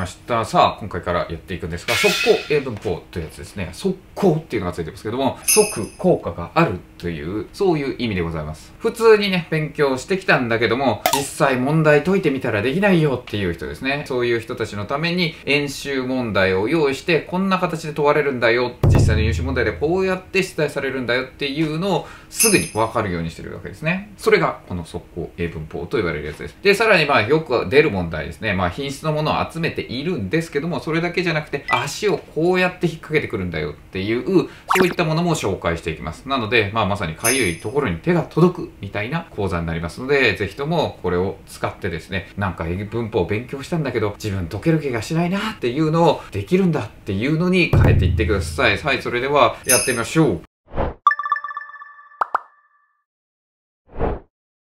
ました。さあ、今回からやっていくんですが、速攻英文法というやつですね。速攻っていうのがついてますけども、即効果があるという、そういう意味でございます。普通にね、勉強してきたんだけども、実際問題解いてみたらできないよっていう人ですね。そういう人たちのために演習問題を用意して、こんな形で問われるんだよ。実際の入試問題でこうやって出題されるんだよっていうのをすぐにわかるようにしてるわけですね。それがこの速攻英文法と言われるやつです。で、さらにまあよく出る問題ですね。まあ品質のものを集めているんですけどもそれだけじゃなくて足をこうやって引っ掛けてくるんだよっていうそういったものも紹介していきますなので、まあ、まさにかゆいところに手が届くみたいな講座になりますので是非ともこれを使ってですねなんか文法を勉強したんだけど自分解ける気がしないなっていうのをできるんだっていうのに変えていってくださいはいそれではやってみましょう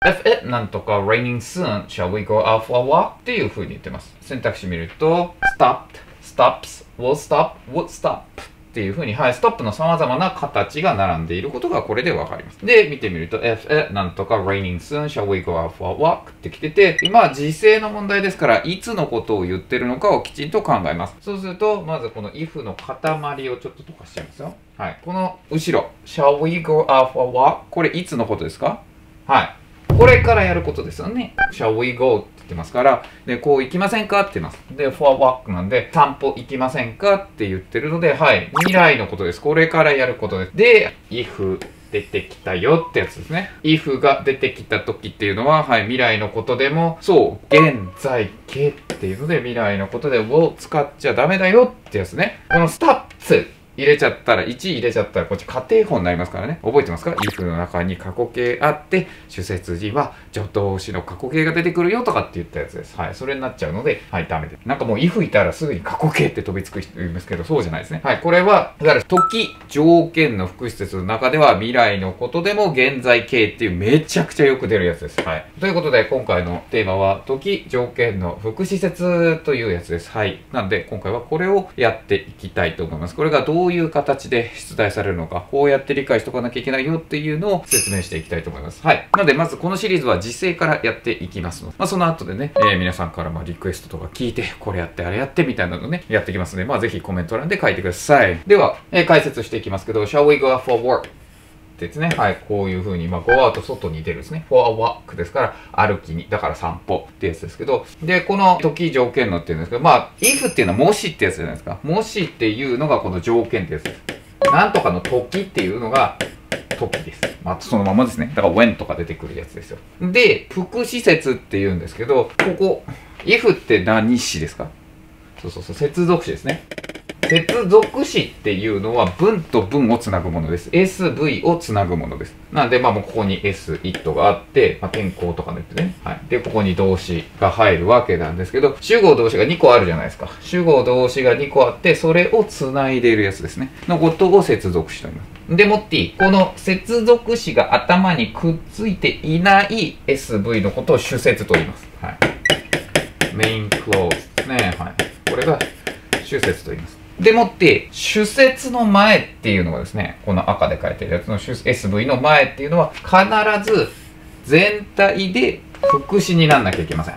If it なんとか raining soon, shall we go out for a walk? っていう風に言ってます。選択肢見ると、stopped, stops, will stop, would stop っていう風に、はい、ストップの様々な形が並んでいることがこれでわかります。で、見てみると、if it なんとか raining soon, shall we go out for a walk? って来てて、今、時制の問題ですから、いつのことを言ってるのかをきちんと考えます。そうすると、まずこの if の塊をちょっと溶かしちゃいますよ。はい。この後ろ、shall we go out for a walk? これいつのことですかはい。これからやることですよね。shall we go? って言ってますから、で、こう行きませんかって言います。で、for walk なんで、散歩行きませんかって言ってるので、はい、未来のことです。これからやることです。で、if 出てきたよってやつですね。if が出てきた時っていうのは、はい、未来のことでも、そう、現在形っていうので、未来のことでを使っちゃダメだよってやつね。この s t o p 入れちゃったら、1入れちゃったら、こっち仮定法になりますからね。覚えてますか ?if の中に過去形あって、主節時は助動詞の過去形が出てくるよとかって言ったやつです。はい。それになっちゃうので、はい、ダメです。なんかもう if いたらすぐに過去形って飛びつく人いますけど、そうじゃないですね。はい。これは、だから、時、条件の副施設の中では、未来のことでも現在形っていうめちゃくちゃよく出るやつです。はい。ということで、今回のテーマは、時、条件の副施設というやつです。はい。なんで、今回はこれをやっていきたいと思います。これがどうういう形で出題されるのか、こうやって理解しとかなきゃいけないよっていうのを説明していきたいと思います。はい。なので、まずこのシリーズは時践からやっていきますので、まあ、その後でね、えー、皆さんからまリクエストとか聞いて、これやって、あれやってみたいなのね、やっていきますので、まあ、ぜひコメント欄で書いてください。では、えー、解説していきますけど、Shall we go for work? ですね。はい、こういう風に、まあ、ゴアと外に出るですね。フォアワークですから、歩きに、だから散歩ってやつですけど、で、この時条件のっていうんですけど、まあ、if っていうのはもしってやつじゃないですか。もしっていうのがこの条件ってやつです。なんとかの時っていうのが、時です。まあ、そのままですね。だから、when とか出てくるやつですよ。で、副施設っていうんですけど、ここ、if って何詞ですかそうそうそう、接続詞ですね。接続詞っていうのは文と文をつなぐものです。SV をつなぐものです。なんで、まあもうここに S、it があって、まあ、天候とかのやつね。はい。で、ここに動詞が入るわけなんですけど、主語動詞が2個あるじゃないですか。主語動詞が2個あって、それをつないでいるやつですね。のことを接続詞と言います。でもってこの接続詞が頭にくっついていない SV のことを主節と言います。はい。メインクローズですね。はい。これが主節と言います。でもって、主節の前っていうのがですね、この赤で書いてるやつの SV の前っていうのは必ず全体で副詞になんなきゃいけません。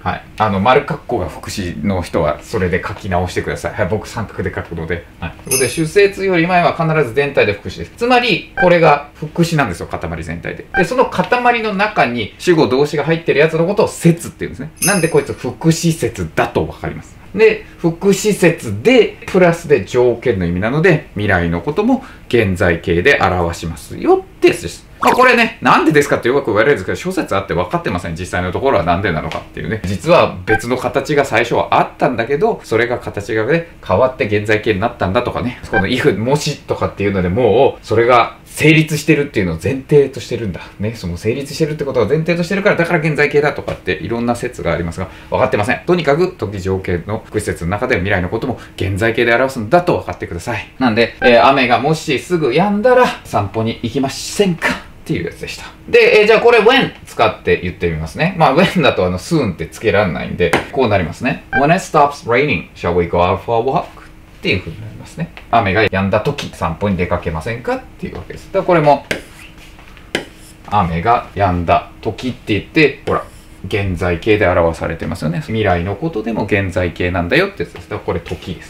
はい。あの、丸括弧が副詞の人はそれで書き直してください。はい。僕三角で書くので。はい。ここで、主節より前は必ず全体で副詞です。つまり、これが副詞なんですよ。塊全体で。で、その塊の中に主語動詞が入ってるやつのことを説って言うんですね。なんでこいつ副詞説だとわかります。で、福祉説で、プラスで条件の意味なので、未来のことも現在形で表しますよってやつです。まあこれね、なんでですかってよく言われるんですけど、諸説あって分かってません。実際のところはなんでなのかっていうね。実は別の形が最初はあったんだけど、それが形がね、変わって現在形になったんだとかね。この if、もしとかっていうのでもう、それが成立してるっていうのを前提としてるんだ。ね、その成立してるってことが前提としてるから、だから現在形だとかっていろんな説がありますが、分かってません。とにかく、時条件の副施設の中で未来のことも現在形で表すんだと分かってください。なんで、えー、雨がもしすぐ止んだら散歩に行きませんかっていうやつでした。で、えー、じゃあこれ when 使って言ってみますね。まあ when だとあの soon ってつけられないんで、こうなりますね。When it stops raining, shall we go out for a walk? っていう風になります。ですね。雨が止んだ時、散歩に出かけませんかっていうわけです。だからこれも、雨が止んだ時って言って、ほら、現在形で表されてますよね。未来のことでも現在形なんだよってやつです。だからこれ時です。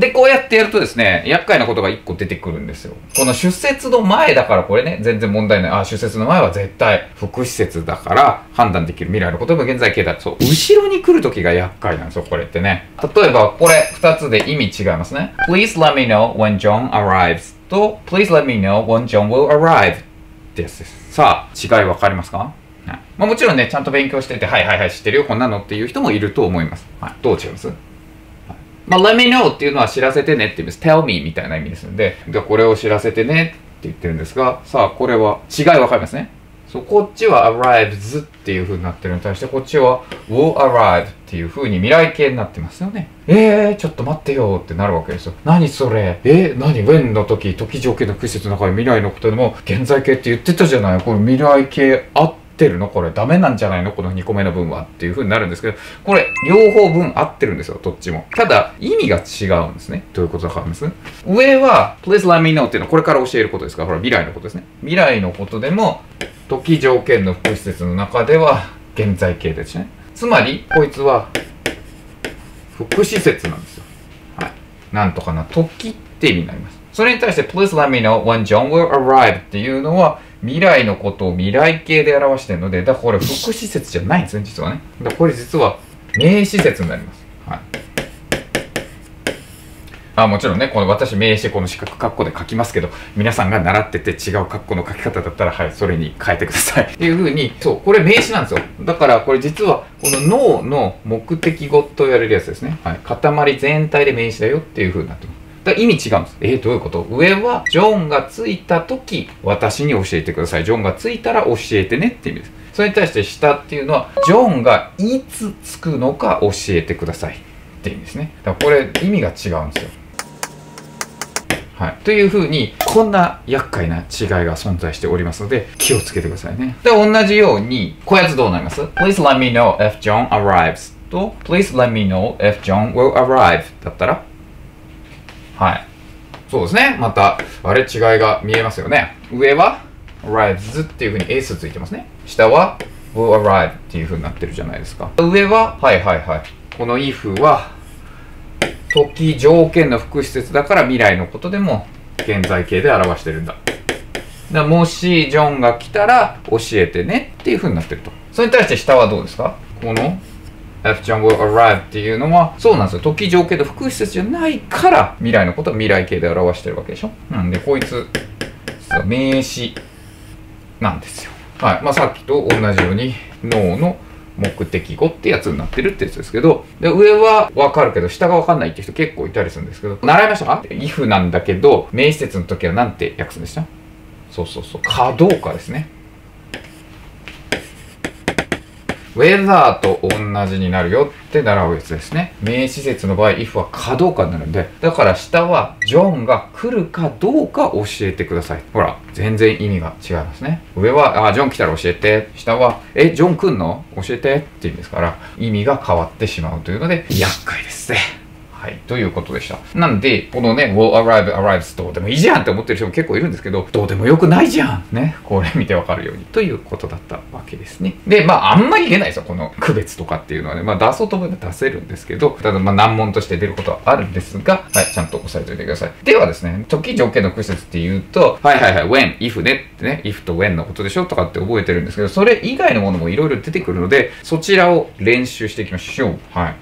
で、こうやってやるとですね、厄介なことが1個出てくるんですよ。この出節の前だからこれね、全然問題ない。あ、出節の前は絶対、副施設だから判断できる未来のことも現在形だ。そう、後ろに来るときが厄介なんですよ、これってね。例えば、これ2つで意味違いますね。Please let me know when John arrives と Please let me know when John will arrive です。さあ、違い分かりますかまあ、もちろんね、ちゃんと勉強してて、はいはいはい、知ってるよ、こんなのっていう人もいると思います。はい、どう違いますまあ、let me know っていうのは知らせてねっていま意味です。tell me みたいな意味ですので、でこれを知らせてねって言ってるんですが、さあ、これは違いわかりますね。そう、こっちは arrives っていう風になってるのに対して、こっちは will arrive っていう風に未来形になってますよね。えー、ちょっと待ってよってなるわけですよ。何それえー、何 ?when の時、時条件の屈折の中で未来のことでも現在形って言ってたじゃないこれ未来形あっってるのこれダメなんじゃないのこの2個目の分はっていう風になるんですけど、これ両方分合ってるんですよ、どっちも。ただ、意味が違うんですね。どういうことだかですね。上は、please let me know っていうのはこれから教えることですから、ほら、未来のことですね。未来のことでも、時条件の副施設の中では、現在形ですね。つまり、こいつは、副施設なんですよ。はい。なんとかな、時って意味になります。それに対して、please let me know when John will arrive っていうのは、未来のことを未来形で表してるので、だからこれ、副施設じゃないんですね、実はね。で、これ実は、名施設になります。はい。あもちろんね、この私、名詞、この四角括弧で書きますけど、皆さんが習ってて違う括弧の書き方だったら、はい、それに変えてください。っていうふうに、そう、これ名詞なんですよ。だからこれ実は、この脳の目的語と言われるやつですね。はい、塊全体で名詞だよっていうふうになってます。だ意味違うんです。えー、どういうこと上は、ジョンがついた時、私に教えてください。ジョンがついたら教えてねって意味です。それに対して下っていうのは、ジョンがいつつくのか教えてくださいって意味ですね。だからこれ、意味が違うんですよ。はい、というふうにこんな厄介な違いが存在しておりますので気をつけてくださいねで同じようにこうやつどうなります Please let me know if John arrives と Please let me know if John will arrive だったらはい。そうですね。また、あれ違いが見えますよね。上は arrives っていうふうに s ついてますね。下は will arrive っていうふうになってるじゃないですか。上は、はいはいはい。この if は、時条件の副施設だから未来のことでも現在形で表してるんだ。だもしジョンが来たら教えてねっていうふうになってると。それに対して下はどうですかこの F ちゃん will arrive っていうのは、そうなんですよ。時情件と副施設じゃないから、未来のことは未来形で表してるわけでしょ。なんで、こいつ、名詞なんですよ。はい。まあ、さっきと同じように、脳の目的語ってやつになってるってやつですけど、で上はわかるけど、下がわかんないって人結構いたりするんですけど、習いましたか ?if なんだけど、名詞説の時は何て訳すんでしたそうそうそう。かどうかですね。ウェザーと同じになるよって習うやつですね。名詞説の場合、if はかどうかになるんで、だから下は、ジョンが来るかどうか教えてください。ほら、全然意味が違いますね。上は、あ、ジョン来たら教えて。下は、え、ジョン来んの教えてって言うんですから、意味が変わってしまうというので、厄介ですね。はい、ということでした。なんで、このね、will arrive, arrives どうでもいいじゃんって思ってる人も結構いるんですけど、どうでもよくないじゃんね、これ見てわかるように。ということだったわけですね。で、まあ、あんまり言えないですよ、この区別とかっていうのはね。まあ、出そうと思えば出せるんですけど、ただ、まあ、難問として出ることはあるんですが、はい、ちゃんと押さえておいてください。ではですね、時条件の屈折って言うと、はいはいはい、when, if ねってね、if と when のことでしょとかって覚えてるんですけど、それ以外のものもいろいろ出てくるので、そちらを練習していきましょう。はい。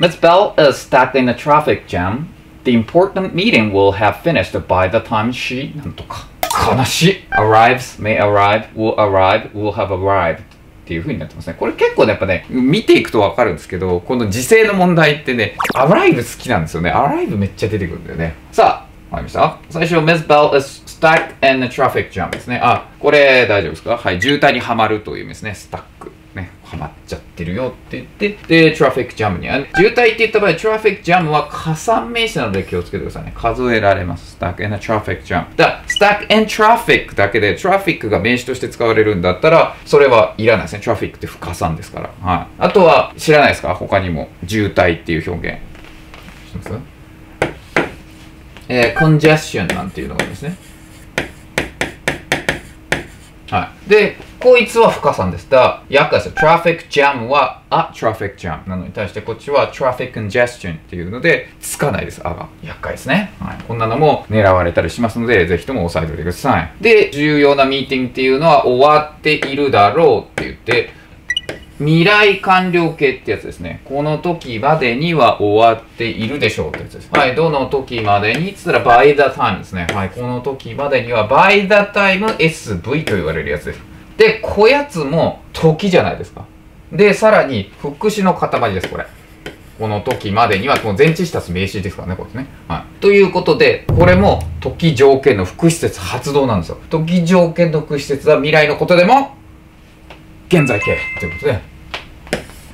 Miss Bell is stuck in a traffic jam. The important meeting will have finished by the time she なんとか悲しい arrives, may arrive, will arrive, will have arrived っていう風になってますね。これ結構ね、やっぱね、見ていくとわかるんですけど、この時勢の問題ってね、arrive 好きなんですよね。arrive めっちゃ出てくるんだよね。さあ、わかりました最初、Miss Bell is stuck in a traffic jam ですね。あ、これ大丈夫ですかはい、渋滞にはまるという意味ですね。stuck。ハまっちゃってるよって言って、で、トラフィックジャムに。渋滞って言った場合、トラフィックジャムは加算名詞なので気をつけてくださいね。数えられます。スタック and traffic jam。だ、スタック and traffic だけで、トラフィックが名詞として使われるんだったら、それはいらないですね。トラフィックって不加算ですから。はい。あとは、知らないですか他にも。渋滞っていう表現。ますえー、コンジェッションなんていうのがですね。はい、でこいつは深さんですだ訳ですよトラフィックジャムはあトラフィックジャムなのに対してこっちはトラフィックコンジェスティンっていうのでつかないですあが厄介ですね、はい、こんなのも狙われたりしますのでぜひとも押さえておいてくださいで重要なミーティングっていうのは終わっているだろうって言って未来完了形ってやつですね。この時までには終わっているでしょうってやつです。はい。どの時までにっつったら by the time ですね。はい。この時までには by the time SV と言われるやつです。で、こやつも時じゃないですか。で、さらに、副詞の塊です、これ。この時までには、この前置詞足す名詞ですからね、これね。はい。ということで、これも、時条件の副詞説発動なんですよ。時条件の副施説は未来のことでも、現在形ということで、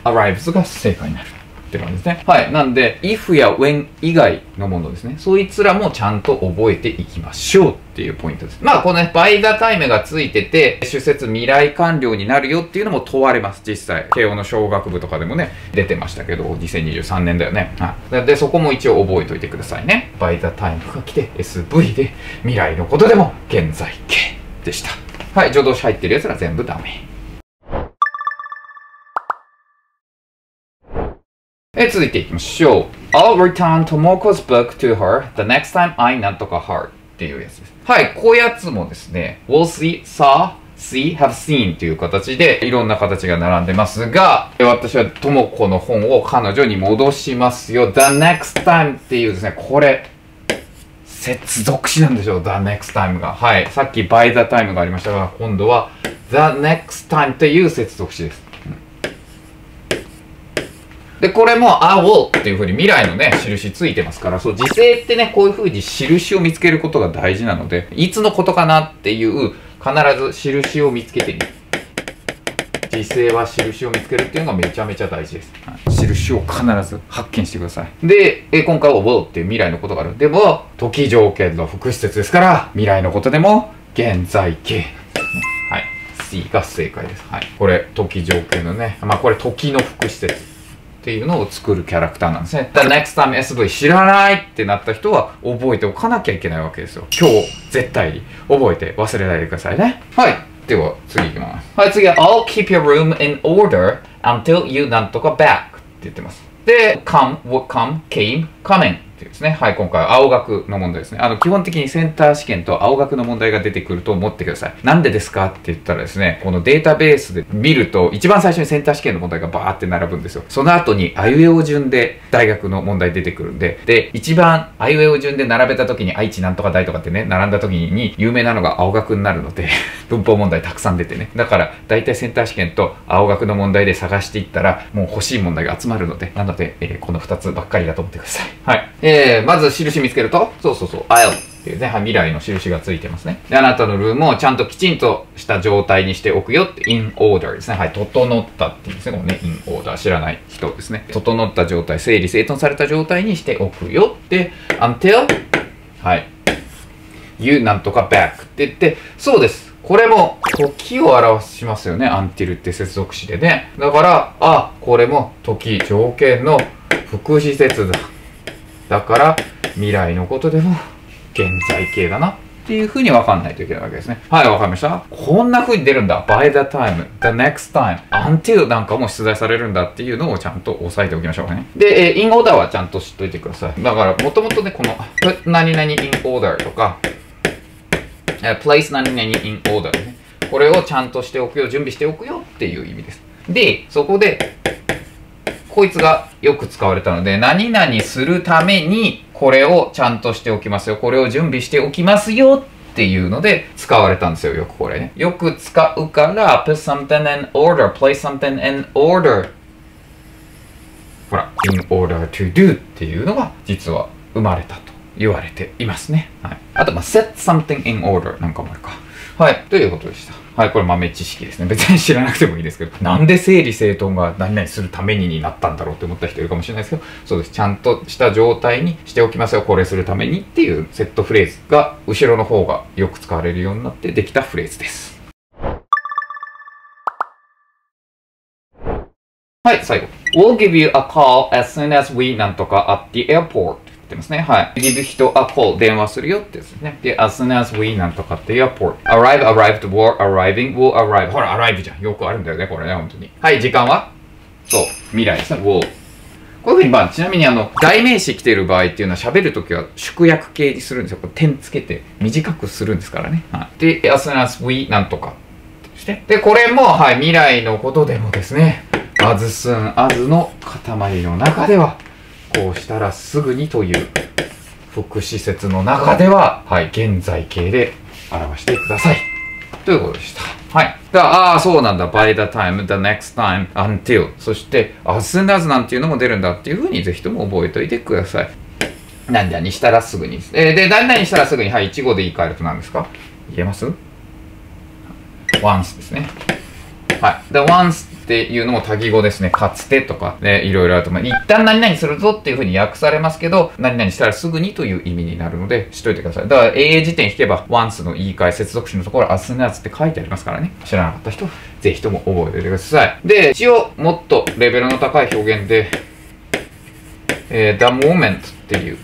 arrives が正解になる。って感じですね。はい。なんで、if や when 以外のものですね。そいつらもちゃんと覚えていきましょうっていうポイントです。まあ、このね、倍がタイムがついてて、主説未来完了になるよっていうのも問われます、実際。慶応の小学部とかでもね、出てましたけど、2023年だよね。はい。で、そこも一応覚えておいてくださいね。倍がタイムが来て、SV で、未来のことでも現在形でした。はい。助動詞入ってるやつら全部ダメ。え続いていきましょう。I'll return Tomoko's book to her the next time I なんとか her っていうやつです。はい、こういうやつもですね、will see, saw, see, have seen という形でいろんな形が並んでますが、私は Tomoko の本を彼女に戻しますよ。the next time っていうですね、これ、接続詞なんでしょう、the next time が。はい、さっき by the time がありましたが、今度は the next time っていう接続詞です。で、これもあおうっていう風に未来のね、印ついてますから、そう、時勢ってね、こういう風に印を見つけることが大事なので、いつのことかなっていう、必ず印を見つけてみる。時勢は印を見つけるっていうのがめちゃめちゃ大事です。はい、印を必ず発見してください。で、え今回はお i っていう未来のことがある。でも、時条件の副施設ですから、未来のことでも現在形。はい。C が正解です。はい。これ、時条件のね、まあこれ時の副施設。っていうのを作るキャラクターなんですね。The next time SV 知らないってなった人は覚えておかなきゃいけないわけですよ。今日、絶対に覚えて忘れないでくださいね。はい。では、次いきます。はい、次は I'll keep your room in order until you なんとか back って言ってます。で、come, would come, came, coming っていうですね。はい、今回は青学の問題ですね。あの、基本的にセンター試験と青学の問題が出てくると思ってください。なんでですかって言ったらですね、このデータベースで見ると、一番最初にセンター試験の問題がバーって並ぶんですよ。その後に、あゆえお順で大学の問題出てくるんで、で、一番あゆえお順で並べた時に愛知なんとか大とかってね、並んだ時に有名なのが青学になるので 文法問題たくさん出てね。だから、大体センター試験と青学の問題で探していったら、もう欲しい問題が集まるので、なので、えー、この2つばっかりだと思ってください。はい。えー、まず印見つけると、そうそうそう、I'll っていうね、未来の印がついてますね。で、あなたのルームをちゃんときちんとした状態にしておくよって、in order ですね。はい、整ったっていうんですね。このね、in order 知らない人ですね。整った状態、整理整頓された状態にしておくよって、until はい、you なんとか back って言って、そうです。これも時を表しますよね。until って接続詞でね。だから、あ、これも時、条件の副詞節だ。だから未来のことでも現在形だなっていう風に分かんないといけないわけですね。はい、分かりましたこんな風に出るんだ。by the time, the next time, until なんかも出題されるんだっていうのをちゃんと押さえておきましょうかね。で、えー、in order はちゃんと知っといてください。だから、もともとね、この、put 何々 in order とか、place 何々 in order ね。これをちゃんとしておくよ、準備しておくよっていう意味です。で、そこで、こいつがよく使われたので、何々するために、これをちゃんとしておきますよ。これを準備しておきますよっていうので使われたんですよ、よくこれね。よく使うから、put something in order, play something in order ほら、in order to do っていうのが実は生まれたと言われていますね。はい、あと、まあ、set something in order なんかもあるか。はい、ということでした。はい、これ豆知識ですね。別に知らなくてもいいですけど、なんで整理整頓が何々するためにになったんだろうって思った人いるかもしれないですけど、そうです。ちゃんとした状態にしておきますよ。これするためにっていうセットフレーズが、後ろの方がよく使われるようになってできたフレーズです。はい、最後。We'll give you a call as soon as we なんとか at the airport. ってますね。はい。give 人、あ、c 電話するよってですね。で、as soon as we なんとかっていうアポー t arrive, arrived, will, arriving, will arrive。ほら、arrive じゃん。よくあるんだよね、これね、本当に。はい、時間はそう、未来ですね。will。こういうふうに、まあ、ちなみにあの、代名詞来てる場合っていうのは喋るときは縮約形にするんですよ。点つけて短くするんですからね。はい。で、as soon as we なんとかってして。で、これも、はい、未来のことでもですね、as soon as の塊の中では、こうしたらすぐにという副施設の中では、はい、現在形で表してください。ということでした。はい。だああ、そうなんだ。by the time, the next time, until そして as soon as なんていうのも出るんだっていうふうにぜひとも覚えておいてください。何々したらすぐに。えー、で、何々したらすぐに、はい、1号で言い換えると何ですか言えます ?once ですね。はい。once っていうのも多義語ですね。かつてとかね、いろいろあると思う。一旦何々するぞっていうふうに訳されますけど、何々したらすぐにという意味になるので、しといてください。だから、英英辞典引けば、once の言い換え、接続詞のところ、明日のやつって書いてありますからね。知らなかった人、ぜひとも覚えておいてください。で、一応、もっとレベルの高い表現で、えー、the moment っていう、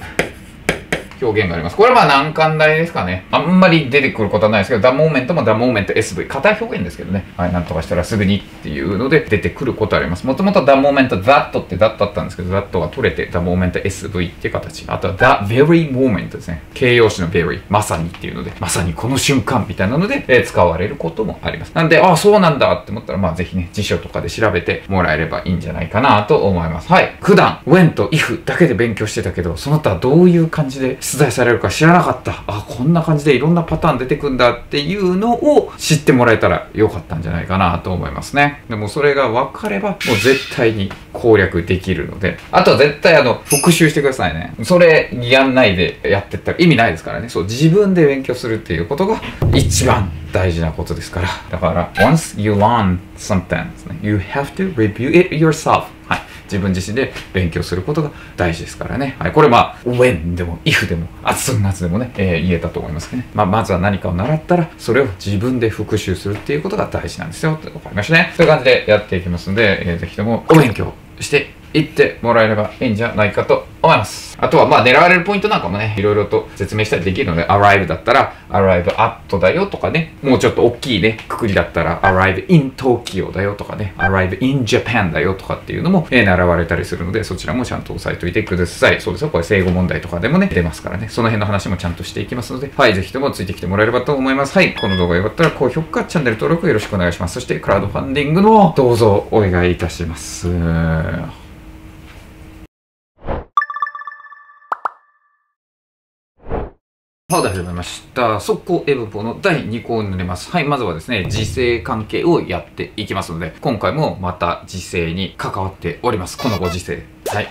表現があります。これはまあ難関大ですかね。あんまり出てくることはないですけど、ダモーメントもダモーメント SV。硬い表現ですけどね。はい、なんとかしたらすぐにっていうので出てくることあります。もともとダモーメントザットって t ッだったんですけど、t ットが取れてダモーメント SV っていう形。あとはダベリー・モーメントですね。形容詞のベリー。まさにっていうので、まさにこの瞬間みたいなので、えー、使われることもあります。なんで、ああ、そうなんだって思ったら、まあぜひね、辞書とかで調べてもらえればいいんじゃないかなと思います。はい。普段、when と if だけで勉強してたけど、その他どういう感じで出題されるか知らなかったあこんな感じでいろんなパターン出てくんだっていうのを知ってもらえたらよかったんじゃないかなと思いますねでもそれが分かればもう絶対に攻略できるのであとは絶対あの復習してくださいねそれやんないでやってったら意味ないですからねそう自分で勉強するっていうことが一番大事なことですからだから once you learn something you have to review it yourself はい自分自身で勉強することが大事ですからね。はい、これまあ、when でも if でも、暑夏でもね、えー、言えたと思いますね。まあ、まずは何かを習ったら、それを自分で復習するっていうことが大事なんですよ。わかりましたね。そういう感じでやっていきますので、えー、ぜひともお勉強して言ってもらえればいいんじゃないかと思います。あとは、まあ、狙われるポイントなんかもね、いろいろと説明したりできるので、arrive だったら、arrive at だよとかね、もうちょっと大きいね、くくりだったら、arrive in Tokyo だよとかね、arrive in Japan だよとかっていうのも、えー、習われたりするので、そちらもちゃんと押さえておいてください。そうですよ、これ、生後問題とかでもね、出ますからね、その辺の話もちゃんとしていきますので、はい、ぜひともついてきてもらえればと思います。はい、この動画良かったら、高評価、チャンネル登録よろしくお願いします。そして、クラウドファンディングの、どうぞお願いいたします。はい、ありがとうございました。速攻エブポの第2項になります。はい、まずはですね、時勢関係をやっていきますので、今回もまた時勢に関わっております。このご時世。はい、い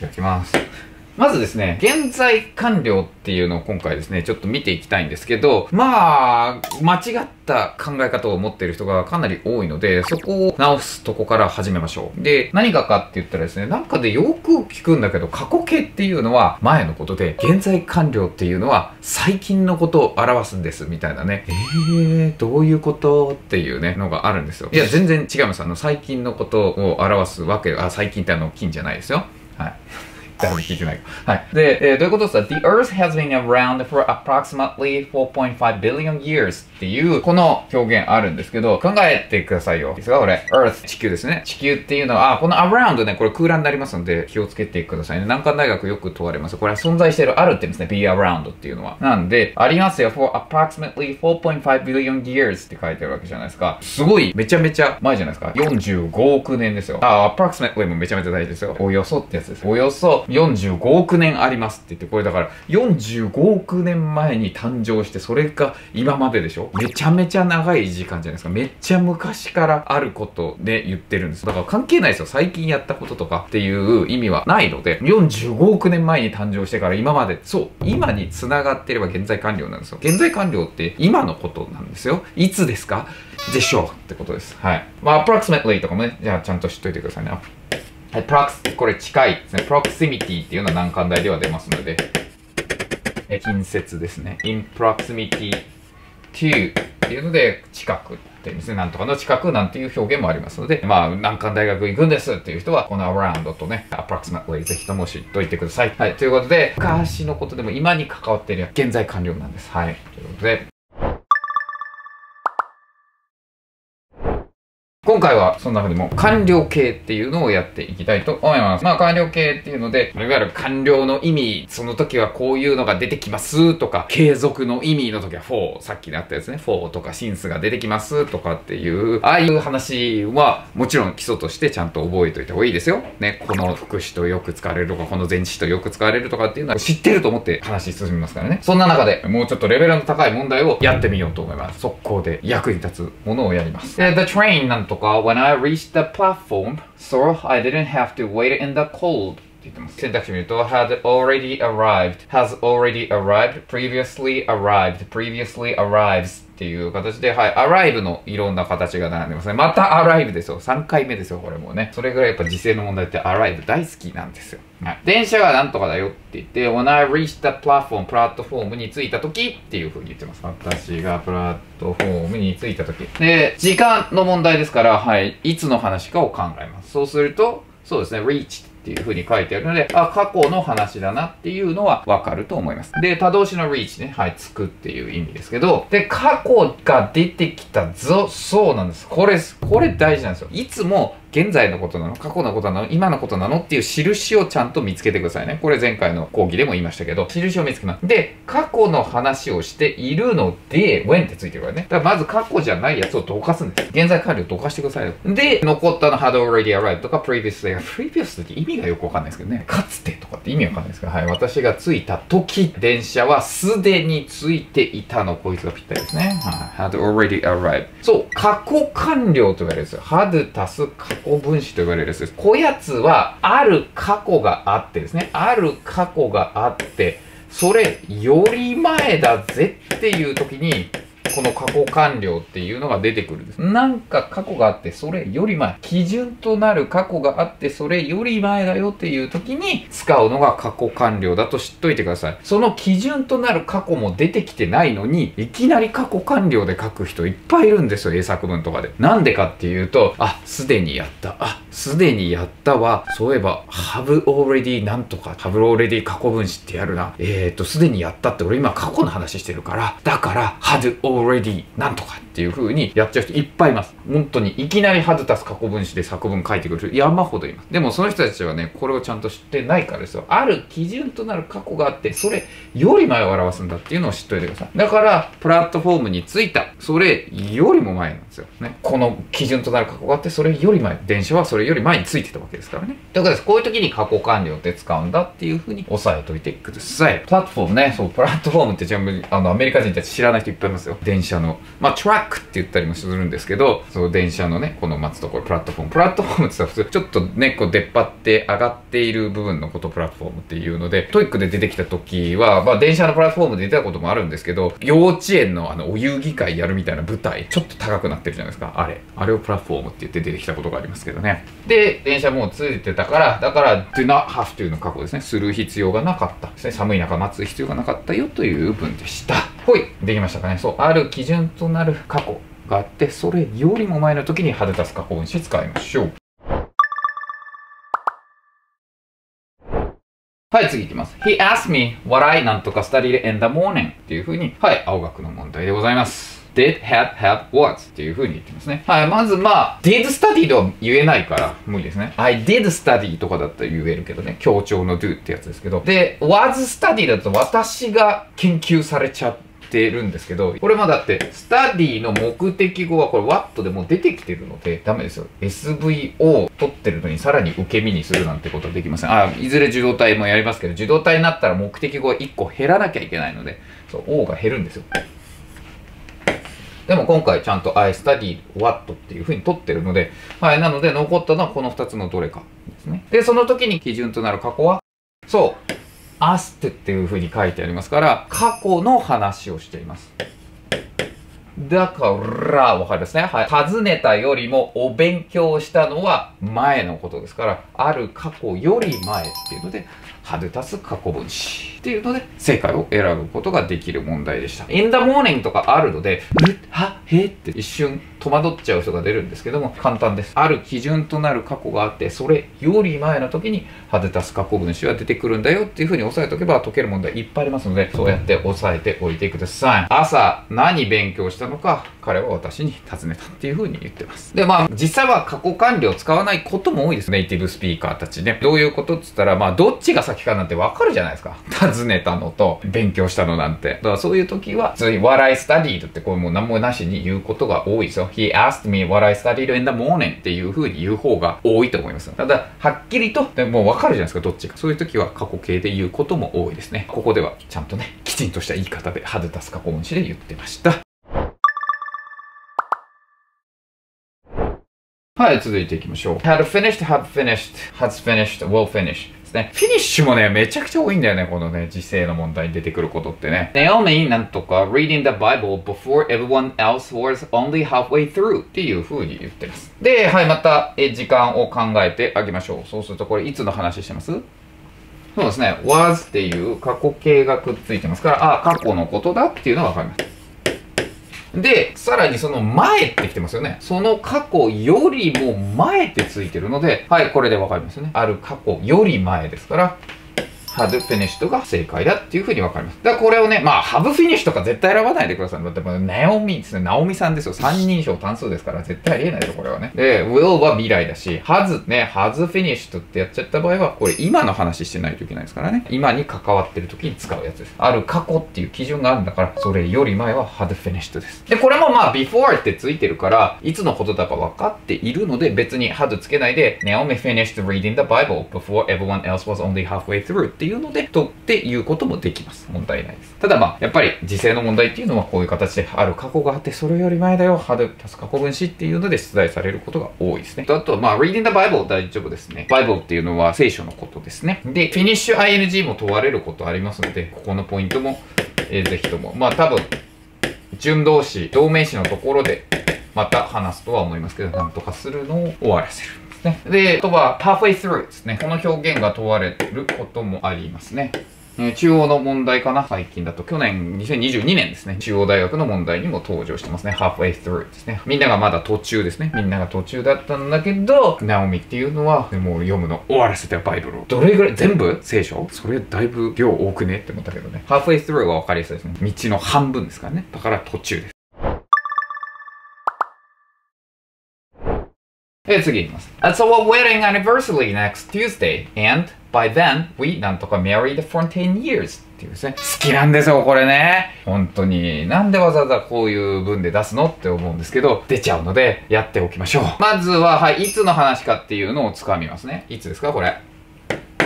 ただきます。まずですね、現在完了っていうのを今回ですね、ちょっと見ていきたいんですけど、まあ、間違った考え方を持っている人がかなり多いので、そこを直すとこから始めましょう。で、何がかって言ったらですね、なんかでよく聞くんだけど、過去形っていうのは前のことで、現在完了っていうのは最近のことを表すんです、みたいなね。えー、どういうことっていうね、のがあるんですよ。いや、全然違います。あの、最近のことを表すわけ、あ、最近ってあの、金じゃないですよ。はい。てい。はい。で、えー、どういうことですか ?The Earth has been around for approximately 4.5 billion years っていうこの表現あるんですけど、考えてくださいよ。ですが、これ。Earth、地球ですね。地球っていうのは、あ、この around ね、これ空欄になりますので気をつけてくださいね。難関大学よく問われます。これは存在してる、あるって言うんですね。be around っていうのは。なんで、ありますよ。for approximately 4.5 billion years って書いてるわけじゃないですか。すごい、めちゃめちゃ前じゃないですか。45億年ですよ。あ、approximately もめちゃめちゃ大事ですよ。およそってやつです。およそ45億年ありますって言ってこれだから45億年前に誕生してそれが今まででしょめちゃめちゃ長い時間じゃないですかめっちゃ昔からあることで言ってるんですだから関係ないですよ最近やったこととかっていう意味はないので45億年前に誕生してから今までそう今に繋がってれば現在完了なんですよ現在完了って今のことなんですよいつですかでしょうってことですはいまあ approximately とかもねじゃあちゃんと知っといてくださいねはい、プラクス、これ近いですね。プロクシミティっていうのは難関大では出ますので、え近接ですね。in proximity to っていうので、近くってですね。なんとかの近くなんていう表現もありますので、まあ、難関大学行くんですっていう人は、この around とね、approximately ぜひとも知っといてください。はい、ということで、昔のことでも今に関わっている現在完了なんです。はい、ということで、今回はそんな風にも官僚系っていうのをやっていきたいと思います。まあ官僚系っていうので、いわゆる官僚の意味、その時はこういうのが出てきますとか、継続の意味の時は4、さっきのあったやつね、4とかシンスが出てきますとかっていう、ああいう話はもちろん基礎としてちゃんと覚えといた方がいいですよ。ね、この副詞とよく使われるとか、この前置詞とよく使われるとかっていうのは知ってると思って話進みますからね。そんな中でもうちょっとレベルの高い問題をやってみようと思います。速攻で役に立つものをやります。で、The Train なんと When I reached the platform, so I didn't have to wait in the cold. って言ってます選択肢見ると had already arrived, has already arrived, previously arrived, previously arrives っていう形で、はい、アライブのいろんな形が並んでますね。またアライブですよ。3回目ですよ、これもね。それぐらいやっぱ時勢の問題ってアライブ大好きなんですよ。はい、電車がなんとかだよって言って、when I reach the platform, プラットフォームに着いた時っていう風に言ってます。私がプラットフォームに着いた時。で、時間の問題ですから、はい、いつの話かを考えます。そうすると、そうですね、reached っていうふうに書いてあるので、あ、過去の話だなっていうのはわかると思います。で、他動詞の reach ね、はい、つくっていう意味ですけど、で、過去が出てきたぞ、そうなんです。これ、これ大事なんですよ。いつも現在のことなの過去のことなの今のことなのっていう印をちゃんと見つけてくださいね。これ前回の講義でも言いましたけど、印を見つけます。で、過去の話をしているので、when ってついてるからね。だからまず過去じゃないやつをどかすんです。現在完了どかしてくださいよ。で、残ったの had already arrived とか previously。previous って意味がよくわかんないですけどね。かつてとかって意味わかんないですけど、はい。私が着いた時、電車はすでに着いていたの。こいつがぴったりですね。はい。had already arrived。そう、過去完了と言われるんですよ。had 足す過去高分子と言われるやつです。こやつは、ある過去があってですね。ある過去があって、それより前だぜっていう時に、この過去完了っていうのが出てくるんです。なんか過去があって、それより前、基準となる過去があって、それより前だよっていう時に使うのが過去完了だと知っといてください。その基準となる過去も出てきてないのに、いきなり過去完了で書く人いっぱいいるんですよ、英作文とかで。なんでかっていうと、あ、すでにやった。あ、すでにやったは、そういえば、have already なんとか、have already 過去分詞ってやるな。えっ、ー、と、すでにやったって俺今過去の話してるから、だから、had already already なんとかっていう風にやっちゃう人いっぱいいます。本当にいきなりハズタス過去分詞で作文書いてくる人山ほどいます。でもその人たちはね、これをちゃんと知ってないからですよ。ある基準となる過去があって、それより前を表すんだっていうのを知っといてください。だから、プラットフォームについた、それよりも前なんですよ。ね。この基準となる過去があって、それより前、電車はそれより前についてたわけですからね。というこです。こういう時に過去完了って使うんだっていう風に押さえといてください。プラットフォームね、そう、プラットフォームって全部、あの、アメリカ人たち知らない人いっぱいいますよ。電車の、まあ、トラックって言ったりもするんですけど、その電車のね、この待つところ、プラットフォーム。プラットフォームって言ったら普通、ちょっとね、こう出っ張って上がっている部分のことプラットフォームっていうので、トイックで出てきた時は、まあ、電車のプラットフォームで出たこともあるんですけど、幼稚園のあの、お遊戯会やるみたいな舞台、ちょっと高くなってるじゃないですか。あれ。あれをプラットフォームって言って出てきたことがありますけどね。で、電車もうついてたから、だから、do not have to の過去ですね。する必要がなかったですね。寒い中待つ必要がなかったよという文でした。ほい。できましたかね。そう。ある基準となる過去があってそれよりも前の時にハデタス化方程式使いましょうはい、次いきます。He asked me what I なんとか studied in the morning っていうふうに、はい、青学の問題でございます。did, had, h a v was っていうふうに言ってますね。はい、まずまあ、did study とは言えないから無理ですね。I did study とかだったら言えるけどね。強調の do ってやつですけど。で、was study だと私が研究されちゃって、ってるんですけど、これまだって、スタディの目的語はこれ w ットでもう出てきてるので、ダメですよ。SVO 取ってるのにさらに受け身にするなんてことはできません。あ、いずれ受動体もやりますけど、受動体になったら目的語は1個減らなきゃいけないので、そう、O が減るんですよ。でも今回ちゃんと I study what っていう風に取ってるので、はい、なので残ったのはこの2つのどれかですね。で、その時に基準となる過去は、そう、アステっていうふうに書いてありますから、過去の話をしています。だから、分かりますね。はい。尋ねたよりもお勉強したのは前のことですから、ある過去より前っていうので、はでたす過去分詞っていうので、正解を選ぶことができる問題でした。in the morning とかあるので、うっは、へって一瞬戸惑っちゃう人が出るんですけども簡単ですある基準となる過去があってそれより前の時に外れたす過去分子は出てくるんだよっていうふうに押さえておけば解ける問題いっぱいありますのでそうやって押さえておいてください朝何勉強したのか彼は私に尋ねたっていうふうに言ってますでまあ実際は過去完了を使わないことも多いですネイティブスピーカーたちねどういうことっつったらまあどっちが先かなんてわかるじゃないですか尋ねたのと勉強したのなんてだからそういう時は普通に笑いスタディーってこれもう何もなしに言うことが多いですよ he asked me what I studied in the morning っていう風に言う方が多いと思います。ただ、はっきりと、でもうわかるじゃないですか、どっちか。そういう時は過去形で言うことも多いですね。ここではちゃんとね、きちんとした言い方で、ハデタス過去音詞で言ってました。はい、続いていきましょう。had finished, had finished, has finished, will finish ですね。フィニッシュもね、めちゃくちゃ多いんだよね、このね、時勢の問題に出てくることってね。Naomi なんとか、reading the Bible before everyone else was only halfway through っていう風に言ってます。で、はい、また、え、時間を考えてあげましょう。そうするとこれいつの話してますそうですね。was っていう過去形がくっついてますから、あ、過去のことだっていうのはわかります。で、さらにその前ってきてますよね。その過去よりも前ってついてるので、はい、これでわかりますよね。ある過去より前ですから、ハードフィニッシュとが正解だっていうふうにわかります。だからこれをね、まあ、ハブフィニッシュとか絶対選ばないでください。だって、ナオミですね。ナオミさんですよ。三人称単数ですから、絶対ありえないですよ、これはね。で、will は未来だし、has ね、has finished ってやっちゃった場合は、これ今の話してないといけないですからね。今に関わってる時に使うやつです。ある過去っていう基準があるんだから、それより前は had finished です。で、これもまあ、before ってついてるから、いつのことだか分かっているので、別に had つけないで、n オミフ i finished reading the Bible before everyone else was only halfway through っていうので、取っていうこともできます。問題ないです。ただまあ、やっぱり時勢の問題っていうのはこういう形で、ある過去があって、それより前だよ、ハドキャス過去分詞っていうので出題されることが多いですね。あとまあ、reading the Bible 大丈夫ですね。Bible っていうのは聖書のことですね。で、finish ing も問われることありますので、ここのポイントも、えー、ぜひとも。まあ、多分、準動詞、同名詞のところで、また話すとは思いますけど、なんとかするのを終わらせる。ですね。で、あとはパーフェイス y t ですね。この表現が問われることもありますね。え中央の問題かな最近だと、去年2022年ですね。中央大学の問題にも登場してますね。halfway through ですね。みんながまだ途中ですね。みんなが途中だったんだけど、ナオミっていうのは、もう読むの終わらせてバイブルを。どれぐらい全部聖書それだいぶ量多くねって思ったけどね。halfway through は分かりやすいですね。道の半分ですからね。だから途中です。次いきます。It's our wedding anniversary next Tuesday, and by then we なんとか married for 10 years っていうですね。好きなんですよ、これね。本当に。なんでわざわざこういう文で出すのって思うんですけど、出ちゃうので、やっておきましょう。まずは、はい、いつの話かっていうのをつかみますね。いつですか、これ。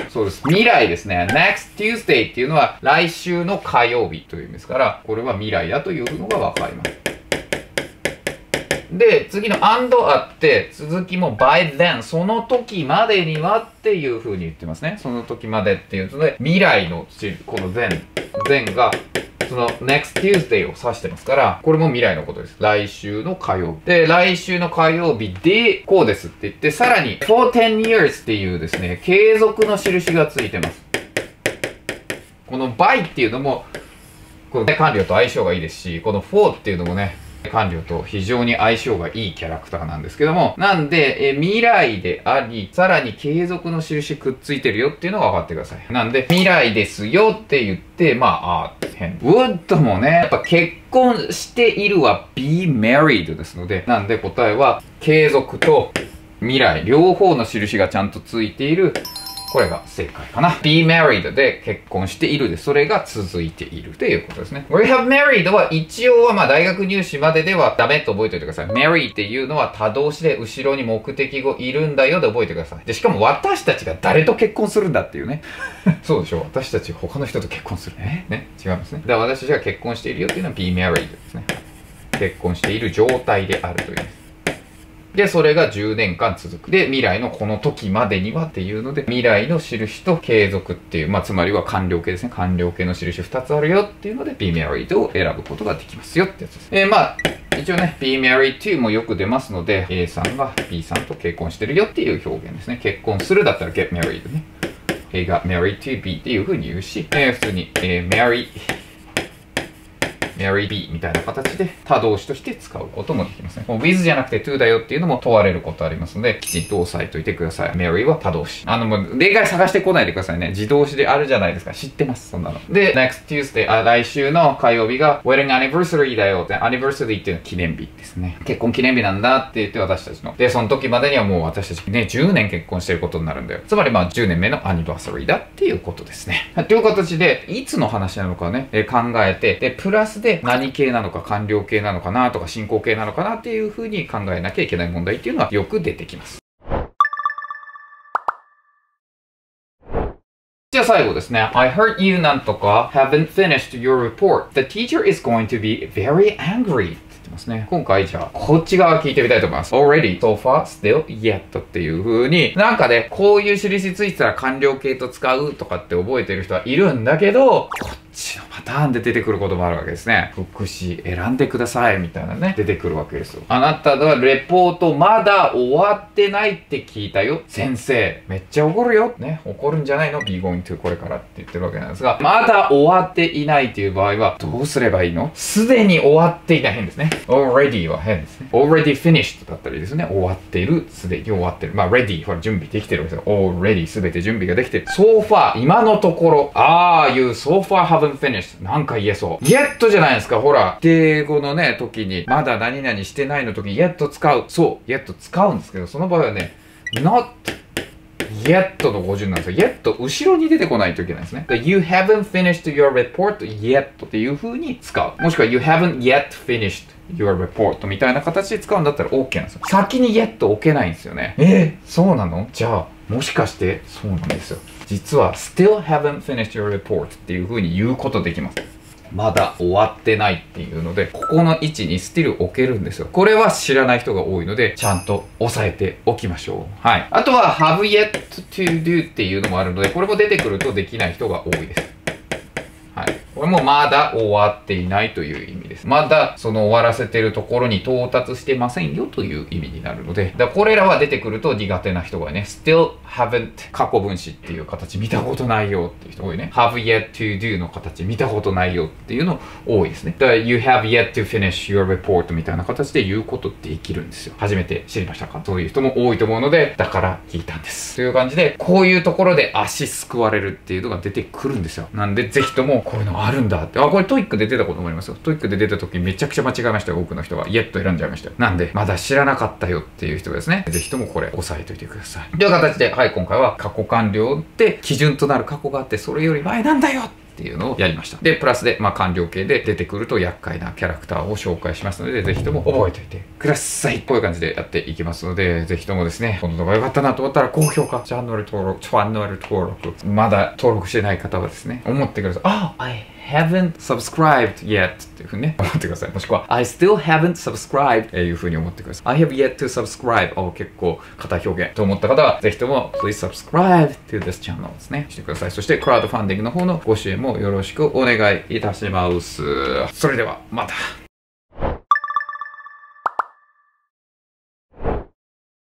そうです。未来ですね。next Tuesday っていうのは来週の火曜日という意味ですから、これは未来だというのがわかります。で、次の and あって、続きも by then、その時までにはっていう風に言ってますね。その時までっていうので、未来のこの then、then が、その next Tuesday を指してますから、これも未来のことです。来週の火曜日。で、来週の火曜日で、こうですって言って、さらに、for ten years っていうですね、継続の印がついてます。この by っていうのも、この管理と相性がいいですし、この for っていうのもね、官僚と非常に相性がいいキャラクターなんですけども、なんで、え未来であり、さらに継続の印くっついてるよっていうのが分かってください。なんで、未来ですよって言って、まあ、あ変。ウッドもね、やっぱ結婚しているは be married ですので、なんで答えは、継続と未来、両方の印がちゃんとついているこれが正解かな。be married で結婚しているで、それが続いているということですね。we have married は一応はまあ大学入試までではダメと覚えておいてください。marry っていうのは他動詞で後ろに目的語いるんだよで覚えてください。で、しかも私たちが誰と結婚するんだっていうね。そうでしょ私たち他の人と結婚するね。ね。違いますね。だから私たちが結婚しているよっていうのは be married ですね。結婚している状態であるという。で、それが10年間続く。で、未来のこの時までにはっていうので、未来の印と継続っていう、まあ、つまりは完了形ですね。完了形の印2つあるよっていうので、b m a r r i e を選ぶことができますよってやつです。えー、まあ、一応ね、b m a r r i e もよく出ますので、A さんが B さんと結婚してるよっていう表現ですね。結婚するだったら get married ね。A が married to B っていう風に言うし、えー、普通に、えー、marry メアリー B みたいな形で他動詞として使うこともできますね。もう with じゃなくて to だよっていうのも問われることありますので、きちんと押さえといてください。メアリーは他動詞。あの、もう例外探してこないでくださいね。自動詞であるじゃないですか。知ってます、そんなの。で、next Tuesday、あ、来週の火曜日が wedding anniversary だよって、anniversary っていうのは記念日ですね。結婚記念日なんだって言って私たちの。で、その時までにはもう私たちね、10年結婚してることになるんだよ。つまりまあ10年目のアニバーサリーだっていうことですね。という形で、いつの話なのかね、え考えて、で、プラスで何系なのか官僚系なのかなとか進行系なのかなっていうふうに考えなきゃいけない問題っていうのはよく出てきます。じゃあ最後ですね。I heard you なんとか haven't finished your report. The teacher is going to be very angry. ますね。今回じゃあ、こっち側聞いてみたいと思います。already, so far, still, yet っていう風に、なんかね、こういう印ついてたら完了形と使うとかって覚えてる人はいるんだけど、こっのパターンで出てくることもあるわけですね。福祉選んでくださいみたいなね、出てくるわけですよ。あなたがレポートまだ終わってないって聞いたよ。先生、めっちゃ怒るよ。ね、怒るんじゃないの ?be going to これからって言ってるわけなんですが、まだ終わっていないという場合は、どうすればいいのすでに終わっていない変ですね。already は変ですね。already finished だったりですね。終わっている、すでに終わってる。まあ、ready は準備できてるわけですよ。already すべて準備ができてる。so far 今のところ、ああいう so far have haven't finished なんか言えそう yet じゃないですかほら英語のね時にまだ何々してないの時に yet 使うそう yet 使うんですけどその場合はね not yet の語順なんですよ。yet 後ろに出てこないといけないですね。you haven't finished your report yet っていう風に使う。もしくは you haven't yet finished your report みたいな形で使うんだったら OK なんですよ。先に yet 置けないんですよね。えー、そうなのじゃあ、もしかしてそうなんですよ。実は still haven't finished your report っていう風に言うことできます。まだ終わってないっていうので、ここの位置にスティル置けるんですよ。これは知らない人が多いので、ちゃんと押さえておきましょう。はい。あとは have yet to do っていうのもあるので、これも出てくるとできない人が多いです。これもまだ終わっていないという意味です。まだその終わらせてるところに到達してませんよという意味になるので、だこれらは出てくると苦手な人がね、still haven't 過去分詞っていう形見たことないよっていう人多いね。have yet to do の形見たことないよっていうの多いですね。だから you have yet to finish your report みたいな形で言うことできるんですよ。初めて知りましたかそういう人も多いと思うので、だから聞いたんです。という感じで、こういうところで足すくわれるっていうのが出てくるんですよ。なんで、ぜひともこういうのあるるんだってあこれトイックで出たこと思いますよトイックで出た時めちゃくちゃ間違えましたよ多くの人は。イエッと選んじゃいましたなんでまだ知らなかったよっていう人ですね是非ともこれ押さえといてくださいという形ではい今回は過去完了で基準となる過去があってそれより前なんだよっていうのをやりました。で、プラスで、まあ、完了形で出てくると厄介なキャラクターを紹介しますので、ぜひとも覚えておいてください。こういう感じでやっていきますので、ぜひともですね、この動画良かったなと思ったら、高評価、チャンネル登録、チャンネル登録、まだ登録してない方はですね、思ってください。ああ、あえ。haven't subscribed yet っていうふうにね、思ってください。もしくは I still haven't subscribed というふうに思ってください。I have yet to subscribe を結構型表現と思った方はぜひとも Please subscribe to this channel ですね。してください。そしてクラウドファンディングの方のご支援もよろしくお願いいたします。それではまた。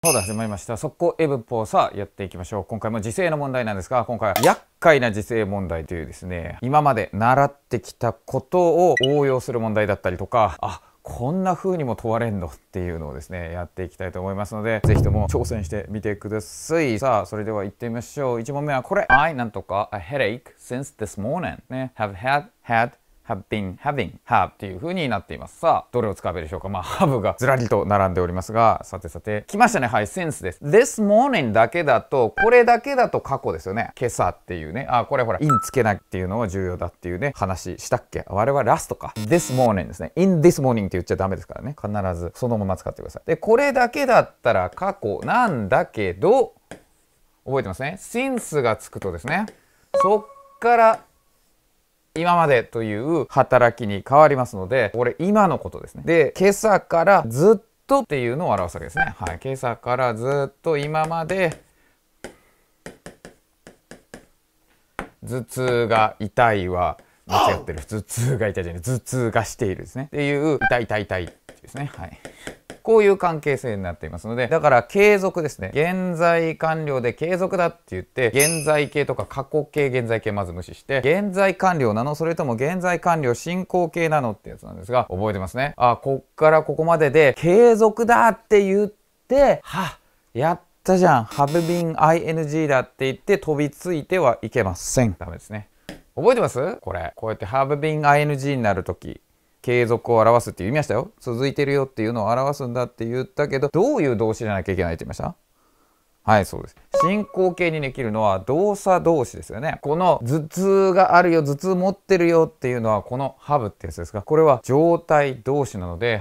そうだ、始まりました速攻エブポさあやっていきましょう今回も時勢の問題なんですが今回は厄介な時勢問題というですね今まで習ってきたことを応用する問題だったりとかあこんな風にも問われんのっていうのをですねやっていきたいと思いますので是非とも挑戦してみてくださいさあそれでは行ってみましょう1問目はこれ I なんとか a headache since this morning ね have had had have been having have という風になっていますさあどれを使うべでしょうかまあ have がずらりと並んでおりますがさてさて来ましたねはい since です this morning だけだとこれだけだと過去ですよね今朝っていうねあこれほら in つけないっていうのは重要だっていうね話したっけ我々ラストか this morning ですね in this morning って言っちゃダメですからね必ずそのまま使ってくださいでこれだけだったら過去なんだけど覚えてますね since がつくとですねそっから今までという働きに変わりますので、これ今のことですね。で、今朝からずっとっていうのを表すわけですね。はい。今朝からずっと今まで頭痛が痛いは間違ってる頭痛が痛いじゃない頭痛がしているですねっていう痛い痛い痛いですねはいこういう関係性になっていますので、だから継続ですね。現在完了で継続だって言って、現在形とか過去形、現在形まず無視して、現在完了なのそれとも現在完了進行形なのってやつなんですが、覚えてますね。あ、こっからここまでで、継続だって言って、は、やっったじゃん。ハブビン ING だって言って飛びついてはいけません。ダメですね。覚えてますこれ。こうやってハブビン ING になるとき、継続を表すって言いましたよ。続いてるよっていうのを表すんだって言ったけど、どういう動詞じゃなきゃいけないって言いましたはい、そうです。進行形にできるのは動作同士ですよね。この頭痛があるよ、頭痛持ってるよっていうのは、このハブってやつですが、これは状態同士なので、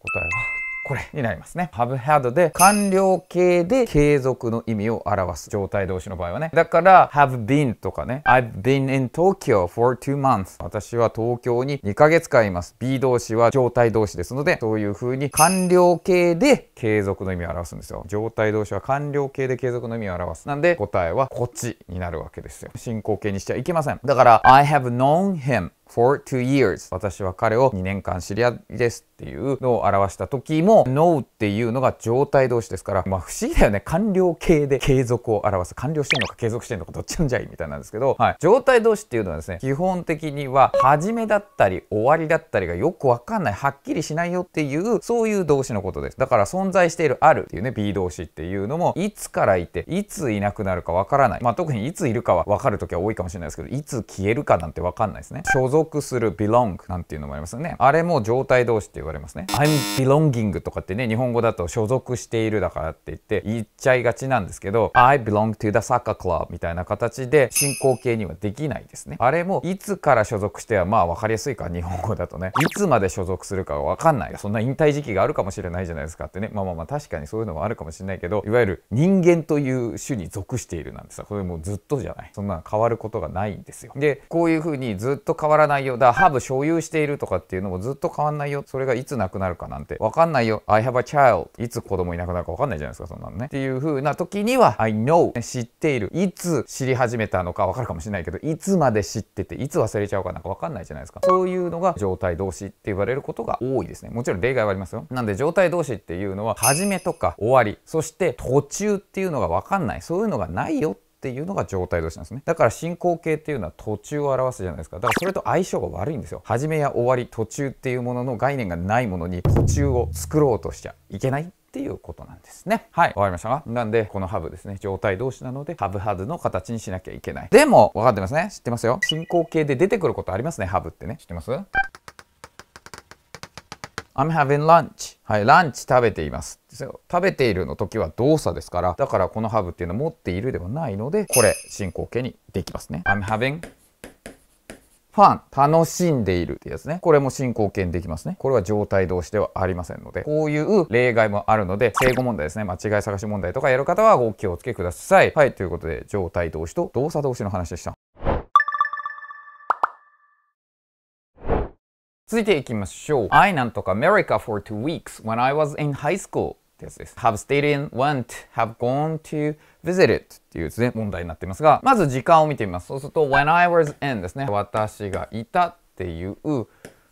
答えはこれになりますね。have had で完了形で継続の意味を表す状態同士の場合はね。だから have been とかね。I've been in Tokyo for two months 私は東京に2ヶ月間います。B 動詞は状態動詞ですので、そういう風に完了形で継続の意味を表すんですよ。状態動詞は完了形で継続の意味を表す。なんで答えはこっちになるわけですよ。進行形にしちゃいけません。だから I have known him for two years 私は彼を2年間知り合いですっていうのを表した時も no っていうのが状態動詞ですからまあ不思議だよね完了形で継続を表す完了してんのか継続してんのかどっちなんじゃいみたいなんですけど、はい、状態動詞っていうのはですね基本的には始めだったり終わりだったりがよくわかんないはっきりしないよっていうそういう動詞のことですだから存在しているあるっていうね B 動詞っていうのもいつからいていついなくなるかわからないまあ特にいついるかはわかる時は多いかもしれないですけどいつ消えるかなんてわかんないですね所属する belong なんていうのもありますよね。あれも状態動詞って言われますね。I'm belonging とかってね、日本語だと所属しているだからって言って言っちゃいがちなんですけど、I belong to the soccer club みたいな形で進行形にはできないですね。あれもいつから所属してはまあ分かりやすいか、日本語だとね。いつまで所属するかは分かんない。そんな引退時期があるかもしれないじゃないですかってね。まあまあまあ確かにそういうのもあるかもしれないけど、いわゆる人間という種に属しているなんてさ、これもうずっとじゃない。そんな変わることがないんですよ。で、こういうふうにずっと変わらないないよ。だハーブ所有しているとかっていうのもずっと変わんないよ。それがいつなくなるかなんて。わかんないよ。I have a child. いつ子供いなくなるかわかんないじゃないですか、そんなのね。っていう風な時には、I know. 知っている。いつ知り始めたのかわかるかもしれないけど、いつまで知ってて、いつ忘れちゃうかなんかわかんないじゃないですか。そういうのが状態同士って言われることが多いですね。もちろん例外はありますよ。なんで状態同士っていうのは、始めとか終わり、そして途中っていうのがわかんない。そういうのがないよってっていうのが状態動詞なんですねだから進行形っていうのは途中を表すじゃないですかだからそれと相性が悪いんですよ始めや終わり途中っていうものの概念がないものに途中を作ろうとしちゃいけないっていうことなんですね。はい、わかりましたかなんで、このハブですね、状態同士なので、ハブハブの形にしなきゃいけない。でも、分かってますね知ってますよ進行形で出てくることありますね、ハブってね。知ってます I'm having lunch はいランチ食べています食べているの時は動作ですからだからこのハブっていうのは持っているではないのでこれ進行形にできますね I'm having ファン、楽しんでいるってやつね。これも進行形にできますね。これは状態動詞ではありませんので、こういう例外もあるので、正語問題ですね。間違い探し問題とかやる方はお気をつけください。はい、ということで、状態動詞と動作動詞の話でした。続いていきましょう。I なんとか America for two weeks when I was in high school ってやつです。have stayed in, went, have gone to visit it っていうですね、問題になってますが、まず時間を見てみます。そうすると when I was in ですね。私がいたっていう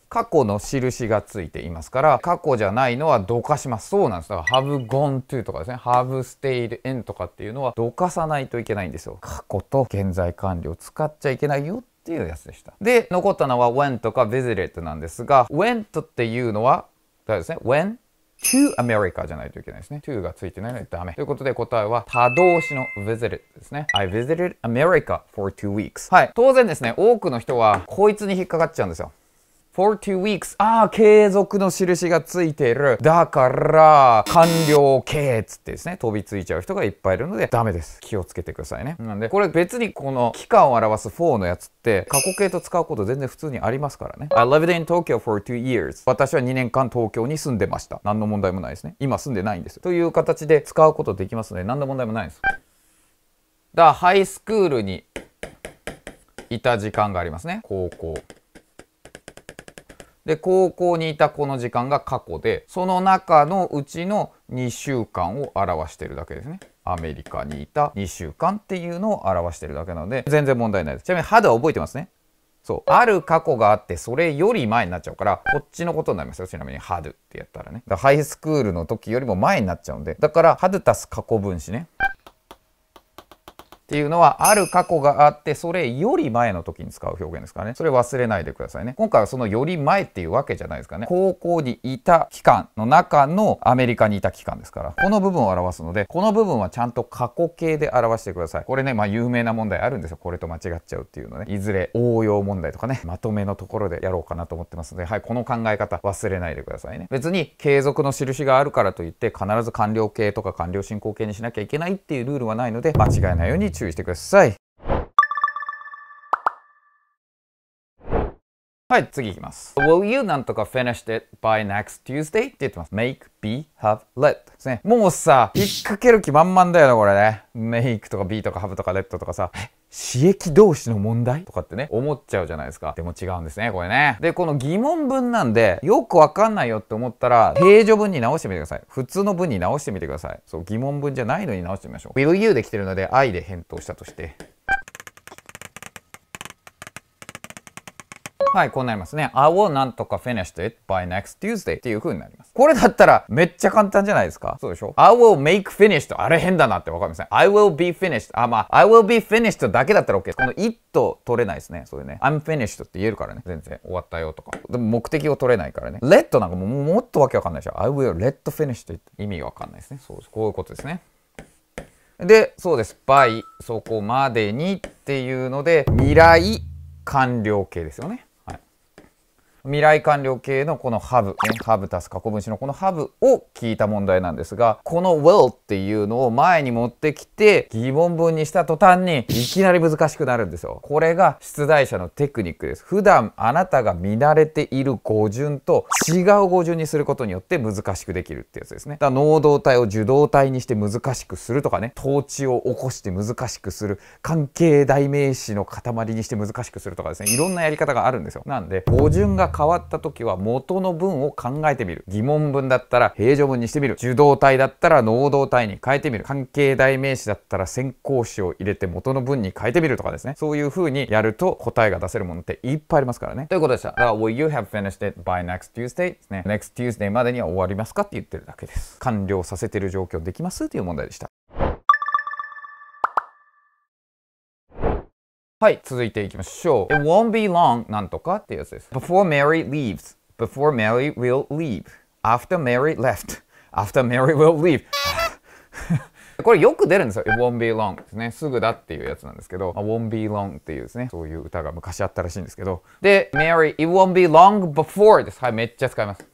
過去の印がついていますから、過去じゃないのはどかします。そうなんです。だから、have gone to とかですね、have stayed in とかっていうのはどかさないといけないんですよ。過去と現在完了使っちゃいけないよっていうやつでした。で、残ったのは w h e n とか visited なんですが、w h e n とっていうのは、そですね、when to America じゃないといけないですね。to がついてないのでダメ。ということで答えは多動詞の visited ですね。I visited America for two weeks。はい。当然ですね、多くの人はこいつに引っかかっちゃうんですよ。for t w weeks ああ継続の印がついているだから完了形つってですね飛びついちゃう人がいっぱいいるのでダメです気をつけてくださいねなんでこれ別にこの期間を表す4のやつって過去形と使うこと全然普通にありますからね I lived in Tokyo for two years 私は2年間東京に住んでました何の問題もないですね今住んでないんですという形で使うことできますので何の問題もないですだハイスクールにいた時間がありますね高校で、高校にいたこの時間が過去で、その中のうちの2週間を表してるだけですね。アメリカにいた2週間っていうのを表してるだけなので、全然問題ないです。ちなみに肌は覚えてますね。そう。ある過去があって、それより前になっちゃうから、こっちのことになりますよ。ちなみに、ハドってやったらね。だハイスクールの時よりも前になっちゃうんで。だから、ハド足す過去分詞ね。っていうのはある過去があってそれより前の時に使う表現ですからねそれ忘れないでくださいね今回はそのより前っていうわけじゃないですかね高校にいた期間の中のアメリカにいた期間ですからこの部分を表すのでこの部分はちゃんと過去形で表してくださいこれねまあ有名な問題あるんですよこれと間違っちゃうっていうのねいずれ応用問題とかねまとめのところでやろうかなと思ってますのではいこの考え方忘れないでくださいね別に継続の印があるからといって必ず完了形とか完了進行形にしなきゃいけないっていうルールはないので間違えないように注注意してくださいはい次いきます Will you なんとか finish it by next Tuesday? って言ってます Make, be, have, let ですねもうさ引っ掛ける気満々だよなこれね Make とか be とか have とか let とかさ刺役同士の問題とかってね、思っちゃうじゃないですか。でも違うんですね、これね。で、この疑問文なんで、よくわかんないよって思ったら、平常文に直してみてください。普通の文に直してみてください。そう、疑問文じゃないのに直してみましょう。will you で来てるので、I で返答したとして。はい、こうなりますね。I will なんとか f i n i s h it by next Tuesday っていう風になります。これだったらめっちゃ簡単じゃないですかそうでしょ ?I will make finished あれ変だなってわかりません。I will be finished あ、まあ、I will be finished だけだったら OK です。この it 取れないですね。それね。I'm finished って言えるからね。全然終わったよとか。でも目的を取れないからね。let なんかももっとわけわかんないでしょ。I will let f i n i s h it って意味わかんないですね。そうです。こういうことですね。で、そうです。by そこまでにっていうので、未来完了形ですよね。未来完了形のこのハブ、ね、ハブ足す過去分詞のこのハブを聞いた問題なんですが、この will っていうのを前に持ってきて疑問文にした途端にいきなり難しくなるんですよ。これが出題者のテクニックです。普段あなたが見慣れている語順と違う語順にすることによって難しくできるってやつですね。だから能動体を受動体にして難しくするとかね、統治を起こして難しくする、関係代名詞の塊にして難しくするとかですね、いろんなやり方があるんですよ。なんで、語順が変わった時は元の文を考えてみる。疑問文だったら平常文にしてみる。受動体だったら能動体に変えてみる。関係代名詞だったら先行詞を入れて元の文に変えてみるとかですね。そういう風にやると答えが出せるものっていっぱいありますからね。ということでした。だから Will you have finished it by next Tuesday? ですね。Next Tuesday までには終わりますかって言ってるだけです。完了させてる状況できますっていう問題でした。はい、続いていきましょう。It won't be long なんとかっていうやつです。Before Mary leaves. Before Mary will leave. After Mary left. After Mary will leave. これよく出るんですよ。It won't be long ですね。すぐだっていうやつなんですけど、I、あ、won't be long っていうですね。そういう歌が昔あったらしいんですけど。で、Mary, it won't be long before です。はい、めっちゃ使います。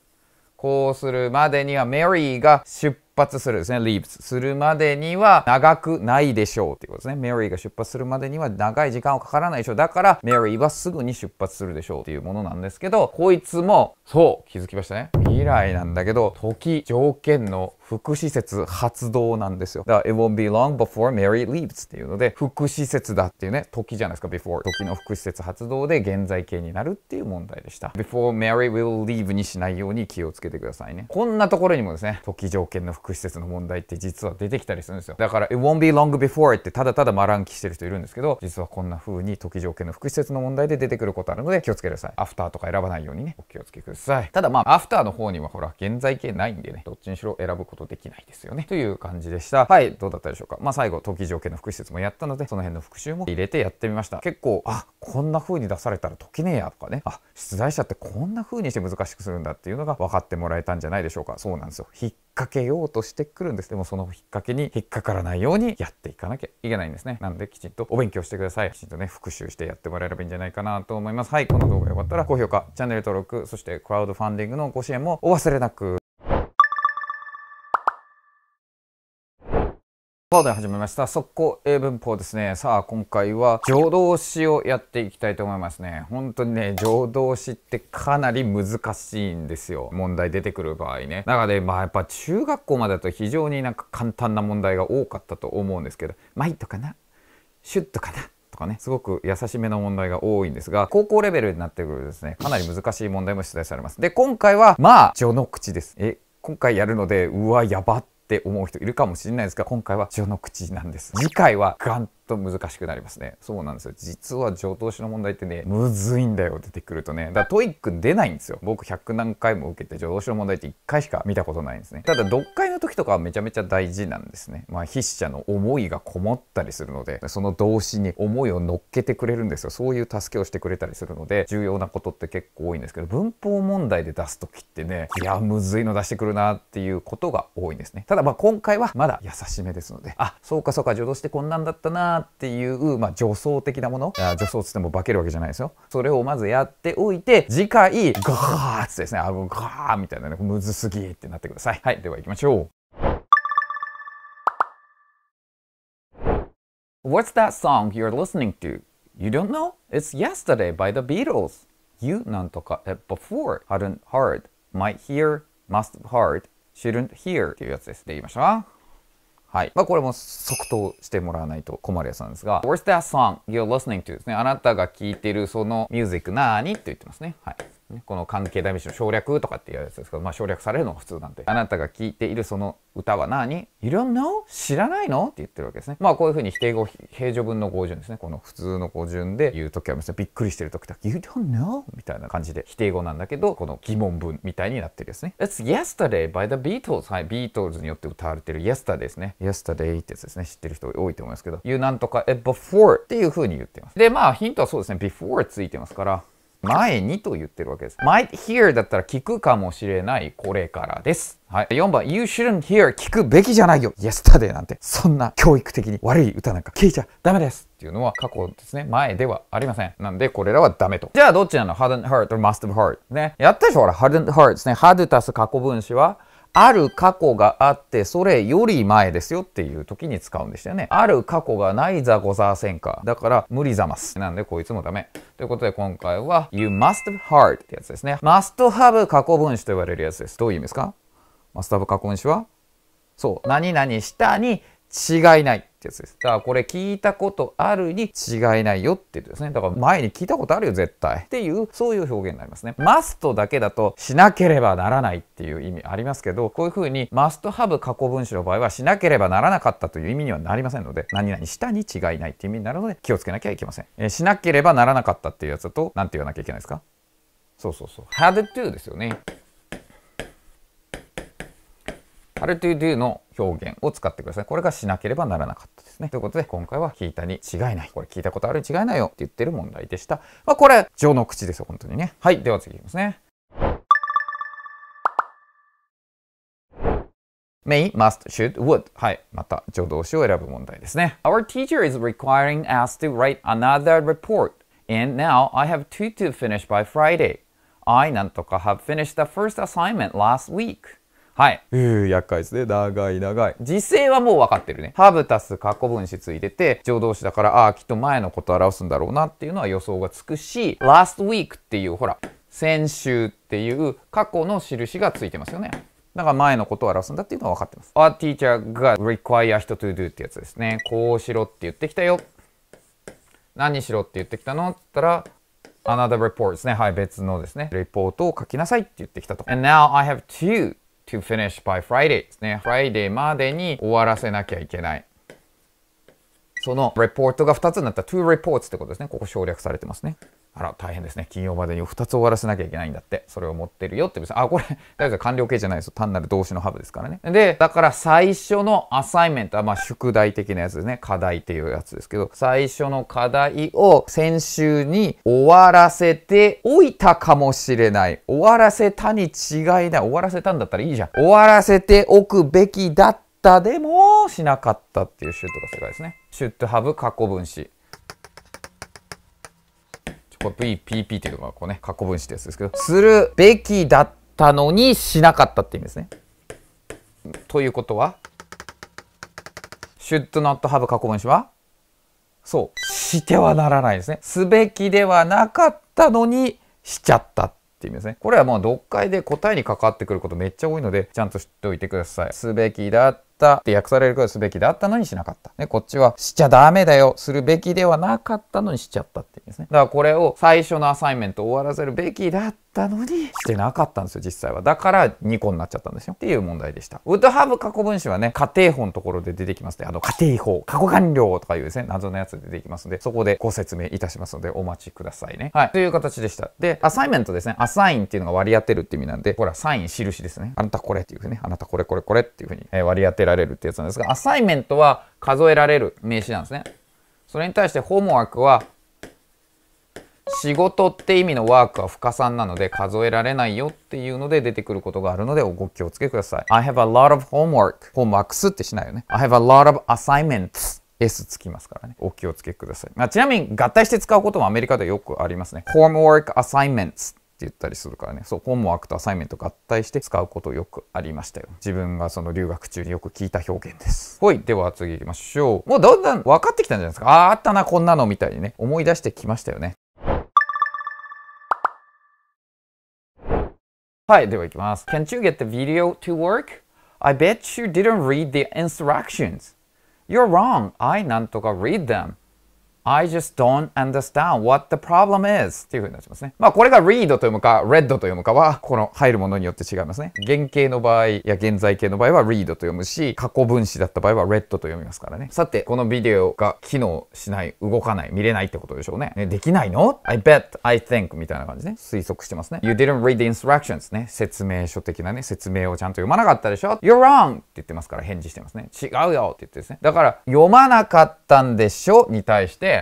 こうするまでには、Mary が出発するですね、leaves するまでには長くないでしょうていうことですね。メリーが出発するまでには長い時間はかからないでしょう。だからメリーはすぐに出発するでしょうっていうものなんですけど、こいつも、そう、気づきましたね。未来なんだけど、時、条件の福祉施設発動なんですよ。だから、It won't be long before Mary leaves っていうので、福祉施設だっていうね、時じゃないですか、before。時の福祉施設発動で現在形になるっていう問題でした。before Mary will leave にしないように気をつけてくださいね。こんなところにもですね、時条件の福祉施設の問題って実は出てきたりするんですよ。だから、It won't be long before ってただただマランキしてる人いるんですけど、実はこんな風に時条件の福祉施設の問題で出てくることあるので、気をつけてください。アフターとか選ばないようにね、お気をつけください。ただまあ、アフターの方にはほら、現在形ないんでね、どっちにしろ選ぶことことできないですよね。という感じでした。はい、どうだったでしょうか。まあ、最後、登記条件の副施設もやったので、その辺の復習も入れてやってみました。結構、あ、こんな風に出されたら解けねえやとかね。あ、出題者ってこんな風にして難しくするんだっていうのが分かってもらえたんじゃないでしょうか。そうなんですよ。引っ掛けようとしてくるんです。でも、その引っ掛けに引っかからないようにやっていかなきゃいけないんですね。なんで、きちんとお勉強してください。きちんとね、復習してやってもらえればいいんじゃないかなと思います。はい、この動画が良かったら高評価、チャンネル登録、そしてクラウドファンディングのご支援もお忘れなく。報で始めました。速攻英文法ですね。さあ、今回は助動詞をやっていきたいと思いますね。本当にね、助動詞ってかなり難しいんですよ。問題出てくる場合ね。なので、まあやっぱ中学校までだと非常になんか簡単な問題が多かったと思うんですけど、マイトかなシュッとかなとかね、すごく優しめの問題が多いんですが、高校レベルになってくるとですね、かなり難しい問題も出題されます。で、今回は、まあ、序の口です。え、今回やるので、うわ、やばっって思う人いるかもしれないですが今回は塩の口なんです次回はガンと難しくなりますね。そうなんですよ。実は上等詞の問題ってね、むずいんだよ、出てくるとね。だからトイック出ないんですよ。僕100何回も受けて、上等詞の問題って1回しか見たことないんですね。ただ、読解の時とかはめちゃめちゃ大事なんですね。まあ、筆者の思いがこもったりするので、その動詞に思いを乗っけてくれるんですよ。そういう助けをしてくれたりするので、重要なことって結構多いんですけど、文法問題で出す時ってね、いや、むずいの出してくるなっていうことが多いんですね。ただ、まあ、今回はまだ優しめですので、あ、そうかそうか、助動詞ってこんなんだったなっていう、まあ、女装的なものあ女装つっても化けるわけじゃないですよそれをまずやっておいて次回ガーッつですねあのガーみたいなねむずすぎってなってくださいはいでは行きましょう What's that song you're listening to? You don't know? It's Yesterday by the Beatles. You なんとか before hadn't heard, might hear, must have heard, shouldn't hear っていうやつです。で、言いましたはい。まあこれも即答してもらわないと困るやつなんですが、Where's that song you're listening to? ですね。あなたが聴いてるそのミュージックなーにって言ってますね。はい。この関係代名詞の省略とかっていうやつですけど、まあ、省略されるのが普通なんで、あなたが聴いているその歌は何 ?You don't know? 知らないのって言ってるわけですね。まあこういうふうに否定語、平常文の語順ですね。この普通の語順で言う時はびっくりしてる時とか、You don't know? みたいな感じで否定語なんだけど、この疑問文みたいになってるですね。i t s Yesterday by the Beatles。はい、ビートルズによって歌われてる Yesterday ですね。Yesterday ってやつですね。知ってる人多いと思いますけど、You なんとか before っていうふうに言ってます。で、まあヒントはそうですね、before ついてますから、前にと言ってるわけです。might hear だったら聞くかもしれないこれからです。はい。4番、You shouldn't hear 聞くべきじゃないよ !Yesterday なんて、そんな教育的に悪い歌なんか聞いちゃダメですっていうのは過去ですね。前ではありません。なんで、これらはダメと。じゃあ、どっちなの h a d n d h e a r t or must have h e a r t ね。やったでしょほら、h a d n d h e a r t ですね。had 足す過去分詞はある過去があって、それより前ですよっていう時に使うんでしたよね。ある過去がないざござせんか。だから、無理ざます。なんで、こいつもダメ。ということで、今回は、you must have hard ってやつですね。must have 過去分詞と言われるやつです。どういう意味ですか ?must have 過去分詞はそう、何々したに違いない。ってやつです。だからこれ聞いたことあるに違いないよって言うとですね。だから前に聞いたことあるよ絶対っていうそういう表現になりますね。マストだけだとしなければならないっていう意味ありますけどこういうふうにマストハブ過去分詞の場合はしなければならなかったという意味にはなりませんので何々したに違いないっていう意味になるので気をつけなきゃいけません。えー、しなければならなかったっていうやつだと何て言わなきゃいけないですかそうそうそう。had to ですよね。had to do の表現を使ってください。これがしなければならなかったですね。ということで、今回は聞いたに違いない。これ聞いたことあるに違いないよって言ってる問題でした。まあ、これ、情の口ですよ、本当にね。はい、では次いきますね。may, must, should, would. はい。また、助動詞を選ぶ問題ですね。Our teacher is requiring us to write another report. And now I have two to finish by Friday. I なんとか have finished the first assignment last week. はい。えー、厄介ですね。長い長い。時勢はもう分かってるね。ハブタス過去分詞ついてて、助動詞だから、ああ、きっと前のことを表すんだろうなっていうのは予想がつくし、last week っていう、ほら、先週っていう過去の印がついてますよね。だから前のことを表すんだっていうのは分かってます。o teacher が require 人 to do ってやつですね。こうしろって言ってきたよ。何しろって言ってきたのって言ったら、another report ですね。はい、別のですね、レポートを書きなさいって言ってきたと。and now I have two to finish by Friday ですね。Friday までに終わらせなきゃいけない。そのレポートが2つになった two reports ってことですね。ここ省略されてますね。あら、大変ですね。金曜までに2つ終わらせなきゃいけないんだって。それを持ってるよって別に、あ、これ、大丈夫完了形じゃないですよ。単なる動詞のハブですからね。で、だから最初のアサイメントは、まあ、宿題的なやつですね。課題っていうやつですけど、最初の課題を先週に終わらせておいたかもしれない。終わらせたに違いない。終わらせたんだったらいいじゃん。終わらせておくべきだった。でもしなかったっていうシュートが正解ですね。シュッとハブ過去分詞。これ VPP ていうのがこうね、過去分詞ってやつですけど、するべきだったのにしなかったって意味ですね。ということは、should not have 分詞はそう、してはならないですね。すべきではなかったのにしちゃったっていう意味ですね。これはもう読解で答えに関わってくることめっちゃ多いので、ちゃんと知っておいてください。すべきだっったって訳されるからすべきだったのにしなかった。ね、こっちはしちゃダメだよ、するべきではなかったのにしちゃったっていうんですね。だからこれを最初のアサイメント終わらせるべきだったのにしてなかったんですよ、実際は。だから2個になっちゃったんですよ。っていう問題でした。ウッドハブ過去分詞はね、家庭法のところで出てきますね。あの家庭法、過去完了とかいうですね、謎のやつで出てきますので、そこでご説明いたしますので、お待ちくださいね。はい。という形でした。で、アサイメントですね。アサインっていうのが割り当てるって意味なんで、これはサイン、印ですね。あなたこれっていうふうにね、あなたこれこれこれっていうふうに、え割り当てるられるってやつなんですが、アサイメントは数えられる名詞なんですね。それに対してホームワークは仕事って意味のワークは不可算なので数えられないよっていうので出てくることがあるのでご気をつけください。I have a lot of homework. ホームワークスってしないよね。I have a lot of assignments. S つきますからね。お気をつけください。まあ、ちなみに合体して使うこともアメリカでよくありますね。Homework assignments 言ったりするからねそう本もアクとアサイメント合体して使うことよくありましたよ自分がその留学中によく聞いた表現ですほいでは次行きましょうもうだんだん分かってきたんじゃないですかあああったなこんなのみたいにね思い出してきましたよねはいでは行きます c a n you get the video to work? I bet you didn't read the instructions You're wrong I なんとか read them I just don't understand what the problem is っていう風になってますね。まあこれが read と読むか red と読むかはこの入るものによって違いますね。原型の場合や現在形の場合は read と読むし過去分詞だった場合は red と読みますからね。さてこのビデオが機能しない動かない見れないってことでしょうね。ねできないの ?I bet, I think みたいな感じね。推測してますね。You didn't read the instructions ね。説明書的なね説明をちゃんと読まなかったでしょ ?You're wrong って言ってますから返事してますね。違うよって言ってですね。だから読まなかったんでしょに対して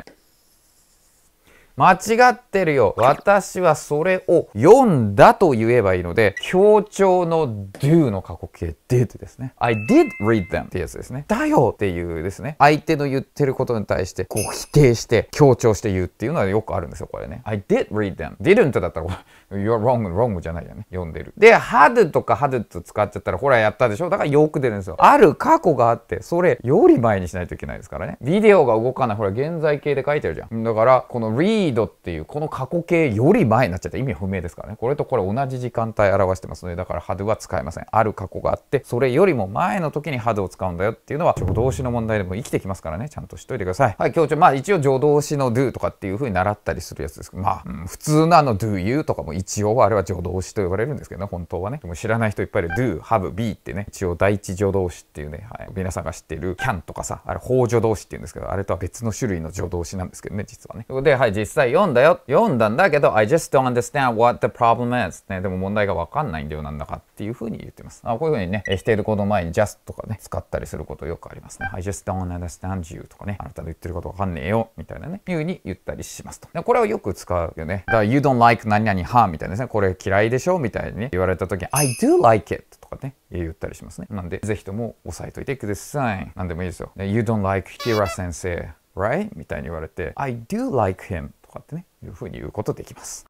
間違ってるよ。私はそれを読んだと言えばいいので、強調の do の過去形 did ですね。I did read them ってやつですね。だよっていうですね。相手の言ってることに対して、こう否定して、強調して言うっていうのはよくあるんですよ、これね。I did read them.didn't だったらこれ You're wrong, wrong じゃないよね。読んでる。で、had とか had と使っちゃったら、ほらやったでしょだからよく出るんですよ。ある過去があって、それより前にしないといけないですからね。ビデオが動かない。ほら、現在形で書いてるじゃん。だから、この read っていう、この過去形より前になっちゃった意味不明ですからね。これとこれ同じ時間帯表してますので、だから had は使えません。ある過去があって、それよりも前の時に had を使うんだよっていうのは、助動詞の問題でも生きてきますからね。ちゃんとしといてください。はい、今日ちょ、まあ一応助動詞の do とかっていう風に習ったりするやつですけど、まあ、うん、普通なの do you とかも一一応あれは助動詞と呼ばれるんですけどね本当はねでも知らない人いっぱいいる do have be ってね一応第一助動詞っていうね、はい、皆さんが知っている can とかさあれ法助動詞っていうんですけどあれとは別の種類の助動詞なんですけどね実はねではい実際読んだよ読んだんだけど I just don't understand what the problem is ねでも問題が分かんないんだよなんだかっていうふうに言ってますあこういうふうにね否定ること前に just とかね使ったりすることよくありますね I just don't understand you とかねあなたの言ってること分かんねえよみたいなねいうふうに言ったりしますとこれはよく使うよねだから You don't like 何々 harm みたいなですね、これ嫌いでしょみたいに、ね、言われた時に、I do like it とかね、言ったりしますね。なんで、ぜひとも押さえといてください。なんでもいいですよ。You don't like Hira 先生 right? みたいに言われて、I do like him とかってね、いうふうに言うことできます。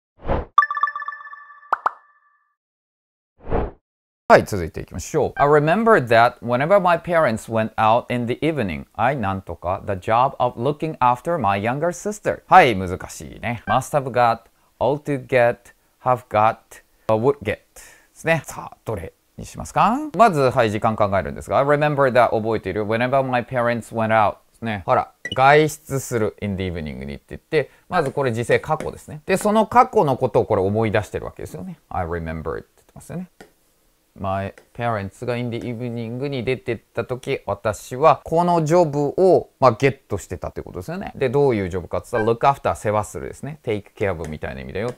はい、続いていきましょう。I remember that whenever my parents went out in the evening, I なんとか the job of looking after my younger sister. はい、難しいね。must have got all to get have got would get ですね。さあ、どれにしますかまず、はい、時間考えるんですが、remember that 覚えている whenever my parents went out ですね。ほら、外出する in the evening にって言って、まずこれ時世過去ですね。で、その過去のことをこれ思い出してるわけですよね。I remember って言ってますよね。my parents が in the evening に出てった時、私はこのジョブを、まあ、ゲットしてたってことですよね。で、どういうジョブかって言ったら、look after 世話するですね。take care of みたいな意味だよ。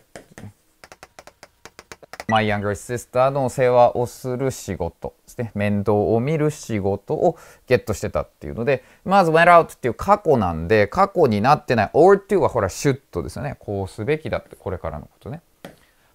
マイ r s i シスターの世話をする仕事ですね。面倒を見る仕事をゲットしてたっていうので、まず went out っていう過去なんで、過去になってない or to はほら、シュッとですよね。こうすべきだって、これからのことね。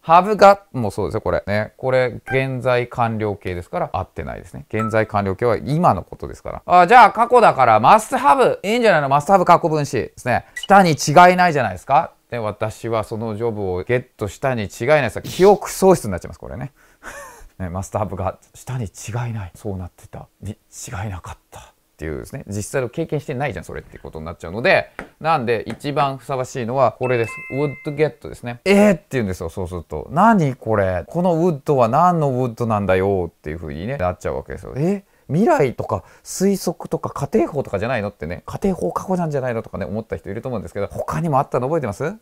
have got もそうですよ、これ。ね。これ、現在完了形ですから、合ってないですね。現在完了形は今のことですから。あじゃあ、過去だから、must have。いいんじゃないの ?must have 過去分詞ですね。下に違いないじゃないですか。で私はそのジョブをゲットしたに違いないさ記憶喪失になっちゃいますこれね ねマスターブがしたに違いないそうなってたに違いなかったっていうですね実際の経験してないじゃんそれってことになっちゃうのでなんで一番ふさわしいのはこれですウッドゲットですねえー、って言うんですよそうすると何これこのウッドは何のウッドなんだよっていうふうにねなっちゃうわけですよえ未来とか推測とか仮定法とかじゃないのってね仮定法過去なんじゃないのとかね思った人いると思うんですけど他にもあったの覚えてます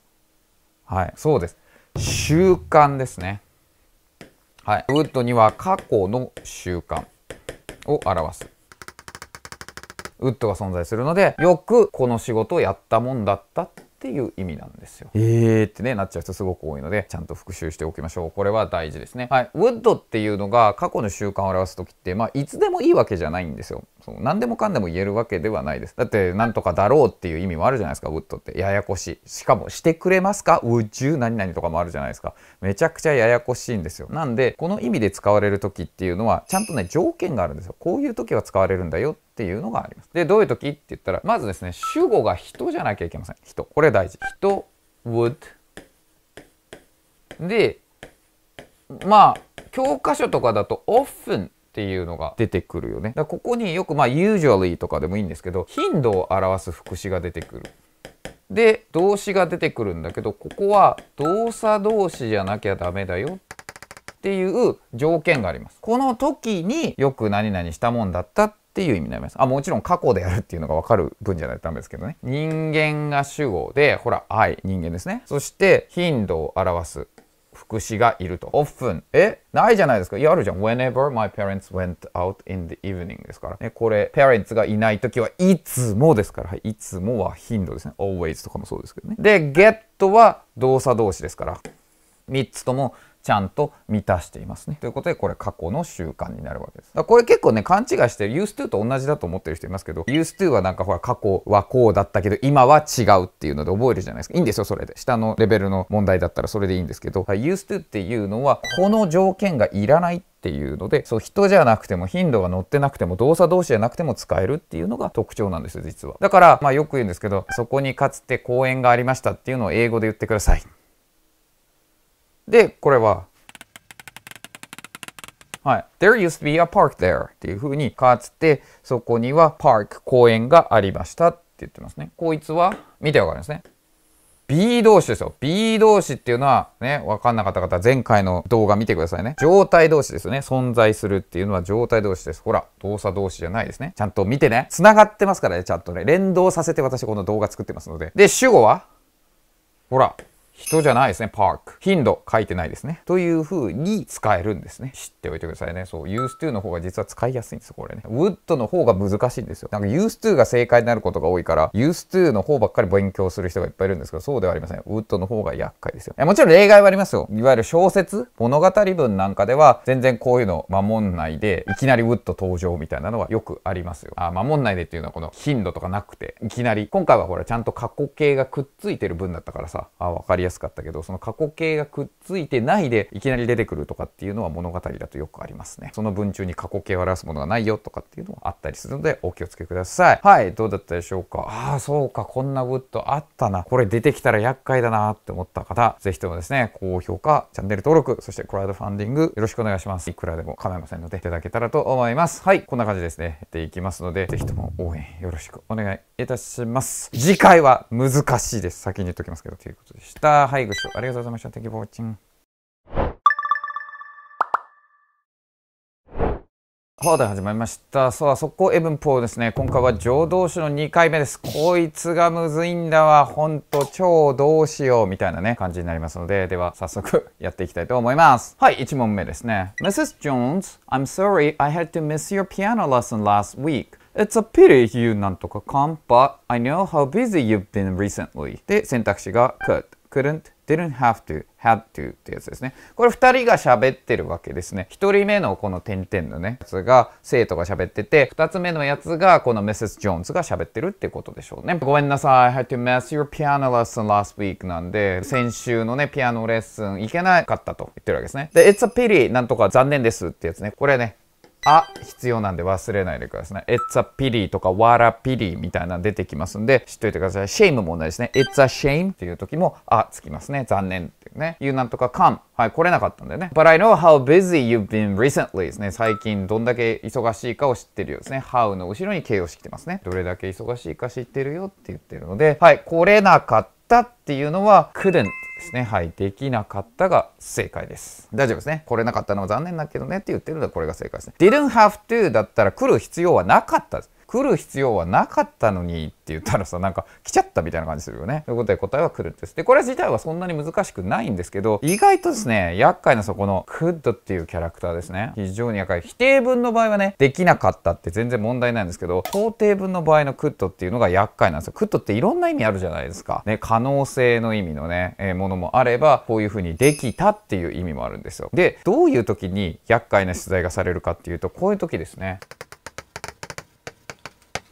はいそうです習慣ですねはいウッドには過去の習慣を表すウッドが存在するのでよくこの仕事をやったもんだったってっていう意味なんですよ。えーってね、なっちゃう人すごく多いので、ちゃんと復習しておきましょう。これは大事ですね。はい。ウッドっていうのが過去の習慣を表す時って、まあ、いつでもいいわけじゃないんですよ。そう。何でもかんでも言えるわけではないです。だって、なんとかだろうっていう意味もあるじゃないですか、ウッドって。ややこしい。しかも、してくれますか宇宙何々とかもあるじゃないですか。めちゃくちゃややこしいんですよ。なんで、この意味で使われる時っていうのは、ちゃんとね、条件があるんですよ。こういう時は使われるんだよってっていうのがあります。で、どういう時って言ったら、まずですね、主語が人じゃなきゃいけません。人。これ大事。人、would。で、まあ、教科書とかだと often っていうのが出てくるよね。だここによく、まあ、usually とかでもいいんですけど、頻度を表す副詞が出てくる。で、動詞が出てくるんだけど、ここは動作動詞じゃなきゃダメだよっていう条件があります。この時によく何々したもんだったっっていう意味になります。あ、もちろん過去であるっていうのがわかる文じゃないとダメですけどね。人間が主語で、ほら、愛、人間ですね。そして、頻度を表す。副詞がいると。often。えないじゃないですか。いや、あるじゃん。whenever my parents went out in the evening ですから。ね、これ、parents がいないときはいつもですから。はい、いつもは頻度ですね。always とかもそうですけどね。で、get は動作動詞ですから。3つともちゃんと満たしていますね。ということでこれ過去の習慣になるわけです。だこれ結構ね勘違いして used to と同じだと思ってる人いますけど used to はなんかほら過去はこうだったけど今は違うっていうので覚えるじゃないですか。いいんですよそれで。下のレベルの問題だったらそれでいいんですけど、used to っていうのはこの条件がいらないってっていうのでそう人じゃなくても頻度が乗ってなくても動作同士じゃなくても使えるっていうのが特徴なんですよ実はだからまあよく言うんですけどそこにかつて公園がありましたっていうのを英語で言ってくださいで、これは、はい。There used to be a park there っていうふうに、かつてそこにはパーク、公園がありましたって言ってますね。こいつは、見てわかりますね。B 動詞ですよ。B 動詞っていうのはね、わかんなかった方、前回の動画見てくださいね。状態動詞ですよね。存在するっていうのは状態動詞です。ほら、動作動詞じゃないですね。ちゃんと見てね。繋がってますからね、ちゃんとね。連動させて私この動画作ってますので。で、主語はほら、人じゃないですね。パーク。頻度書いてないですね。という風に使えるんですね。知っておいてくださいね。そう、used to の方が実は使いやすいんですよ、これね。would の方が難しいんですよ。なんか used to が正解になることが多いから、used to の方ばっかり勉強する人がいっぱいいるんですけど、そうではありません。would の方が厄介ですよ。もちろん例外はありますよ。いわゆる小説、物語文なんかでは、全然こういうの守んないで、いきなり would 登場みたいなのはよくありますよ。あ、守んないでっていうのはこの頻度とかなくて、いきなり。今回はほら、ちゃんと過去形がくっついてる分だったからさ、あ、わかりやすい。やすかったけどその過去形がくっついてないでいきなり出てくるとかっていうのは物語だとよくありますねその文中に過去形を表すものがないよとかっていうのもあったりするのでお気をつけくださいはいどうだったでしょうかああそうかこんなウッドあったなこれ出てきたら厄介だなって思った方是非ともですね高評価チャンネル登録そしてクラウドファンディングよろしくお願いしますいくらでも構いませんのでいただけたらと思いますはいこんな感じですねやっていきますので是非とも応援よろしくお願いいたします。次回は難しいです。先に言っておきますけど、ということでした。はい、ご視聴ありがとうございました。Thank you for watching. ほで始まりました。さあ、速攻エブン4ですね。今回は浄動詞の2回目です。こいつがむずいんだわ。ほんと、超どうしよう。みたいなね、感じになりますので、では早速やっていきたいと思います。はい、1問目ですね。Mrs. Jones, I'm sorry I had to miss your piano lesson last week. It's a pity you なんとか can't, but I know how busy you've been recently. で、選択肢が could, couldn't, didn't have to, had to ってやつですね。これ2人が喋ってるわけですね。1人目のこの点々のね、やつが生徒が喋ってて、2つ目のやつがこの Mrs. Jones が喋ってるってことでしょうね。ごめんなさい。I had to miss your piano lesson last week なんで、先週のね、ピアノレッスン行けなかったと言ってるわけですね。で、It's a pity なんとか残念ですってやつね。これね、あ必要なんで忘れないでくださいね。It's a pity とか What a pity みたいなの出てきますんで知っといてください。shame も同じですね。It's a shame っていう時もあつきますね。残念っていうね。言うなんとか come はい、来れなかったんだよね。But I know how busy you've been recently ですね。最近どんだけ忙しいかを知ってるようですね。how の後ろに形容詞来てますね。どれだけ忙しいか知ってるよって言ってるので、はい、来れなかったったっていうのは couldn't ですね。はい。できなかったが正解です。大丈夫ですね。来れなかったのは残念だけどねって言ってるのはこれが正解ですね。didn't have to だったら来る必要はなかったです。来る必要はなかったのにって言ったらさ、なんか来ちゃったみたいな感じするよね。ということで答えは来るんです。で、これ自体はそんなに難しくないんですけど、意外とですね、厄介なそこのクッドっていうキャラクターですね。非常に厄介。否定文の場合はね、できなかったって全然問題ないんですけど、肯定文の場合のクッドっていうのが厄介なんですよ。クッドっていろんな意味あるじゃないですか。ね、可能性の意味のね、えー、ものもあれば、こういうふうにできたっていう意味もあるんですよ。で、どういう時に厄介な取材がされるかっていうと、こういう時ですね。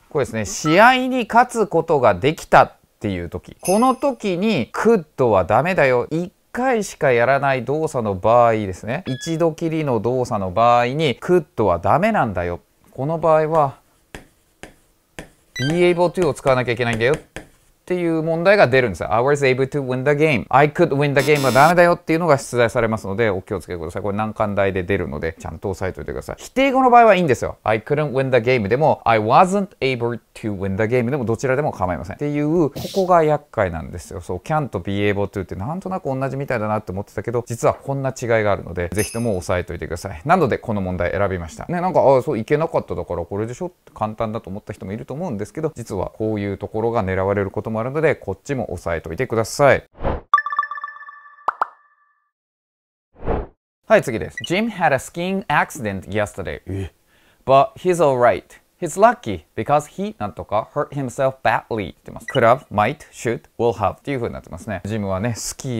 これですね、試合に勝つことができたっていう時。この時に、クッドはダメだよ。1回しかやらない動作の場合ですね。一度きりの動作の場合に、クッドはダメなんだよ。この場合は、b able to を使わなきゃいけないんだよっていう問題が出るんですよ。I was able to win the game.I could win the game はダメだよっていうのが出題されますので、お気をつけください。これ難関台で出るので、ちゃんと押さえておいてください。否定語の場合はいいんですよ。I couldn't win the game でも、I wasn't able to win the game でも、どちらでも構いません。っていう、ここが厄介なんですよ。そう、can と be able to ってなんとなく同じみたいだなって思ってたけど、実はこんな違いがあるので、ぜひとも押さえておいてください。なので、この問題選びました。ね、なんか、ああ、そう、いけなかっただからこれでしょって簡単だと思った人もいると思うんですけど、実はこういうところが狙われることもまるでこっちも押さえておいてください。はい、次です。ジムはね、スキー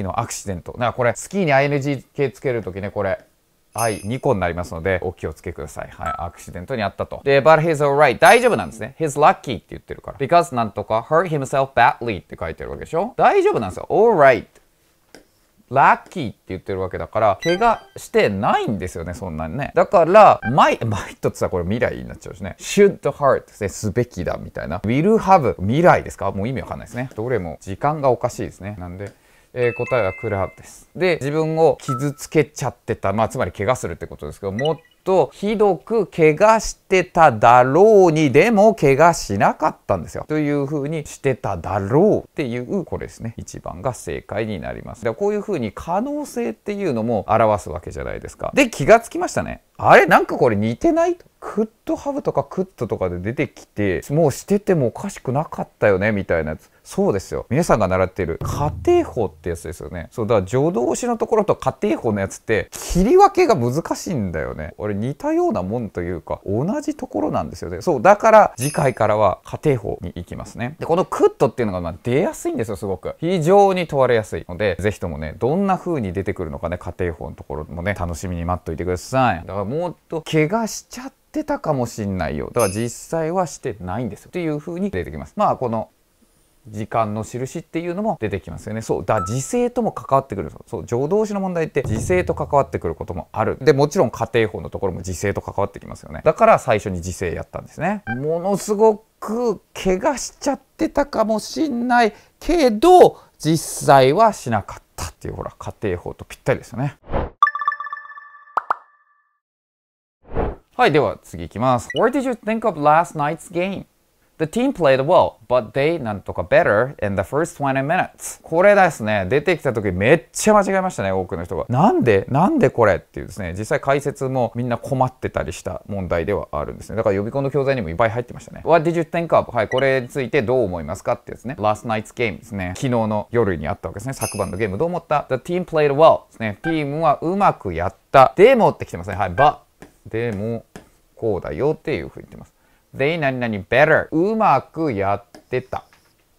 のアクシデント。なこれ、スキーに ING 系つける時ね、これ、はい。2個になりますので、お気をつけください。はい、アクシデントにあったと。で、but he's alright. 大丈夫なんですね。he's lucky って言ってるから。because なんとか hurt himself badly って書いてるわけでしょ大丈夫なんですよ。alright. ラッキーって言ってるわけだから、怪我してないんですよね、そんなにね。だから、マイ、マイとってさ、これ未来になっちゃうしね。should heart すべきだみたいな。will have 未来ですかもう意味わかんないですね。どれも時間がおかしいですね。なんで、えー、答えはクラブです。で、自分を傷つけちゃってた、まあ、つまり怪我するってことですけど、もっと、ひどく怪我してただろうにでも怪我しなかったんですよ。というふうにしてただろうっていう、これですね。1番が正解になります。でこういうふうに可能性っていうのも表すわけじゃないですか。で、気がつきましたね。あれなんかこれ似てないと。クッドハブとかクッドとかで出てきて、もうしててもおかしくなかったよねみたいなやつ。そうですよ。皆さんが習っている家庭法ってやつですよね。そうだ、から助動詞のところと家庭法のやつって切り分けが難しいんだよね。俺似たようなもんというか同じところなんですよねそうだから次回からは家庭法に行きますねでこのクッドっていうのがま出やすいんですよすごく非常に問われやすいので是非ともねどんな風に出てくるのかね家庭法のところもね楽しみに待っといてくださいだからもっと怪我しちゃってたかもしんないよだから実際はしてないんですよっていう風に出てきますまあこの時間の印っていうのも出てきますよねそうだ時勢とも関わってくるそう助動詞の問題って時勢と関わってくることもあるでもちろん家庭法のところも時勢と関わってきますよねだから最初に時勢やったんですねものすごく怪我しちゃってたかもしんないけど実際はしなかったっていうほら家庭法とぴったりですよねはいでは次いきます Where did you think of last night's game? The team played well, but they なんとか better in the first 20 minutes. これですね、出てきた時めっちゃ間違えましたね、多くの人が。なんでなんでこれっていうですね、実際解説もみんな困ってたりした問題ではあるんですね。だから予備校の教材にもいっぱい入ってましたね。What did you think of? はい、これについてどう思いますかってですね。Last night's game ですね。昨日の夜にあったわけですね。昨晩のゲームどう思った ?The team played well ですね。チームはうまくやった。でもってきてますね。はい、ば。でも、こうだよっていうふうに言ってます。they 何々 better うまくやってた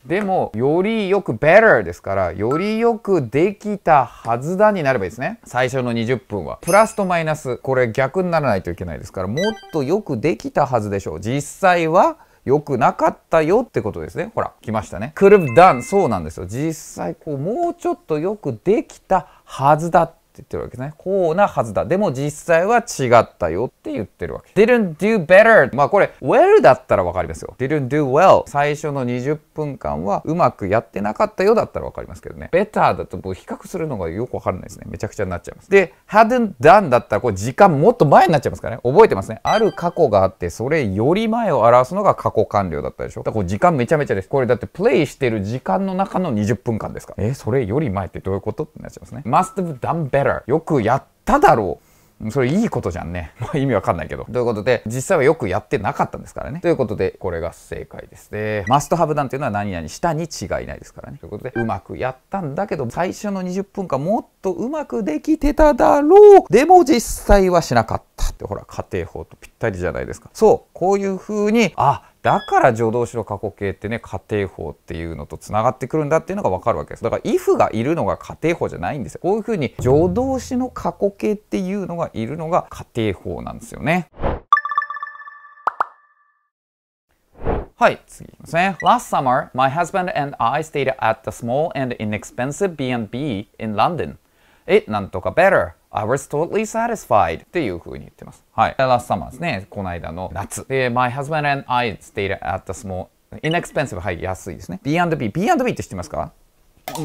でも、よりよく better ですから、よりよくできたはずだになればいいですね。最初の20分は。プラスとマイナス、これ逆にならないといけないですから、もっとよくできたはずでしょう。実際は、良くなかったよってことですね。ほら、来ましたね。could have done そうなんですよ。実際、こう、もうちょっとよくできたはずだっ言ってるわけですね。こうなはずだ。でも実際は違ったよって言ってるわけ。didn't do better。まあこれ、well だったらわかりますよ。didn't do well。最初の20分間はうまくやってなかったよだったらわかりますけどね。better だともう比較するのがよくわかんないですね。めちゃくちゃになっちゃいます。で、hadn't done だったらこれ時間もっと前になっちゃいますからね。覚えてますね。ある過去があって、それより前を表すのが過去完了だったでしょ。だからこれ時間めちゃめちゃです。これだってプレイしてる時間の中の20分間ですから。え、それより前ってどういうことってなっちゃいますね。must have done better らよくやっただろう。それいいことじゃんね。まあ意味わかんないけど。ということで、実際はよくやってなかったんですからね。ということで、これが正解です。で、マストハブなんていうのは何々したに違いないですからね。ということで、うまくやったんだけど、最初の20分間もっとうまくできてただろう。でも実際はしなかったって、ほら、家庭法とぴったりじゃないですか。そう、こういう風に、あ、だから助動詞の過去形ってね仮定法っていうのとつながってくるんだっていうのが分かるわけですだから if がいるのが仮定法じゃないんですよこういうふうに助動詞の過去形っていうのがいるのが仮定法なんですよねはい、次いきますね。Last summer, my husband and I stayed at the small and inexpensive B&B in London. It なんとか better I was totally satisfied っていうふうに言ってます。はい。last summer ですね。この間の夏。で、my husband and I stayed at the small inexpensive はい、安いですね。B&B。B&B って知ってますか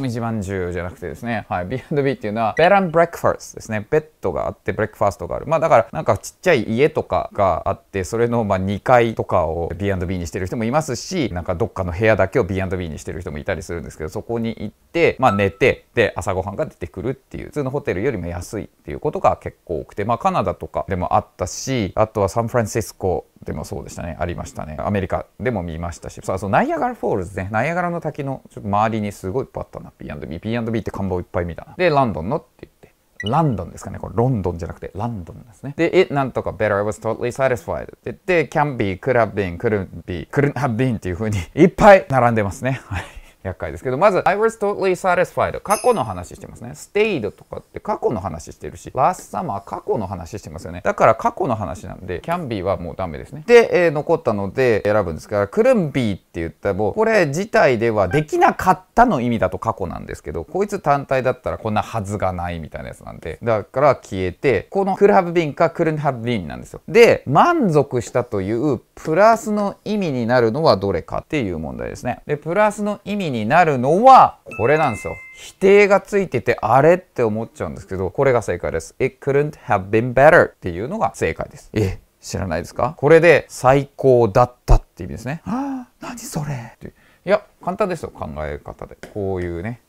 一番重要じゃなくてですね、はい、B&B っていうのは、ベランブレックファーストですね。ベッドがあって、ブレックファーストがある。まあだから、なんかちっちゃい家とかがあって、それのまあ2階とかを B&B にしてる人もいますし、なんかどっかの部屋だけを B&B にしてる人もいたりするんですけど、そこに行って、まあ寝て、で、朝ごはんが出てくるっていう、普通のホテルよりも安いっていうことが結構多くて、まあカナダとかでもあったし、あとはサンフランシスコでもそうでしたね。ありましたね。アメリカでも見ましたし、さあ、そのナイアガラフォールズね、ナイアガラの滝のちょっと周りにすごいッったな、P&B。P&B って看板いっぱい見たな。で、ロンドンのって言って、ロンドンですかね。これロンドンじゃなくて、ランドンですね。で、it なんとか better, I was totally satisfied. って言って、can be, could have been, couldn't be, couldn't have been っていう風にいっぱい並んでますね。はい。厄介ですけど、まず、I was totally satisfied。過去の話してますね。stayed とかって過去の話してるし、last summer 過去の話してますよね。だから過去の話なんで、can be はもうダメですね。で、えー、残ったので選ぶんですから、couldn't be って言ったらもう、これ自体ではできなかったの意味だと過去なんですけど、こいつ単体だったらこんなはずがないみたいなやつなんで、だから消えて、この could have been か couldn't have been なんですよ。で、満足したというプラスの意味になるのはどれかっていう問題ですね。で、プラスの意味になるのはこれなんですよ。否定がついててあれって思っちゃうんですけど、これが正解です。It couldn't have been better っていうのが正解です。え、知らないですかこれで最高だったって意味ですね。はあ、何それっていや、簡単ですよ。考え方で。こういうね。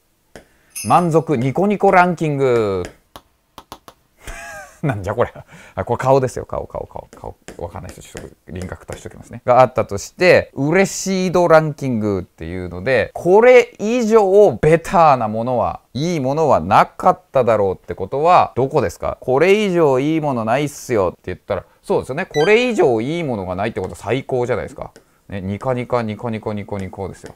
満足ニコニコランキング。なんじゃこれ。あ、これ顔ですよ。顔、顔、顔、顔。わかんない人、ちょっと輪郭足しておきますね。があったとして、嬉しい度ランキングっていうので、これ以上ベターなものは、いいものはなかっただろうってことは、どこですかこれ以上いいものないっすよって言ったら、そうですよね。これ以上いいものがないってことは最高じゃないですか。ね、ニカニカニカニカニカニカですよ。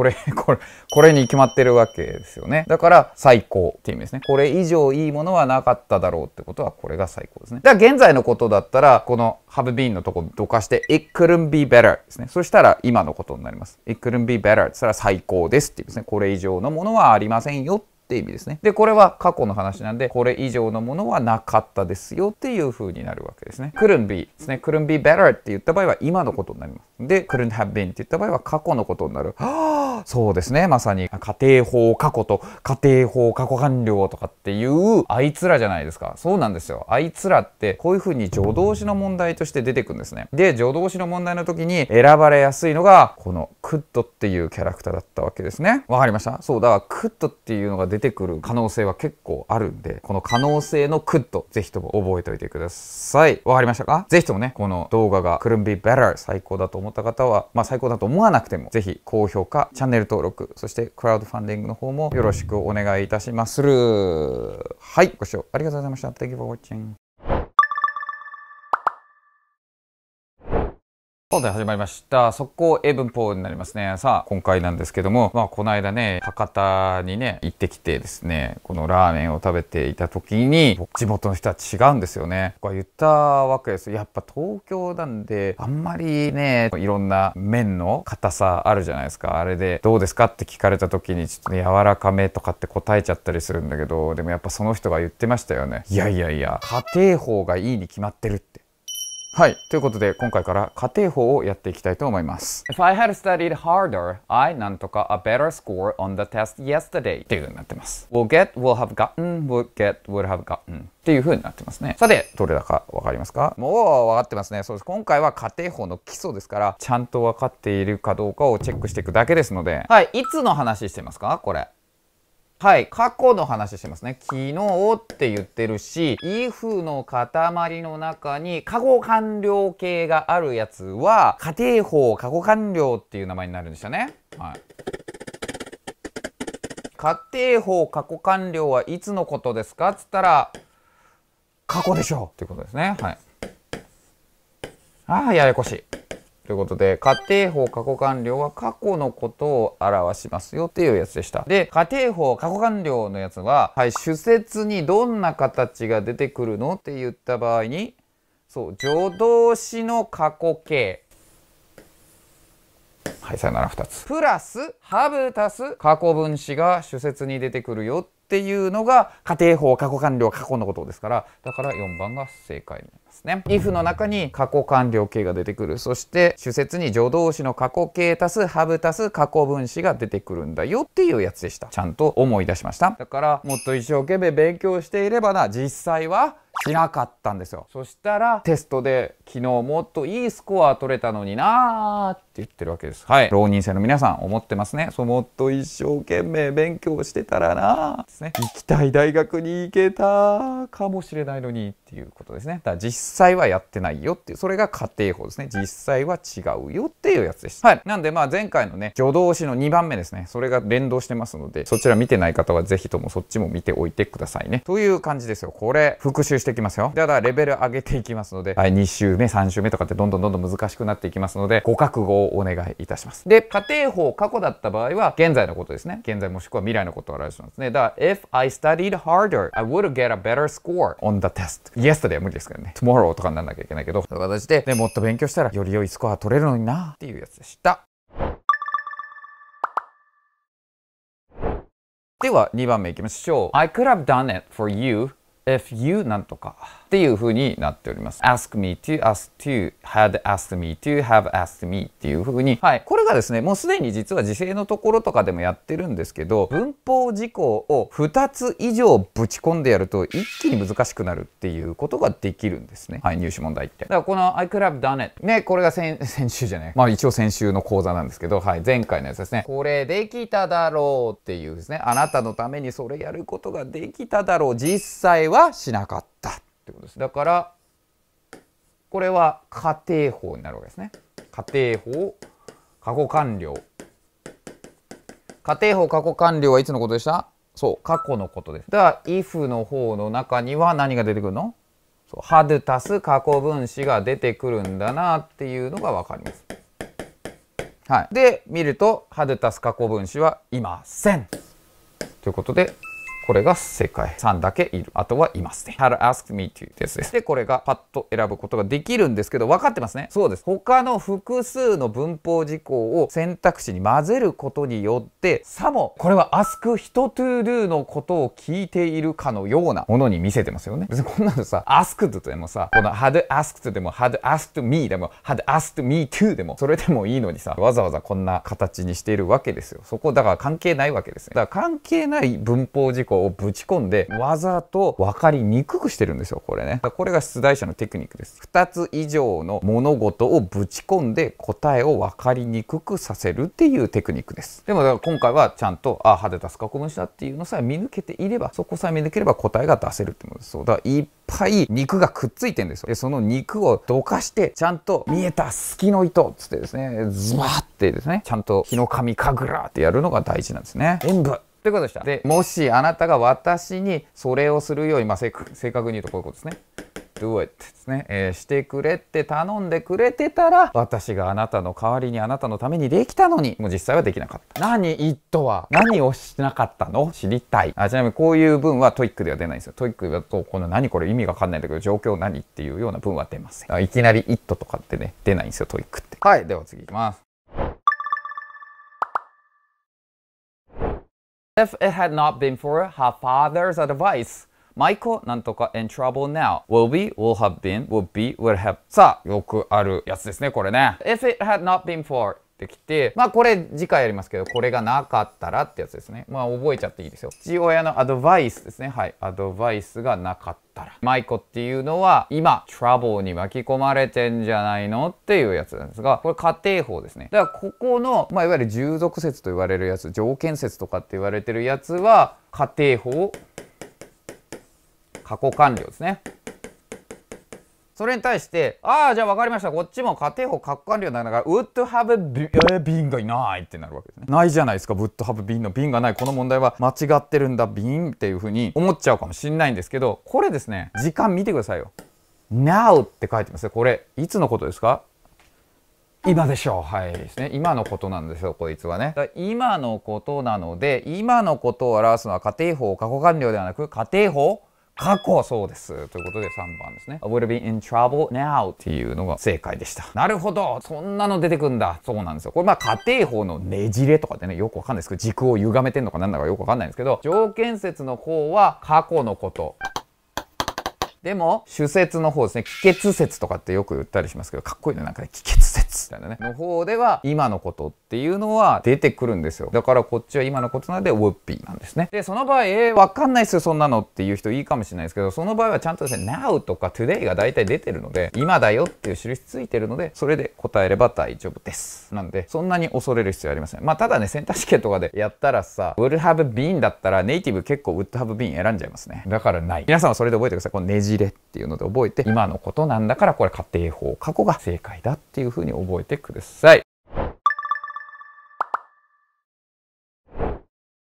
これ、これ、これに決まってるわけですよね。だから、最高って意味ですね。これ以上いいものはなかっただろうってことは、これが最高ですね。だから現在のことだったら、この have been のとこどかして、it couldn't be better ですね。そしたら、今のことになります。it couldn't be better って言ったら最高ですって言うんですね。これ以上のものはありませんよって意味ですね。で、これは過去の話なんで、これ以上のものはなかったですよっていう風になるわけですね。couldn't be ですね。couldn't be better って言った場合は今のことになります。で、couldn't have been って言った場合は過去のことになる。はあ、そうですね。まさに家庭法過去と家庭法過去完了とかっていうあいつらじゃないですか。そうなんですよ。あいつらってこういう風に助動詞の問題として出てくんですね。で、助動詞の問題の時に選ばれやすいのがこの could っていうキャラクターだったわけですね。わかりましたそうだ、could っていうのが出出てくる可能性は結構あるんで、この可能性のクッド、ぜひとも覚えておいてください。わかりましたかぜひともね、この動画が couldn't be better 最高だと思った方は、まあ最高だと思わなくても、ぜひ高評価、チャンネル登録、そしてクラウドファンディングの方もよろしくお願いいたしまする。はい、ご視聴ありがとうございました。Thank you for watching. 本題始まりました。速攻英文法になりますね。さあ、今回なんですけども、まあ、この間ね、博多にね、行ってきてですね、このラーメンを食べていた時に、地元の人は違うんですよね。僕は言ったわけです。やっぱ東京なんで、あんまりね、いろんな麺の硬さあるじゃないですか。あれで、どうですかって聞かれた時に、ちょっと、ね、柔らかめとかって答えちゃったりするんだけど、でもやっぱその人が言ってましたよね。いやいやいや、家庭法がいいに決まってるって。はい。ということで、今回から仮定法をやっていきたいと思います。If I had studied harder, I なんとか a better score on the test yesterday っていう風になってます。will get, will have gotten, w i l l get, would have gotten っていう風になってますね。さて、どれだかわかりますかもうわかってますね。そうです。今回は仮定法の基礎ですから、ちゃんとわかっているかどうかをチェックしていくだけですので。はい。いつの話してますかこれ。はい、過去の話してますね。昨日って言ってるし、if の塊の中に過去完了形があるやつは、仮定法過去完了っていう名前になるんですよね。はい。仮定法過去完了はいつのことですかっつったら、過去でしょうっていうことですね。はい。ああ、ややこしい。ということで、仮定法過去完了は過去のことを表しますよっていうやつでした。で、仮定法過去完了のやつは、はい、主節にどんな形が出てくるのって言った場合に、そう、助動詞の過去形。はい、さよなら2つ。プラス、ハブ足す過去分詞が主節に出てくるよっていうのが、仮定法過去完了過去のことですから、だから4番が正解。ですね。if の中に過去完了形が出てくる。そして主節に助動詞の過去形足すハブ足す過去分詞が出てくるんだよっていうやつでした。ちゃんと思い出しました。だからもっと一生懸命勉強していればな、実際はしなかったんですよそしたらテストで昨日もっといいスコア取れたのになーって言ってるわけですはい浪人生の皆さん思ってますねそうもっと一生懸命勉強してたらなーですね行きたい大学に行けたかもしれないのにっていうことですねだから実際はやってないよっていう、それが家庭法ですね。実際は違うよっていうやつです。はい。なんでまあ前回のね、助動詞の2番目ですね。それが連動してますので、そちら見てない方はぜひともそっちも見ておいてくださいね。という感じですよ。これ、復習していきますよ。ただレベル上げていきますので、はい、2週目、3週目とかってどんどんどんどん難しくなっていきますので、ご覚悟をお願いいたします。で、家庭法過去だった場合は、現在のことですね。現在もしくは未来のことを表しますね。だから、if I studied harder, I would get a better score on the test. Yesterday は無理ですけどね。t o m とかにならなきゃいけないけど、そういう形で、ね、もっと勉強したらより良いスコア取れるのになっていうやつでした。では2番目いきましょう。I could have done it for you if you なんとか。っていうふうになっております。ask me to, ask to, had asked me to, have asked me っていうふうに、はい。これがですね、もうすでに実は時制のところとかでもやってるんですけど、文法事項を2つ以上ぶち込んでやると一気に難しくなるっていうことができるんですね。はい、入試問題って。だからこの I could have done it ね、これが先週じゃない。まあ一応先週の講座なんですけど、はい、前回のやつですね。これできただろうっていうですね、あなたのためにそれやることができただろう。実際はしなかった。ってことです。だから、これは仮定法になるわけですね。仮定法、過去完了。仮定法、過去完了はいつのことでしたそう、過去のことです。だから、if の方の中には何が出てくるのそう ?had 足す過去分子が出てくるんだなっていうのがわかります。はい。で、見ると、had 足す過去分子はいません。ということで、これが正解。3だけいる。あとはいますね。Had asked me to ですです。で、これがパッと選ぶことができるんですけど、分かってますね。そうです。他の複数の文法事項を選択肢に混ぜることによって、さも、これは ask 人 to do のことを聞いているかのようなものに見せてますよね。別にこんなのさ、asked でもさ、この had asked でも、had asked me でも、had asked me to でも、それでもいいのにさ、わざわざこんな形にしているわけですよ。そこだから関係ないわけですね。だから関係ない文法事項をぶち込んでわざと分かりにくくしてるんですよこれねこれが出題者のテクニックです2つ以上の物事をぶち込んで答えを分かりにくくさせるっていうテクニックですでもだから今回はちゃんとああ歯で出すか古文字だっていうのさえ見抜けていればそこさえ見抜ければ答えが出せるってことですそうだからいっぱい肉がくっついてんですよでその肉をどかしてちゃんと見えた隙の糸っつってですねズバッてですねちゃんと日の神神楽ってやるのが大事なんですね全部ということでした。で、もしあなたが私にそれをするように、まあ、正確に言うとこういうことですね。do it ですね、えー、してくれって頼んでくれてたら私があなたの代わりにあなたのためにできたのにもう実際はできなかった何ットは何をしなかったの知りたいあちなみにこういう文はトイックでは出ないんですよトイックだとこの何これ意味がわかんないんだけど状況何っていうような文は出ませんいきなり it とかってね出ないんですよトイックってはいでは次いきます If it had not been for her father's advice, Michael なんとか in trouble now will be, will have been, would be, will have さあ、よくあるやつですね、これね。If it had not been for ってきてまあこれ次回やりますけどこれがなかったらってやつですねまあ覚えちゃっていいですよ父親のアドバイスですねはいアドバイスがなかったらマイコっていうのは今トラブルに巻き込まれてんじゃないのっていうやつなんですがこれ家庭法ですねだからここの、まあ、いわゆる従属説と言われるやつ条件説とかって言われてるやつは家庭法過去完了ですねそれに対して、ああ、じゃあ分かりました。こっちも家庭法過管理をなら、ウッドハブビ、えー、瓶がいないってなるわけですね。ないじゃないですか、ウッドハブ瓶の瓶がない。この問題は間違ってるんだ、瓶っていうふうに思っちゃうかもしれないんですけど、これですね、時間見てくださいよ。now って書いてますね。これ、いつのことですか今でしょう。はいですね。今のことなんですよ、こいつはね。今のことなので、今のことを表すのは家庭法、過去完了ではなく、家庭法過去そうですということで3番ですね I would be in trouble now っていうのが正解でしたなるほどそんなの出てくんだそうなんですよこれまあ家庭法のねじれとかでねよくわかんないですけど軸を歪めてんのかなんだかよくわかんないんですけど条件説の方は過去のことでも、主説の方ですね、帰結説とかってよく言ったりしますけど、かっこいいね、なんかね、帰結説みたいなね、の方では、今のことっていうのは出てくるんですよ。だからこっちは今のことなので、ウッピーなんですね。で、その場合、えー、わかんないっすよ、そんなのっていう人いいかもしれないですけど、その場合はちゃんとですね、now とか today が大体出てるので、今だよっていう印ついてるので、それで答えれば大丈夫です。なんで、そんなに恐れる必要ありません。まあ、ただね、センター試験とかでやったらさ、would have been だったら、ネイティブ結構 would have been 選んじゃいますね。だからない。皆さんはそれで覚えてください。このネジじれっていうので覚えて今のことなんだからこれ仮定法過去が正解だっていうふうに覚えてください。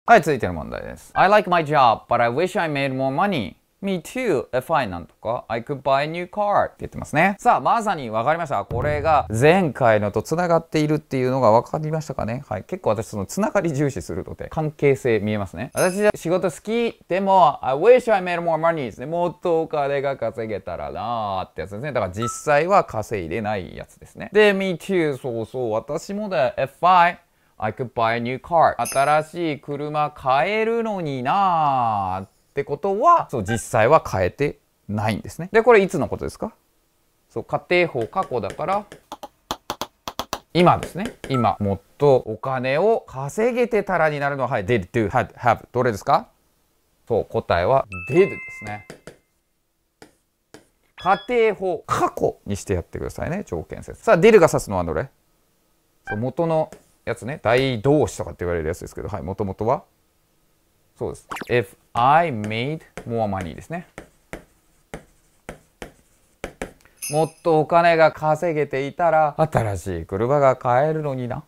はい、続いての問題です。I like my job, but I wish I made more money. me too if I なんとか I could buy a new car って言ってますね。さあ、まさに分かりました。これが前回のと繋がっているっていうのが分かりましたかね。はい。結構私その繋がり重視するので関係性見えますね。私仕事好きでも I wish I made more money ですね。もっとお金が稼げたらなーってやつですね。だから実際は稼いでないやつですね。で、me too そうそう。私もだ、if I I could buy a new car 新しい車買えるのになーってってことはそう実際は変えてないんですね。でこれいつのことですかそう仮定法過去だから今ですね今もっとお金を稼げてたらになるのははい did do had have どれですかそう答えは did ですね。仮定法過去にしてやってくださいね条件説さあ did が指すのはどれそう元のやつね大動詞とかって言われるやつですけどはいもともとはそうです。If I made more money ですね。もっとお金が稼げていたら新しい車が買えるのにな。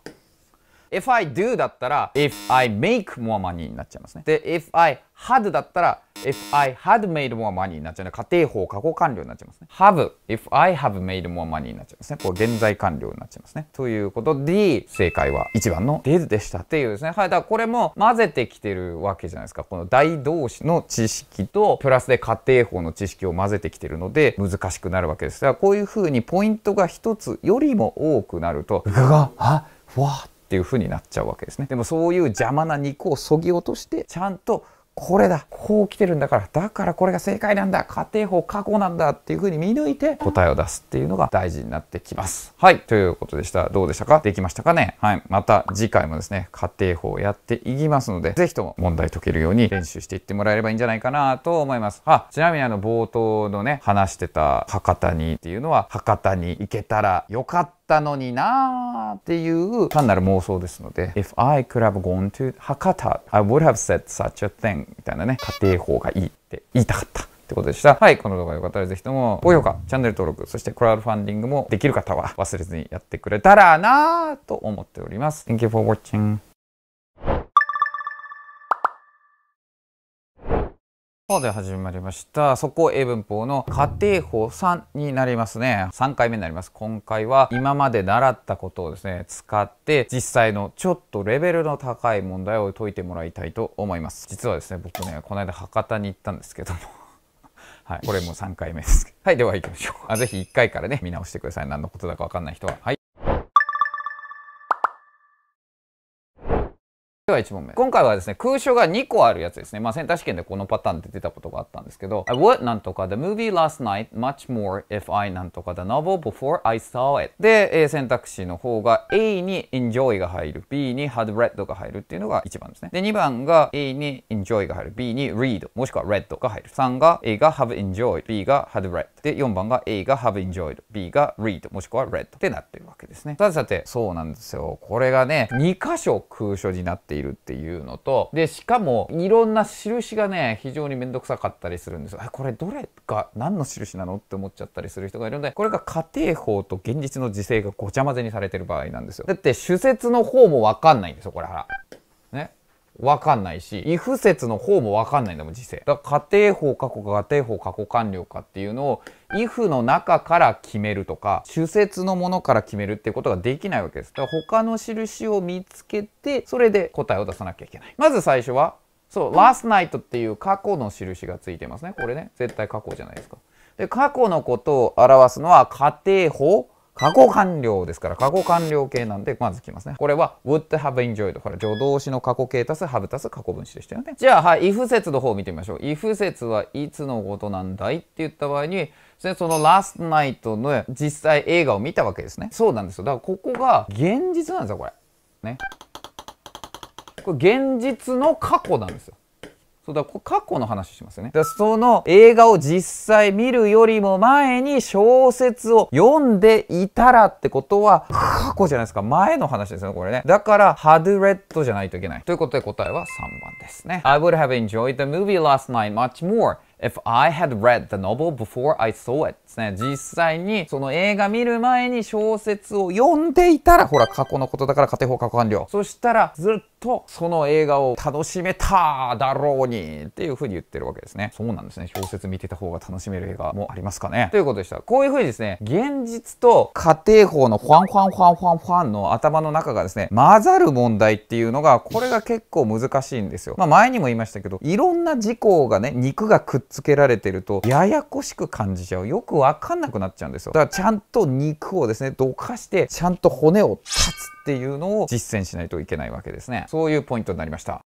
if I do だったら if I make more money になっちゃいますね。で、if I had だったら if I had made more money になっちゃうので、仮定法、過去完了になっちゃいますね。have, if I have made more money になっちゃいますね。こう、現在完了になっちゃいますね。ということで、正解は1番の did でしたっていうですね。はい、だからこれも混ぜてきてるわけじゃないですか。この大動詞の知識と、プラスで仮定法の知識を混ぜてきてるので、難しくなるわけです。だからこういうふうにポイントが一つよりも多くなると、うが、あ、わーっていう風になっちゃうわけですね。でもそういう邪魔な肉を削ぎ落として、ちゃんとこれだこう来てるんだからだからこれが正解なんだ家庭法過去なんだっていう風に見抜いて答えを出すっていうのが大事になってきますはいということでしたどうでしたかできましたかねはいまた次回もですね家庭法をやっていきますので是非とも問題解けるように練習していってもらえればいいんじゃないかなと思いますあちなみにあの冒頭のね話してた博多にっていうのは博多に行けたらよかったったのになーっていう単なる妄想ですので If I could have gone to Hakata I would have said such a thing みたいなね仮定法がいいって言いたかったってことでした。はい、この動画良かったらぜひとも高評価、チャンネル登録、そしてクラウドファンディングもできる方は忘れずにやってくれたらなーと思っております。Thank you for watching. で始まりましたそこ英文法の仮定法3になりますね3回目になります今回は今まで習ったことをですね使って実際のちょっとレベルの高い問題を解いてもらいたいと思います実はですね僕ねこの間博多に行ったんですけども はいこれも3回目ですはいでは行きましょうあぜひ1回からね見直してください何のことだか分かんない人ははいは1問目。今回はですね、空所が2個あるやつですね。まあ、センター試験でこのパターンで出たことがあったんですけど、I would なんとか the movie last night much more if I なんとか the novel before I saw it で、選択肢の方が A に enjoy が入る、B に had read が入るっていうのが1番ですね。で、2番が A に enjoy が入る、B に read もしくは read が入る。3が A が have enjoyed、B が had read。で、4番が A が have enjoyed、B が read もしくは read ってなってるわけですね。さてさて、そうなんですよ。これがね、2箇所空所になっているいるっていうのと、で、しかも、いろんな印がね、非常にめんどくさかったりするんですあ、これどれが何の印なのって思っちゃったりする人がいるので、これが仮定法と現実の時勢がごちゃ混ぜにされてる場合なんですよ。だって、主説の方もわかんないんですよ、これは。ね。わかんないし、異不説の方もわかんないんだもん、時世。だから家庭法過去家庭法過去完了かっていうのを if の中から決めるとか、主節のものから決めるっていうことができないわけです。だから他の印を見つけて、それで答えを出さなきゃいけない。まず最初は、そう、last night っていう過去の印がついてますね。これね、絶対過去じゃないですか。で、過去のことを表すのは仮定法。過去完了ですから、過去完了形なんで、まずきますね。これは、would have enjoyed。これ、助動詞の過去形足す have 足す過去分詞でしたよね。じゃあ、はい、if 説の方を見てみましょう。if 説はいつのことなんだいって言った場合に、で、そのラストナイトの実際映画を見たわけですね。そうなんですよ。だからここが現実なんですよ、これ。ね。これ現実の過去なんですよ。そうだ、過去の話しますよね。だその映画を実際見るよりも前に小説を読んでいたらってことは、過去じゃないですか。前の話ですよね、これね。だから、ハドレッドじゃないといけない。ということで答えは3番ですね。I would have enjoyed the movie last night much more. If I had read the novel before I saw it ですね。実際に、その映画見る前に小説を読んでいたら、ほら、過去のことだから仮定法過去完了。そしたら、ずっとその映画を楽しめただろうにっていうふうに言ってるわけですね。そうなんですね。小説見てた方が楽しめる映画もありますかね。ということでした。こういうふうにですね、現実と仮定法のファンファンファンファンファンの頭の中がですね、混ざる問題っていうのが、これが結構難しいんですよ。まあ前にも言いましたけど、いろんな事項がね、肉が食っつけられてるとややこしく感じちゃうよく分かんなくなっちゃうんですよだからちゃんと肉をですねどかしてちゃんと骨を立つっていうのを実践しないといけないわけですねそういうポイントになりました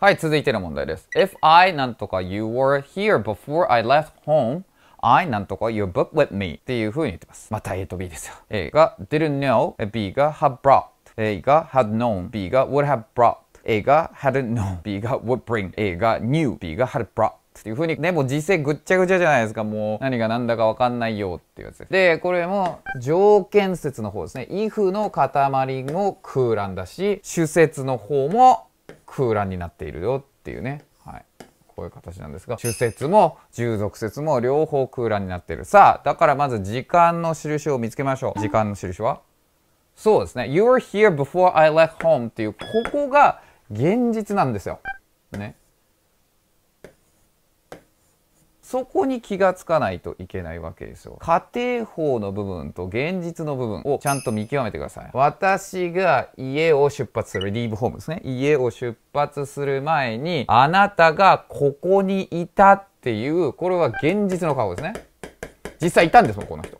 はい、続いての問題です。If I なんとか you were here before I left home, I なんとか your book with me っていう風に言ってます。また A と B ですよ。A が didn't know, B が h a d brought, A が had known, B が would have brought A が hadn't known B が would bring A が knew B が had brought っていう風にでも実際ぐっちゃぐちゃじゃないですかもう何が何だか分かんないよっていうやつででこれも条件説の方ですね if の塊も空欄だし主説の方も空欄になっているよっていうねはいこういう形なんですが主説も従属説も両方空欄になってるさあだからまず時間の印を見つけましょう時間の印はそうですね You were here before I left home っていうここが現実なんですよ。ね。そこに気がつかないといけないわけですよ。家庭法の部分と現実の部分をちゃんと見極めてください。私が家を出発する、リーブホームですね。家を出発する前に、あなたがここにいたっていう、これは現実の顔ですね。実際いたんですもん、この人。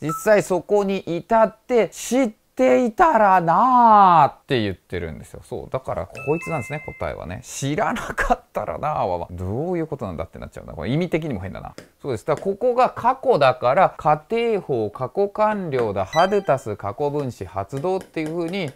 実際そこに至って知っていたらなあって言ってるんですよ。そう。だから、こいつなんですね、答えはね。知らなかったらなあは、どういうことなんだってなっちゃうだ。これ意味的にも変だな。そうです。だから、ここが過去だから、仮定法、過去完了だ、ハデタス、過去分子、発動っていう風に、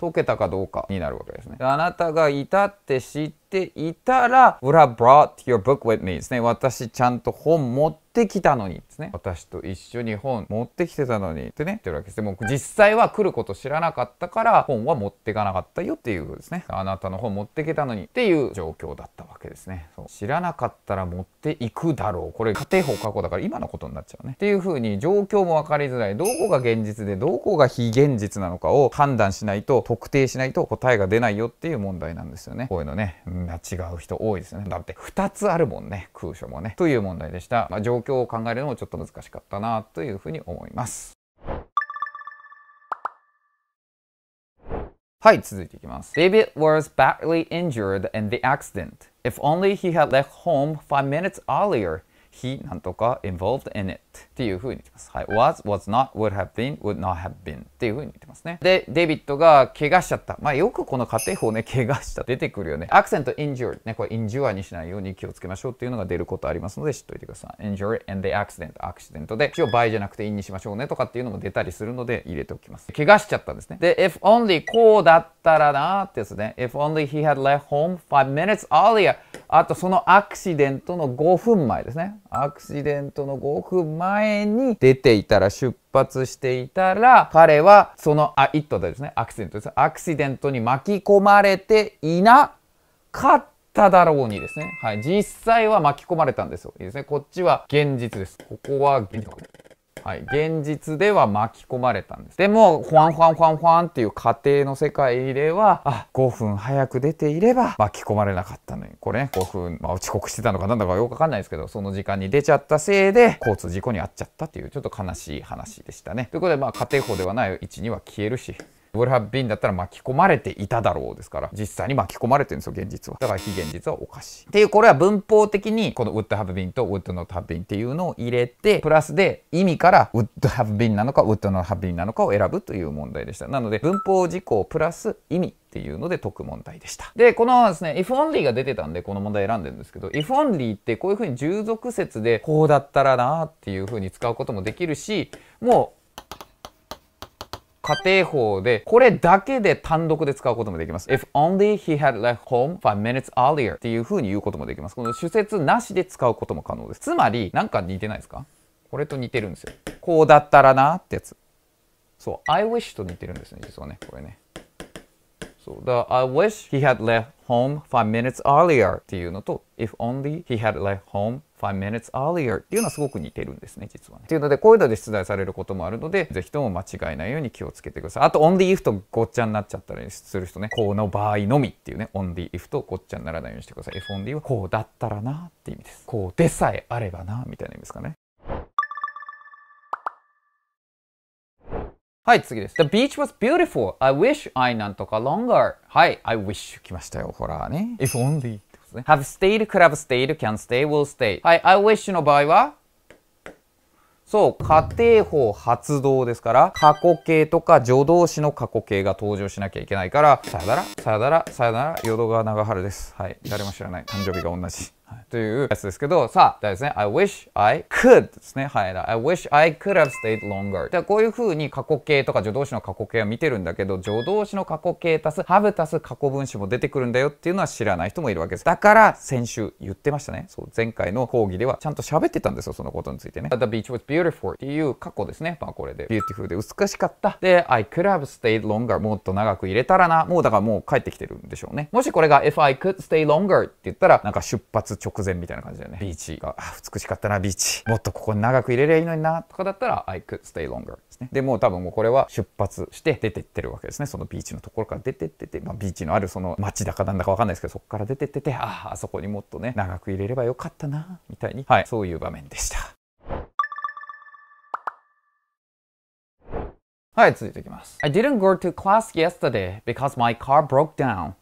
解けたかどうかになるわけですね。あなたが至って知ってていたら、would have brought your book with me ですね。私ちゃんと本持ってきたのにですね。私と一緒に本持ってきてたのにってね、言ってるわけです。でも実際は来ること知らなかったから本は持ってかなかったよっていうことですね。あなたの本持ってきたのにっていう状況だったわけですね。知らなかったら持っていくだろう。これ家庭法過去だから今のことになっちゃうね。っていう風に状況も分かりづらい。どこが現実でどこが非現実なのかを判断しないと特定しないと答えが出ないよっていう問題なんですよね。こういうのね。うん間違う人多いですよね。だって2つあるもんね、空所もね。という問題でした。まあ、状況を考えるのもちょっと難しかったなというふうに思います。はい、続いていきます。David was badly injured in the accident. If only he had left home five minutes earlier, he なんとか involved in it. っていうふうに言ってます。はい。was, was not, would have been, would not have been っていうふうに言ってますね。で、デビットが怪我しちゃった。まあよくこの仮定法ね、怪我した出てくるよね。アクセント injured ね、これ injure にしないように気をつけましょうっていうのが出ることありますので知っといてください。injured and the accident, アクシデントで、一応倍じゃなくて in にしましょうねとかっていうのも出たりするので入れておきます。怪我しちゃったんですね。で、if only こうだったらなーってですね。if only he had left home five minutes earlier あとそのアクシデントの5分前ですね。アクシデントの5分前前に出ていたら出発していたら彼はそのあ「イット」ですねアクシデントですアクシデントに巻き込まれていなかったただろうにですね。はい。実際は巻き込まれたんですよ。いいですね。こっちは現実です。ここは現実。はい、現実では巻き込まれたんですでもホワンホワンホワンホワンっていう過程の世界ではあ5分早く出ていれば巻き込まれなかったのにこれね5分、まあ、遅刻してたのか何だかよくわかんないですけどその時間に出ちゃったせいで交通事故に遭っちゃったっていうちょっと悲しい話でしたねということでまあ家庭法ではない位置には消えるし would have been だったら巻き込まれていただろうですから、実際に巻き込まれてるんですよ、現実は。だから非現実はおかしい。っていう、これは文法的に、この would have been と would not have been っていうのを入れて、プラスで意味から would have been なのか would not have been なのかを選ぶという問題でした。なので、文法事項プラス意味っていうので解く問題でした。で、このですね、if only が出てたんで、この問題選んでるんですけど、if only ってこういう風に従属説で、こうだったらなっていう風に使うこともできるし、もう、仮定法で、これだけで単独で使うこともできます。If only he had left home five minutes earlier っていうふうに言うこともできます。この主節なしで使うことも可能です。つまり、なんか似てないですかこれと似てるんですよ。こうだったらなってやつ。そう、I wish と似てるんですね、実はね。これね。そう。だ I wish he had left home five minutes earlier っていうのと If only he had left home five minutes earlier っていうのはすごく似てるんですね、実は、ね。っていうので、こういうので出題されることもあるので、ぜひとも間違えないように気をつけてください。あと、only if とごっちゃになっちゃったりする人ね、この場合のみっていうね、only if とごっちゃにならないようにしてください。if only はこうだったらなっていう意味です。こうでさえあればなみたいな意味ですかね。はい、次です。The beach was beautiful. I wish I なんとか longer. はい、I wish 来ましたよ。ほらね。If only ってことね。Have stayed, could have stayed, can stay, will stay. はい、I wish の場合はそう、仮定法発動ですから、過去形とか助動詞の過去形が登場しなきゃいけないから、さよなら、さよなら、さよなら、淀川長春です。はい、誰も知らない。誕生日が同じ。というやつですけど、さあ、だですね。I wish I could ですね。はい。I wish I could have stayed longer. でこういう風に過去形とか助動詞の過去形は見てるんだけど、助動詞の過去形足す、ハブ足す過去分詞も出てくるんだよっていうのは知らない人もいるわけです。だから、先週言ってましたね。そう、前回の講義ではちゃんと喋ってたんですよ、そのことについてね。The beach was beautiful っていう過去ですね。まあこれで、beautiful で美しかった。で、I could have stayed longer もっと長く入れたらな。もうだからもう帰ってきてるんでしょうね。もしこれが If I could stay longer って言ったら、なんか出発直前みたいな感じだよねビーチが美しかったなビーチもっとここに長く入れればいいのになとかだったら I could stay longer ですねでもう多分もうこれは出発して出てってるわけですねそのビーチのところから出てってて、まあ、ビーチのあるその街だかなんだかわかんないですけどそこから出てっててあああそこにもっとね長く入れればよかったなみたいに、はい、そういう場面でした はい、続いていきます。I didn't go to class yesterday because my car broke down.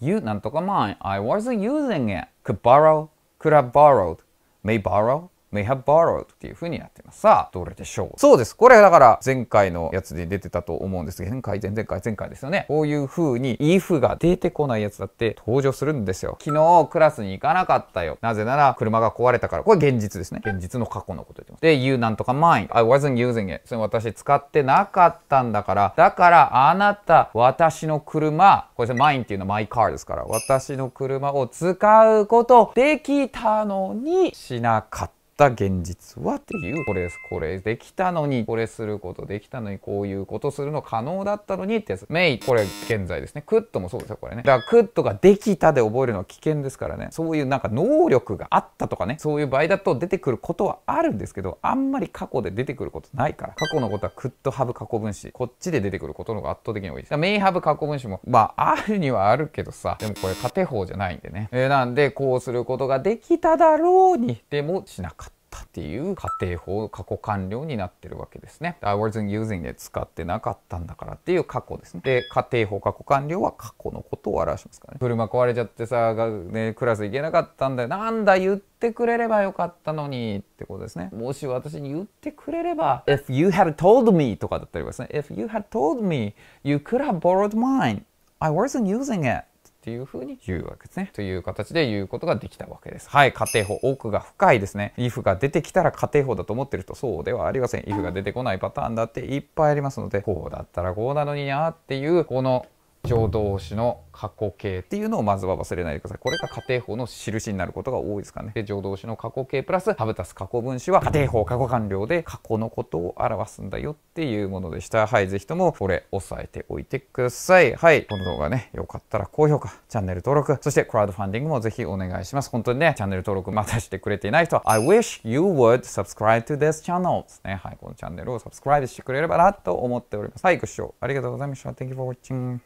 You なんとか mine. I wasn't using it. could borrow, could have borrowed, may borrow, may have borrowed っていう風になっています。さあ、どれでしょうそうです。これだから前回のやつで出てたと思うんですけど、前回、前々回、前回ですよね。こういう風に if が出てこないやつだって登場するんですよ。昨日クラスに行かなかったよ。なぜなら車が壊れたから。これ現実ですね。現実の過去のこと言ってます。で、you なんとか mine. I wasn't using it. それ私使ってなかったんだから。だからあなた、私の車、これ mine っていうのは my car ですから、私の車を使うことできたのにしなかった。った現実はっていうこれこれできたのにこれすることできたのにこういうことするの可能だったのにってやつメイこれ現在ですねクッドもそうですよこれねだからクッドができたで覚えるのは危険ですからねそういうなんか能力があったとかねそういう場合だと出てくることはあるんですけどあんまり過去で出てくることないから過去のことはクッドハブ過去分子こっちで出てくることの方が圧倒的に多いですメイハブ過去分子もまああるにはあるけどさでもこれ縦方じゃないんでね、えー、なんでこうすることができただろうにでもしなかったったっていう仮定法過去完了になってるわけですね。I wasn't using で使ってなかったんだからっていう過去ですね。で、仮定法過去完了は過去のことを表しますからね。車壊れちゃってさ、ね、クラス行けなかったんだよ。なんだ言ってくれればよかったのにってことですね。もし私に言ってくれれば、If you had told me とかだったりですね。If you had told me, you could have borrowed mine. I wasn't using it. ていうふうに言うわけですね。という形で言うことができたわけです。はい、仮定法、奥が深いですね。if が出てきたら仮定法だと思ってる人、そうではありません。if が出てこないパターンだっていっぱいありますので、こうだったらこうなのになっていう、この助動詞の過去形っていうのをまずは忘れないでください。これが仮定法の印になることが多いですかね。で、助動詞の過去形プラス、ハブタス過去分詞は仮定法過去完了で過去のことを表すんだよっていうものでした。はい、ぜひともこれ押さえておいてください。はい、この動画ね、よかったら高評価、チャンネル登録、そしてクラウドファンディングもぜひお願いします。本当にね、チャンネル登録またしてくれていない人は、I wish you would subscribe to this channel ですね。はい、このチャンネルをサブスクライブしてくれればなと思っております。はい、ご視聴ありがとうございました。Thank you for watching.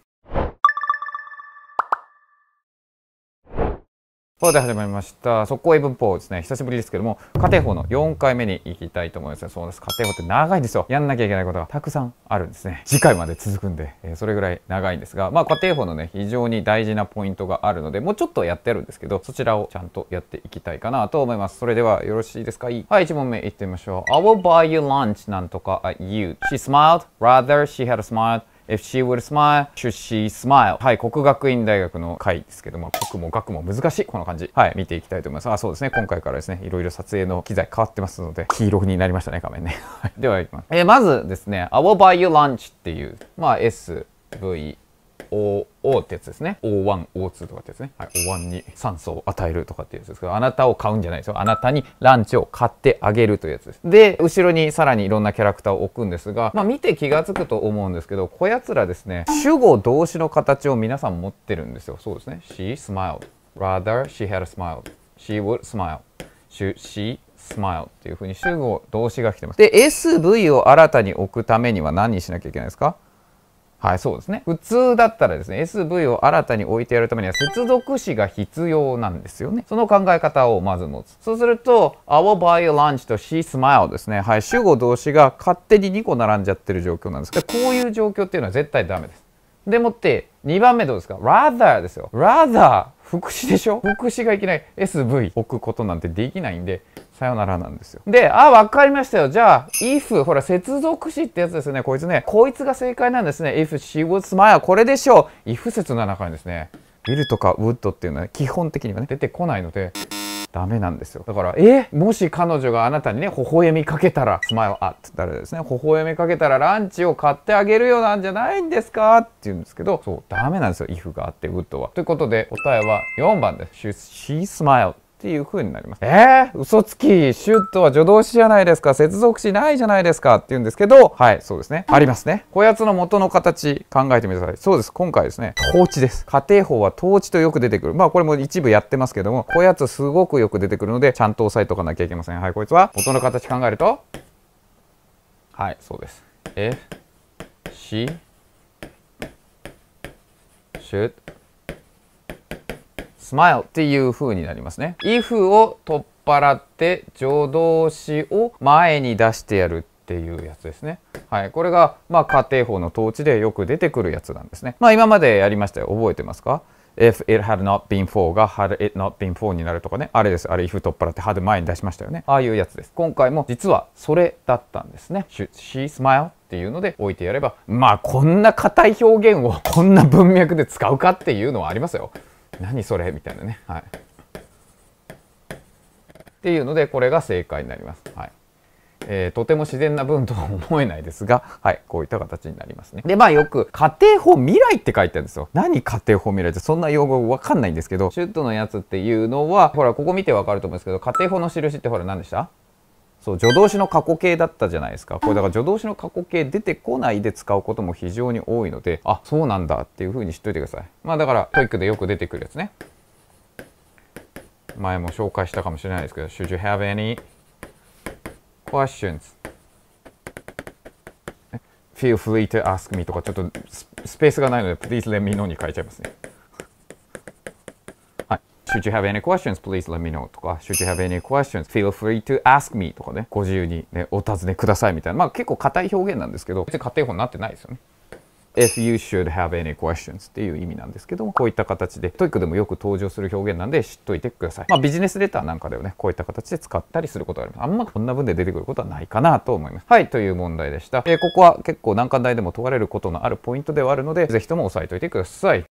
といこで始まりました速攻英文法ですね久しぶりですけども家庭法の4回目に行きたいと思いますそうです家庭法って長いんですよやんなきゃいけないことがたくさんあるんですね次回まで続くんで、えー、それぐらい長いんですがまあ家庭法のね非常に大事なポイントがあるのでもうちょっとやってあるんですけどそちらをちゃんとやっていきたいかなと思いますそれではよろしいですかはい1問目いってみましょう I will buy you lunch なんとか at you She smiled rather she had smiled f c w i l l smile, should she smile? はい、国学院大学の回ですけども、国も学も難しい。この感じ。はい、見ていきたいと思います。あ、そうですね。今回からですね、いろいろ撮影の機材変わってますので、黄色になりましたね、画面ね。では、いきます。えー、まずですね、I will buy you lunch っていう、まあ、S、V、O、O ってやつですね。O1、O2 とかってやつね。はい、O1 に酸素を与えるとかっていうやつですけど、あなたを買うんじゃないですよ。あなたにランチを買ってあげるというやつです。で、後ろにさらにいろんなキャラクターを置くんですが、まあ見て気がつくと思うんですけど、こやつらですね、主語動詞の形を皆さん持ってるんですよ。そうですね。She smiled. Rather, she had a smile. She would smile. She, she smile っていうふうに主語動詞が来てます。で、SV を新たに置くためには何にしなきゃいけないですかはい、そうですね。普通だったらですね、SV を新たに置いてやるためには接続詞が必要なんですよね。その考え方をまず持つ。そうすると、will buy lunch と she smile ですね。はい、主語動詞が勝手に2個並んじゃってる状況なんですけど、こういう状況っていうのは絶対ダメです。でもって、2番目どうですか ?rather ですよ。rather 副詞でしょ副詞がいけない SV 置くことなんてできないんで、さよならなんですよ。で、あ、分かりましたよ。じゃあ、if、ほら、接続詞ってやつですね。こいつね、こいつが正解なんですね。if she would smile これでしょう。if 説の中にですね、will とか w o ド d っていうのは基本的にはね、出てこないので、ダメなんですよだからえもし彼女があなたにね微笑みかけたらスマイルあって言ったらですね微笑みかけたらランチを買ってあげるよなんじゃないんですかって言うんですけどそうダメなんですよ if があってウッドはということで答えは4番です She smiled っていう風になります。えー、嘘つきシュットは助動詞じゃないですか接続詞ないじゃないですかって言うんですけど、はい、そうですね。ありますね。こやつの元の形考えてみてください。そうです。今回ですね、統治です。家庭法は統治とよく出てくる。まあこれも一部やってますけども、こやつすごくよく出てくるので、ちゃんと押さえとかなきゃいけません。はい、こいつは元の形考えると、はい、そうです。F、C、シュッ、smile っていう風になりますね。if を取っ払って助動詞を前に出してやるっていうやつですね。はい、これがまあ家庭法の統治でよく出てくるやつなんですね。まあ今までやりましたよ。覚えてますか If it had not been for が had it not been for になるとかね。あれです。あれ if 取っ払って had 前に出しましたよね。ああいうやつです。今回も実はそれだったんですね。Should she smile? っていうので置いてやれば、まあこんな硬い表現をこんな文脈で使うかっていうのはありますよ。何それみたいなね、はい、っていうのでこれが正解になります、はいえー、とても自然な文とは思えないですが、はい、こういった形になりますね。で、まあよく、家庭法未来って書いてあるんですよ。何家庭法未来って、そんな用語わかんないんですけど、シュットのやつっていうのは、ほら、ここ見てわかると思うんですけど、家庭法の印ってほら、何でしたそう助動詞の過去形だったじゃないですかこれだから助動詞の過去形出てこないで使うことも非常に多いのであそうなんだっていうふうにっといてくださいまあだからトイックでよく出てくるやつね前も紹介したかもしれないですけど Should you have any questions? Feel free to ask me とかちょっとスペースがないので Please let me know に書いちゃいますね Should you have any questions, please let me know とか Should you have any questions, feel free to ask me とかねご自由に、ね、お尋ねくださいみたいなまあ結構硬い表現なんですけど別に家庭法になってないですよね If you should have any questions っていう意味なんですけどもこういった形で TOEIC でもよく登場する表現なんで知っといてくださいまあビジネスレターなんかではねこういった形で使ったりすることがありますあんまこんな文で出てくることはないかなと思いますはいという問題でした、えー、ここは結構難関大でも問われることのあるポイントではあるので是非とも押さえておいてください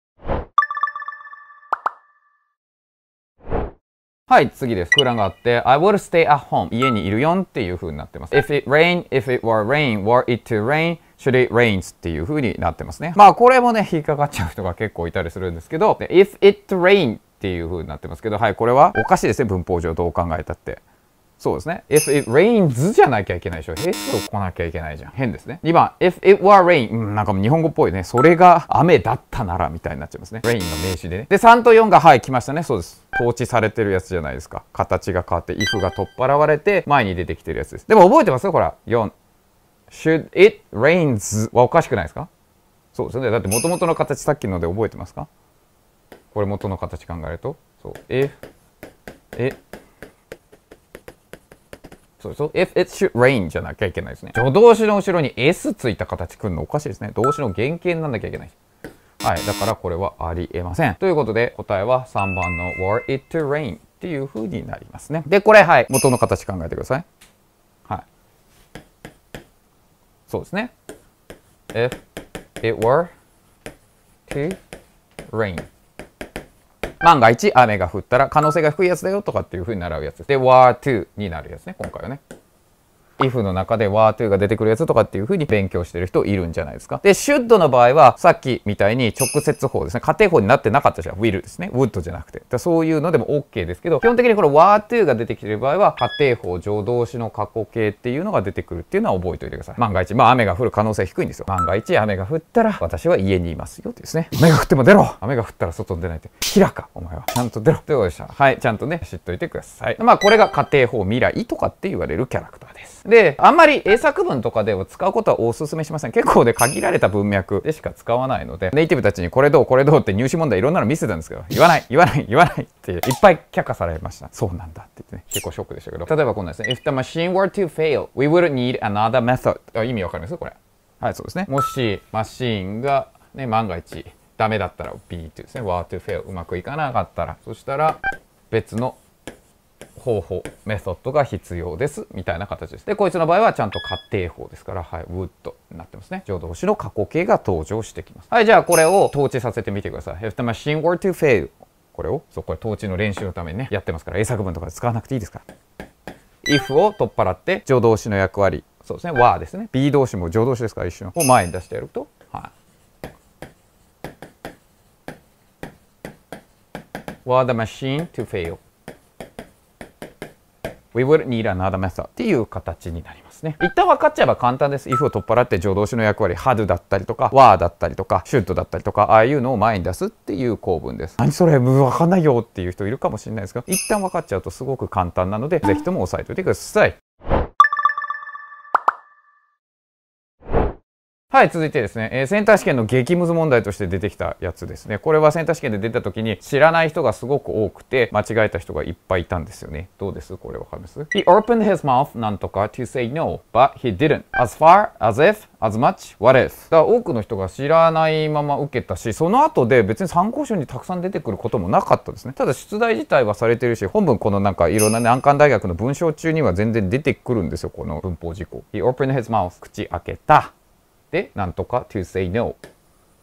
はい、次です。空欄があって、I will stay at home. 家にいるよんっていう風になってます。If it rain, if it were rain, were it to rain, should it rains っていう風になってますね。まあ、これもね、引っかかっちゃう人が結構いたりするんですけど、If it rain っていう風になってますけど、はい、これはおかしいですね、文法上どう考えたって。そうですね。if it rains じゃなきゃいけないでしょ。へっと来なきゃいけないじゃん。変ですね。2番、if it were rain。うん、なんか日本語っぽいね。それが雨だったならみたいになっちゃいますね。rain の名詞でね。で、3と4がはい、来ましたね。そうです。統治されてるやつじゃないですか。形が変わって、if が取っ払われて、前に出てきてるやつです。でも覚えてますよほら、4。should it rains はおかしくないですかそうですね。だって元々の形さっきので覚えてますかこれ元の形考えると。そう。if, it, そうでしょ ?if it should rain じゃなきゃいけないですね。助動詞の後ろに s ついた形くんのおかしいですね。動詞の原型になんなきゃいけない。はい。だからこれはありえません。ということで、答えは3番の were it to rain っていう風になりますね。で、これ、はい。元の形考えてください。はい。そうですね。if it were to rain 万が一雨が降ったら可能性が低いやつだよとかっていう風に習うやつで were to になるやつね今回はね if の中で w ートゥ t が出てくるやつとかっていう風に勉強してる人いるんじゃないですか。で、should の場合は、さっきみたいに直接法ですね。仮定法になってなかったじゃん。will ですね。would じゃなくて。だそういうのでも OK ですけど、基本的にこの w ートゥ t が出てきてる場合は、仮定法、助動詞の過去形っていうのが出てくるっていうのは覚えておいてください。万が一、まあ雨が降る可能性低いんですよ。万が一雨が降ったら、私は家にいますよってですね。雨が降っても出ろ雨が降ったら外に出ないって。平かお前は。ちゃんと出ろということでした。はい、ちゃんとね、知っといてください。まあこれが仮定法未来とかって言われるキャラクターです。で、あんまり英作文とかでは使うことはお勧めしません。結構で限られた文脈でしか使わないので、ネイティブたちにこれどうこれどうって入試問題いろんなの見せたんですけど、言わない言わない言わないっていっぱい却下されました。そうなんだって言ってね、結構ショックでしたけど。例えばこんなですね。If the machine were to fail, we would need another method. あ意味わかりますこれ。はい、そうですね。もしマシーンがね、万が一ダメだったら B とですね、were to fail うまくいかなかったら、そしたら別の方法メソッドが必要ですみたいな形ですでこいつの場合はちゃんと仮定法ですからはいウッドになってますね助動詞の過去形が登場してきますはいじゃあこれを統治させてみてください If the machine were to fail これをそうこれ統治の練習のためにねやってますから英作文とかで使わなくていいですから if を取っ払って助動詞の役割そうですね w ですね be 動詞も助動詞ですから一瞬を前に出してやるとはい were the machine to fail We w i l l need another method っていう形になりますね。一旦分かっちゃえば簡単です。if を取っ払って助動詞の役割、had だったりとか、were だったりとか、should だったりとか、ああいうのを前に出すっていう構文です。何それ分かんないよっていう人いるかもしれないですが、一旦分かっちゃうとすごく簡単なので、ぜひとも押さえておいてください。はい、続いてですね、えー、センター試験の激ムズ問題として出てきたやつですね。これはセンター試験で出た時に知らない人がすごく多くて、間違えた人がいっぱいいたんですよね。どうですこれわかります ?He opened his mouth なんとか to say no, but he didn't. As far as if as much, what if? だから多くの人が知らないまま受けたし、その後で別に参考書にたくさん出てくることもなかったですね。ただ出題自体はされてるし、本文このなんかいろんな難関大学の文章中には全然出てくるんですよ、この文法事項。He opened his mouth 口開けた。で、なんとか to say no。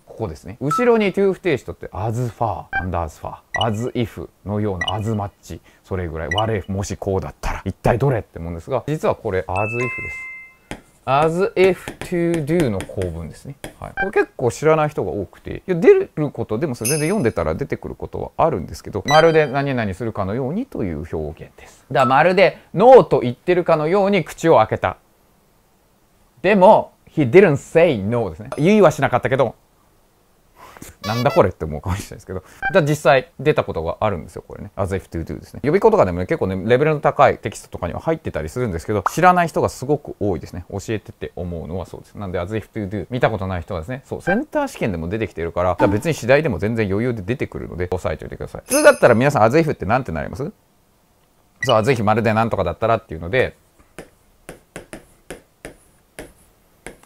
ここですね。後ろに to 不定詞とって、as far, a n d a s far, as if のような as much。それぐらい、我、もしこうだったら、一体どれってもんですが、実はこれ as if です。as if to do の構文ですね。はい、これ結構知らない人が多くて、いや出ること、でもそれ全然読んでたら出てくることはあるんですけど、まるで何々するかのようにという表現です。だからまるでノーと言ってるかのように口を開けた。でも、He didn't say no ですね。言いはしなかったけど、なんだこれって思うかもしれないですけど。じゃあ実際出たことがあるんですよ、これね。as if to do ですね。予備校とかでもね、結構ね、レベルの高いテキストとかには入ってたりするんですけど、知らない人がすごく多いですね。教えてって思うのはそうです。なんで as if to do 見たことない人はですね、そう、センター試験でも出てきてるから、じゃあ別に次第でも全然余裕で出てくるので、押さえておいてください。普通だったら皆さん as if って何てなりますそう、as if まるでなんとかだったらっていうので、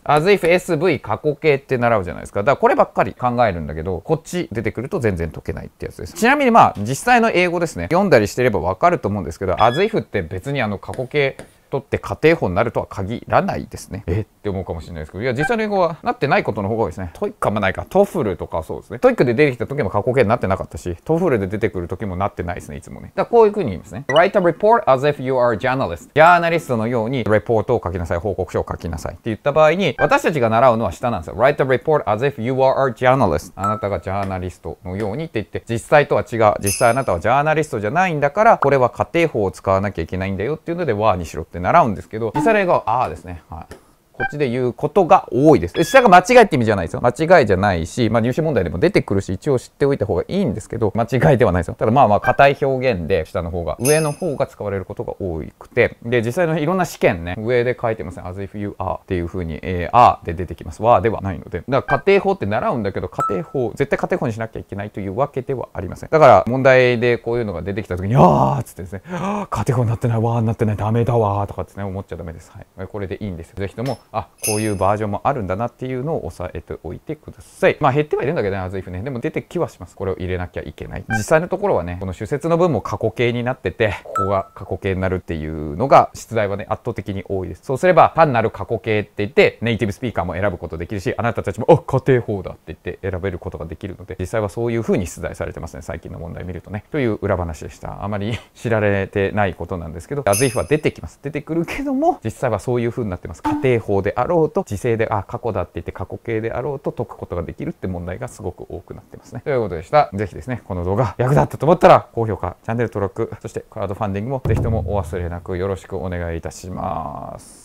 as if SV 過去形って習うじゃないですか。だからこればっかり考えるんだけど、こっち出てくると全然解けないってやつです。ちなみにまあ、実際の英語ですね。読んだりしてればわかると思うんですけど、as if って別にあの過去形とって家庭法になるとは限らないですね。えって思うかもしれないですけど、いや、実際の英語はなってないことの方が多いですね。トイックあんまないか。トフルとかそうですね。トイックで出てきた時も過去形になってなかったし、トフルで出てくる時もなってないですね、いつもね。だからこういう風に言いますね。Write a report as if you are a journalist. ジャーナリストのように、レポートを書きなさい、報告書を書きなさいって言った場合に、私たちが習うのは下なんですよ。Write a report as if you are a journalist. あなたがジャーナリストのようにって言って、実際とは違う。実際あなたはジャーナリストじゃないんだから、これは家庭法を使わなきゃいけないんだよっていうので、わーにしろって習うんですけど実例が「あ」ですねはいこっちで言うことが多いです。下が間違いって意味じゃないですよ。間違いじゃないし、まあ、入試問題でも出てくるし、一応知っておいた方がいいんですけど、間違いではないですよ。ただまあまあ、硬い表現で、下の方が、上の方が使われることが多くて、で、実際のいろんな試験ね、上で書いてますね。as if you are っていう風に、えー、で出てきます。わーではないので。だから、家庭法って習うんだけど、家庭法、絶対家庭法にしなきゃいけないというわけではありません。だから、問題でこういうのが出てきた時に、あーっつってですね、家庭法になってない、わーになってない、ダメだわーとかってね、思っちゃダメです。はい。これでいいんですよ。ぜひとも、あこういうバージョンもあるんだなっていうのを押さえておいてくださいまあ減ってはいるんだけどねあズイフねでも出てきはしますこれを入れなきゃいけない実際のところはねこの主節の分も過去形になっててここが過去形になるっていうのが出題はね圧倒的に多いですそうすれば単なる過去形って言ってネイティブスピーカーも選ぶことできるしあなたたちもあ家庭法だって言って選べることができるので実際はそういう風に出題されてますね最近の問題見るとねという裏話でしたあまり 知られてないことなんですけどあズイフは出てきます出てくるけども実際はそういう風になってます家庭法であろうと時制であ過去だって言って過去形であろうと解くことができるって問題がすごく多くなってますね。ということでした。是非ですね、この動画役立ったと思ったら高評価、チャンネル登録、そしてクラウドファンディングも是非ともお忘れなくよろしくお願いいたします。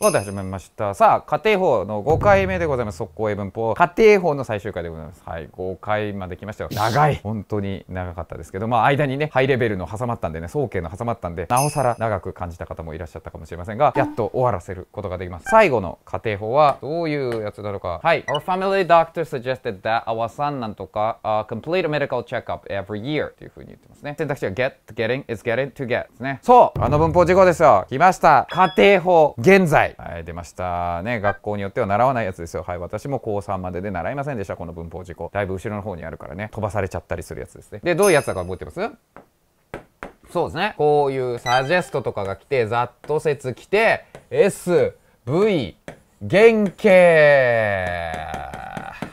とで始めました。さあ、家庭法の5回目でございます。速攻英文法。家庭法の最終回でございます。はい、5回まで来ましたよ。長い。本当に長かったですけど、まあ、間にね、ハイレベルの挟まったんでね、総計の挟まったんで、なおさら長く感じた方もいらっしゃったかもしれませんが、やっと終わらせることができます。最後の家庭法は、どういうやつだろうか。はい、Our family doctor suggested that our son なんとか、uh, complete a medical checkup every year というふうに言ってますね。選択肢は get, getting, is getting, to get ですね。そうあの文法事項ですよ。来ました。家庭法、現在。い、はい、出ましたね学校によっては習わないやつですよはい私も高3までで習いませんでしたこの文法事項だいぶ後ろの方にあるからね飛ばされちゃったりするやつですねでどういうやつだか覚えてますそうですねこういうサジェストとかが来てざっと説来て SV 原型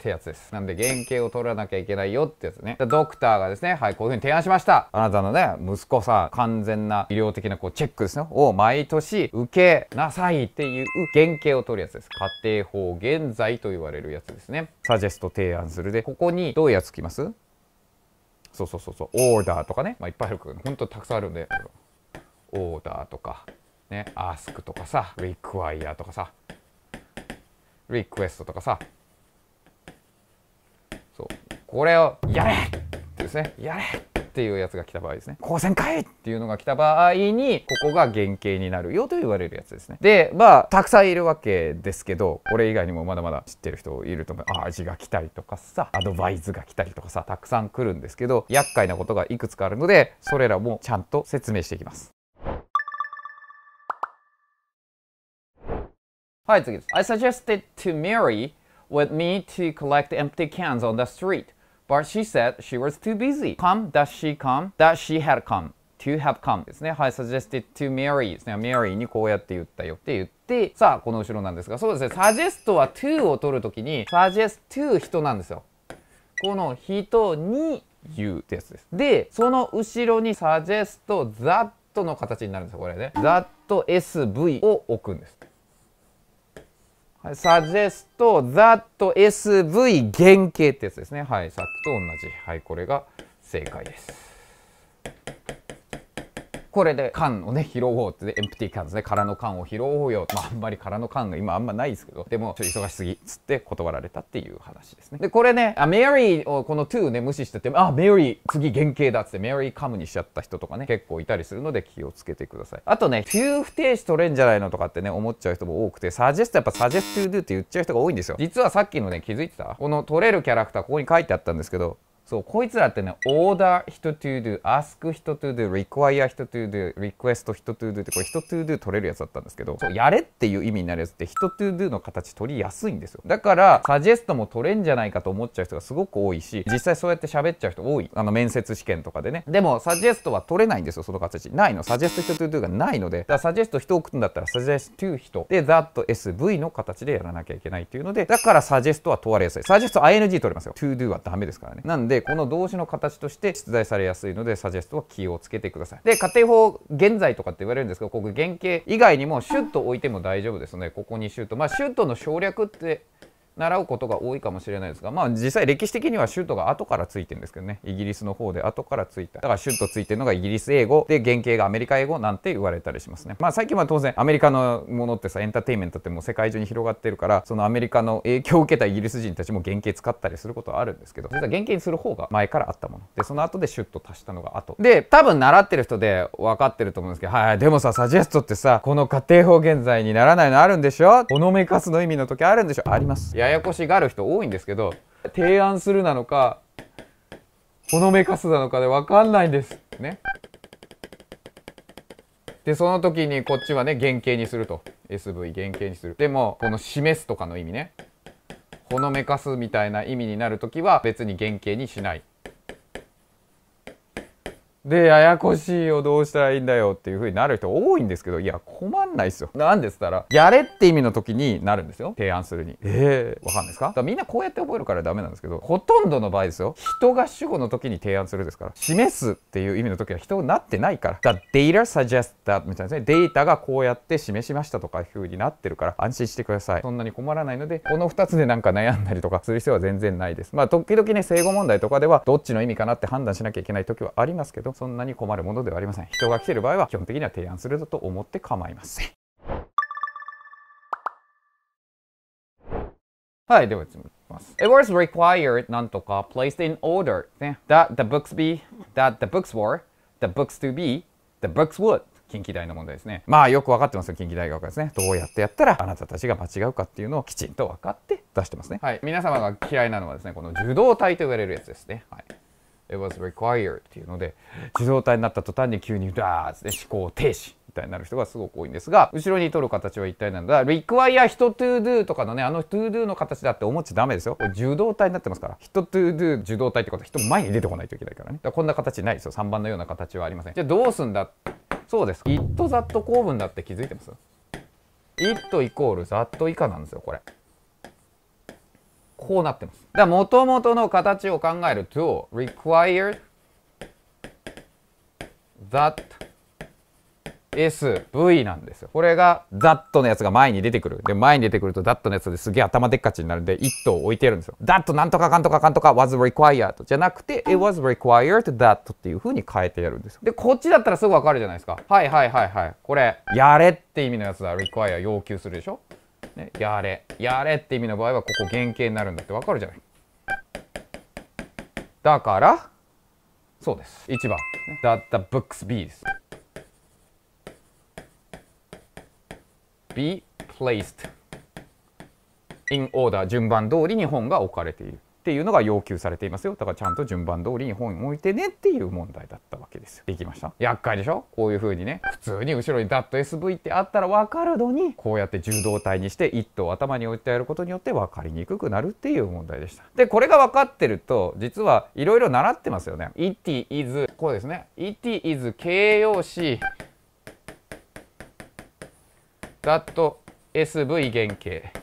ってやつですなんで原型を取らなきゃいけないよってやつねドクターがですねはいこういうふうに提案しましたあなたのね息子さん完全な医療的なこうチェックですねを毎年受けなさいっていう原型を取るやつです家庭法現在と言われるやつですねサジェスト提案するでここにどういうやつきますそうそうそうそうオーダーとかねまあいっぱいあるけどほんとたくさんあるんでオーダーとかねアスクとかさリクワイアとかさリクエストとかさそうこれをやれってですねやれっていうやつが来た場合ですね光線いっていうのが来た場合にここが原型になるよと言われるやつですねでまあたくさんいるわけですけどこれ以外にもまだまだ知ってる人いると思うあ味が来たりとかさアドバイスが来たりとかさたくさん来るんですけど厄介なことがいくつかあるのでそれらもちゃんと説明していきますはい次です I suggested to Mary with me to collect empty cans on the street. But she said she was too busy. Come, does she come? Does she had come. to have come ですね。はい、suggested to Mary ですね。Mary にこうやって言ったよって言って、さあ、この後ろなんですが、そうですね。suggest は to を取るときに、suggest to 人なんですよ。この人に言うってやつです。で、その後ろに suggest that の形になるんですよ、これね。that sv を置くんです。サジェスト、ザット、sv 原型ってやつですね。はい、さっきと同じ。はい、これが正解です。これで缶をね、拾おうって、ね、エンプティ缶ですね。空の缶を拾おうよ。まあ、あんまり空の缶が今あんまないですけど、でも、ちょっと忙しすぎ、つって断られたっていう話ですね。で、これね、あ、メリーをこの to ね、無視してて、あ、メリー、次原型だっつって、メリーカムにしちゃった人とかね、結構いたりするので気をつけてください。あとね、to 不定詞取れんじゃないのとかってね、思っちゃう人も多くて、サジェストやっぱサジェストゥードゥって言っちゃう人が多いんですよ。実はさっきのね、気づいてたこの取れるキャラクター、ここに書いてあったんですけど、そう、こいつらってね、オーダー r 人 to do、ask 人 to do、require 人 to do、request 人 to do って、これ人 to do 取れるやつだったんですけど、そう、やれっていう意味になるやつって人 to do の形取りやすいんですよ。だから、サジェストも取れんじゃないかと思っちゃう人がすごく多いし、実際そうやって喋っちゃう人多い。あの、面接試験とかでね。でも、サジェストは取れないんですよ、その形。ないの。サジェスト人 to do がないので、だからサジェスト人送るんだったら、サジェスト2人。で、that sv の形でやらなきゃいけないっていうので、だからサジェストは問われやすい。サジェスト ing 取れますよ。to do はダメですからね。なんで、でこの動詞の形として出題されやすいのでサジェストは気をつけてくださいで仮定法現在とかって言われるんですけどここ原型以外にもシュッと置いても大丈夫ですのでここにシュッとまあシュッとの省略って習うことが多いかもしれないですが、まあ、実際歴史的にはシュートが後からついてるんですけどねイギリスの方で後からついただからシュートついてるのがイギリス英語で原型がアメリカ英語なんて言われたりしますねまあ最近は当然アメリカのものってさエンターテインメントってもう世界中に広がってるからそのアメリカの影響を受けたイギリス人たちも原型使ったりすることはあるんですけど実は原型にする方が前からあったものでその後でシュッと足したのが後で多分習ってる人で分かってると思うんですけどはいでもさサジェストってさこの家庭法現在にならないのあるんでしょほのめかすの意味の時あるんでしょありますややこしがある人多いんですけど提案するなのかほのめかすなのかで分かんないんですね。でその時にこっちはね原型にすると SV 原型にするでもこの「示す」とかの意味ねほのめかすみたいな意味になる時は別に原型にしないで、ややこしいよ、どうしたらいいんだよっていう風になる人多いんですけど、いや、困んないっすよ。なんですたら、やれって意味の時になるんですよ。提案するに。ええー、わかんないですかだみんなこうやって覚えるからダメなんですけど、ほとんどの場合ですよ。人が主語の時に提案するですから、示すっていう意味の時は人になってないから。だ、data suggest that みたいなですね。データがこうやって示しましたとかいう風になってるから、安心してください。そんなに困らないので、この2つでなんか悩んだりとかする必要は全然ないです。まあ、時々ね、生後問題とかでは、どっちの意味かなって判断しなきゃいけない時はありますけど、そんなに困るものではありません。人が来てる場合は基本的には提案すると思って構いません。はい、では次ます。It was required なんとか placed in order、that the books be, that the books were, the books to be, the books would 近畿大の問題ですね。まあよく分かってますよ、近畿大学ですね。どうやってやったらあなたたちが間違うかっていうのをきちんと分かって出してますね。はい、皆様が嫌いなのはですね、この受動体と言われるやつですね。はい It was required っていうので自動体になった途端に急にダーッて思考停止みたいになる人がすごく多いんですが後ろに取る形は一体なんだ require 人 to do とかのねあの to do の形だって思っちゃダメですよこれ受動体になってますから人 to do 受動体ってことは人前に出てこないといけないからねだからこんな形ないですよ3番のような形はありませんじゃあどうすんだそうです it that 構文だって気づいてます it イコール that 以下なんですよこれこうなってます。だから元々の形を考えると require that SV なんですよ。これが that のやつが前に出てくる。で、前に出てくると that のやつですげえ頭でっかちになるんで1頭置いてるんですよ。that なんとかかんとかかんとか was required じゃなくて it was required that っていう風に変えてやるんですよ。で、こっちだったらすぐわかるじゃないですか。はいはいはいはい。これ、やれって意味のやつだ。require 要求するでしょ。ね、やれやれって意味の場合はここ原型になるんだってわかるじゃないだからそうです1番だった books B です be placed in order 順番通りに本が置かれているっていうのが要求されていますよだからちゃんと順番通りに本を置いてねっていう問題だったわけですよできました厄介でしょこういう風にね普通に後ろにダット SV ってあったら分かるのにこうやって柔道体にして一頭頭に置いてやることによって分かりにくくなるっていう問題でしたでこれが分かってると実はいろいろ習ってますよね it is こうですね it is 形容詞ダット SV 原型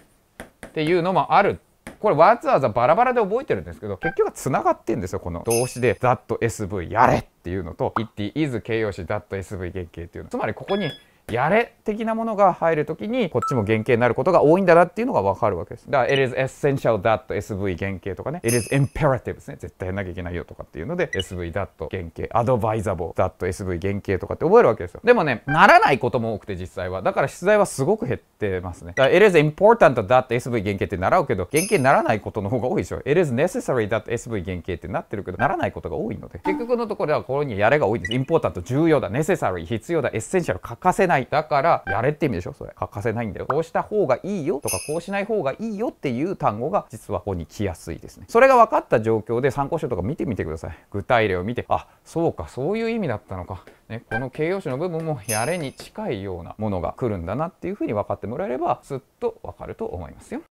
っていうのもあるこれわざわざバラバラで覚えてるんですけど結局は繋がってんですよこの動詞で thatSV やれっていうのと itis 形容詞 thatSV 原型っていうのつまりここにやれ的なものが入るときにこっちも原型になることが多いんだなっていうのが分かるわけですだから It is essential that SV 原型とかね It is imperative ですね絶対やんなきゃいけないよとかっていうので SV that 原型 advisable that SV 原型とかって覚えるわけですよでもねならないことも多くて実際はだから出題はすごく減ってますねだから It is important that SV 原型って習うけど原型にならないことの方が多いでしょ It is necessary that SV 原型ってなってるけどならないことが多いので結局のところではこれにやれが多いです important 重要だ necessary 必要だ essential 欠かせないない。だから、やれって意味でしょそれ。欠かせないんだよ。こうした方がいいよとか、こうしない方がいいよっていう単語が、実はここに来やすいですね。それが分かった状況で参考書とか見てみてください。具体例を見て、あ、そうか、そういう意味だったのか。ね、この形容詞の部分もやれに近いようなものが来るんだなっていうふうに分かってもらえれば、すっと分かると思いますよ。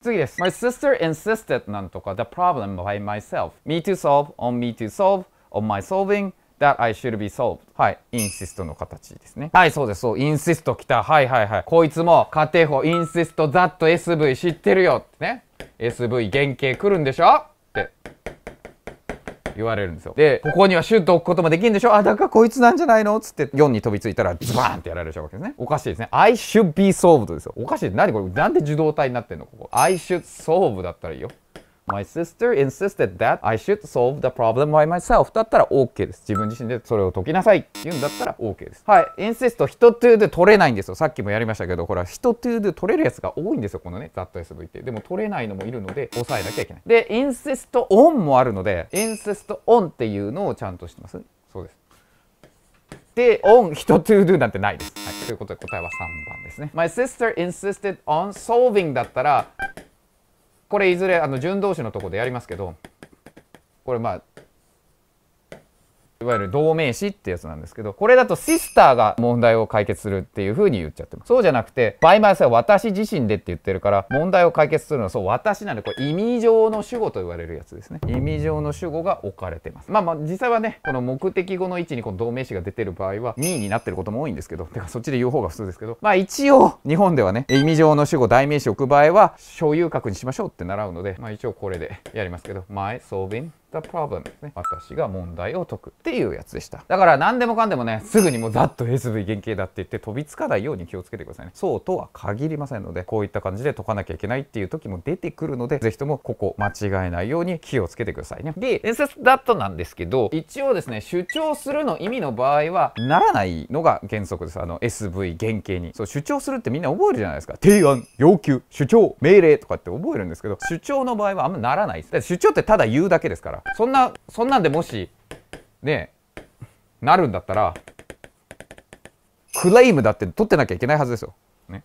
次です。My sister insisted なんとか the problem by myself. Me to solve on me to solve on my solving that I should be solved はい insist の形ですねはいそうですそう insist 来たはいはいはいこいつも仮定法 insist that SV 知ってるよってね SV 原型来るんでしょって言われるんですよでここにはシュッと置くこともできるんでしょあだからこいつなんじゃないのっつって4に飛びついたらズバーンってやられちゃうわけですねおかしいですね I should be solved ですよおかしい何これなんで受動体になってんのここ I should solve だったらいいよ My sister insisted that I should solve the problem by myself だったら OK です。自分自身でそれを解きなさいって言うんだったら OK です。はい。insist 人 to で取れないんですよ。さっきもやりましたけど、ほら、人 to で取れるやつが多いんですよ。このね、ざっと SV って。でも取れないのもいるので、押さえなきゃいけない。で、insist on もあるので、insist on っていうのをちゃんとしてます。そうです。で、on 人 to do なんてないです。はい。ということで答えは3番ですね。My sister insisted on solving だったら、これいずれあの順同士のとこでやりますけどこれまあいわゆる同名詞ってやつなんですけど、これだとシスターが問題を解決するっていう風に言っちゃってます。そうじゃなくて、バイマ y s は私自身でって言ってるから、問題を解決するのはそう、私なんで、これ意味上の主語と言われるやつですね。意味上の主語が置かれてます。まあまあ、実際はね、この目的語の位置にこの同名詞が出てる場合は、2位になってることも多いんですけど、てかそっちで言う方が普通ですけど、まあ一応、日本ではね、意味上の主語、代名詞置く場合は、所有格にしましょうって習うので、まあ一応これでやりますけど、my s o i n the problem ね。私が問題を解くっていうやつでした。だから何でもかんでもね、すぐにもうざっと SV 原型だって言って飛びつかないように気をつけてくださいね。そうとは限りませんので、こういった感じで解かなきゃいけないっていう時も出てくるので、ぜひともここ間違えないように気をつけてくださいね。で、s s だとなんですけど、一応ですね、主張するの意味の場合は、ならないのが原則です。あの SV 原型に。そう、主張するってみんな覚えるじゃないですか。提案、要求、主張、命令とかって覚えるんですけど、主張の場合はあんまならないです。主張ってただ言うだけですから。からそんなそんなんでもしねなるんだったらクレイムだって取ってなきゃいけないはずですよ。ね。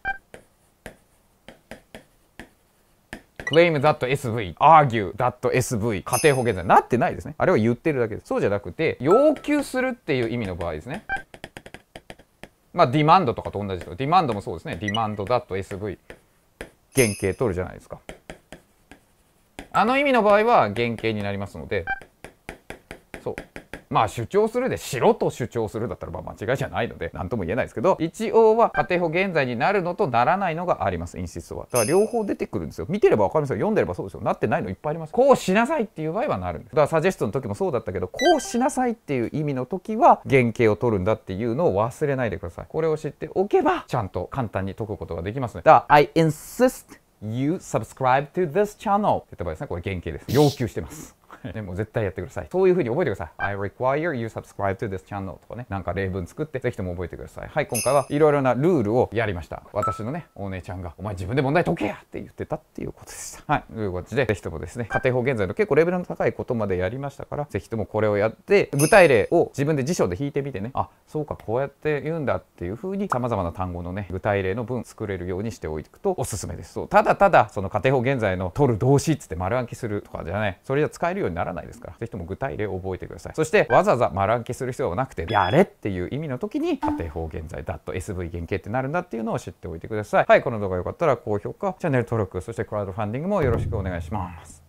クライム m t SV, アーギュ e t h SV, 家庭保険罪なってないですね。あれは言ってるだけです。そうじゃなくて、要求するっていう意味の場合ですね。まあ、ディマンドとかと同じです。ディマンドもそうですね。ディマンド t h SV。原型取るじゃないですか。あの意味の場合は原型になりますのでそうまあ主張するでしろと主張するだったらまあ間違いじゃないので何とも言えないですけど一応は仮定法現在になるのとならないのがありますインシストはだから両方出てくるんですよ見てれば分かりますよ読んでればそうですよなってないのいっぱいありますこうしなさいっていう場合はなるんですだからサジェストの時もそうだったけどこうしなさいっていう意味の時は原型を取るんだっていうのを忘れないでくださいこれを知っておけばちゃんと簡単に解くことができますねだから I insist You subscribe to this channel って言った場合ですね、これ原型です。要求してます。でも絶対やってください。そういうふうに覚えてください。I require you subscribe to this channel とかね、なんか例文作って、ぜひとも覚えてください。はい、今回はいろいろなルールをやりました。私のね、お姉ちゃんが、お前自分で問題解けやって言ってたっていうことでした。はい、ということで、ぜひともですね、家庭法現在の結構レベルの高いことまでやりましたから、ぜひともこれをやって、具体例を自分で辞書で引いてみてね、あ、そうか、こうやって言うんだっていうふうに、様々な単語のね、具体例の文作れるようにしておいていくとおすすめです。そうただただ、その家庭法現在の取る動詞っつって丸暗記するとかじゃない。それじゃ使えるようににならないですから、ぜひとも具体例を覚えてください。そして、わざわざ丸暗記する必要はなくて、やれっていう意味の時に、家庭法現在、だと SV 原型ってなるんだっていうのを知っておいてください。はい、この動画良かったら高評価、チャンネル登録、そしてクラウドファンディングもよろしくお願いします。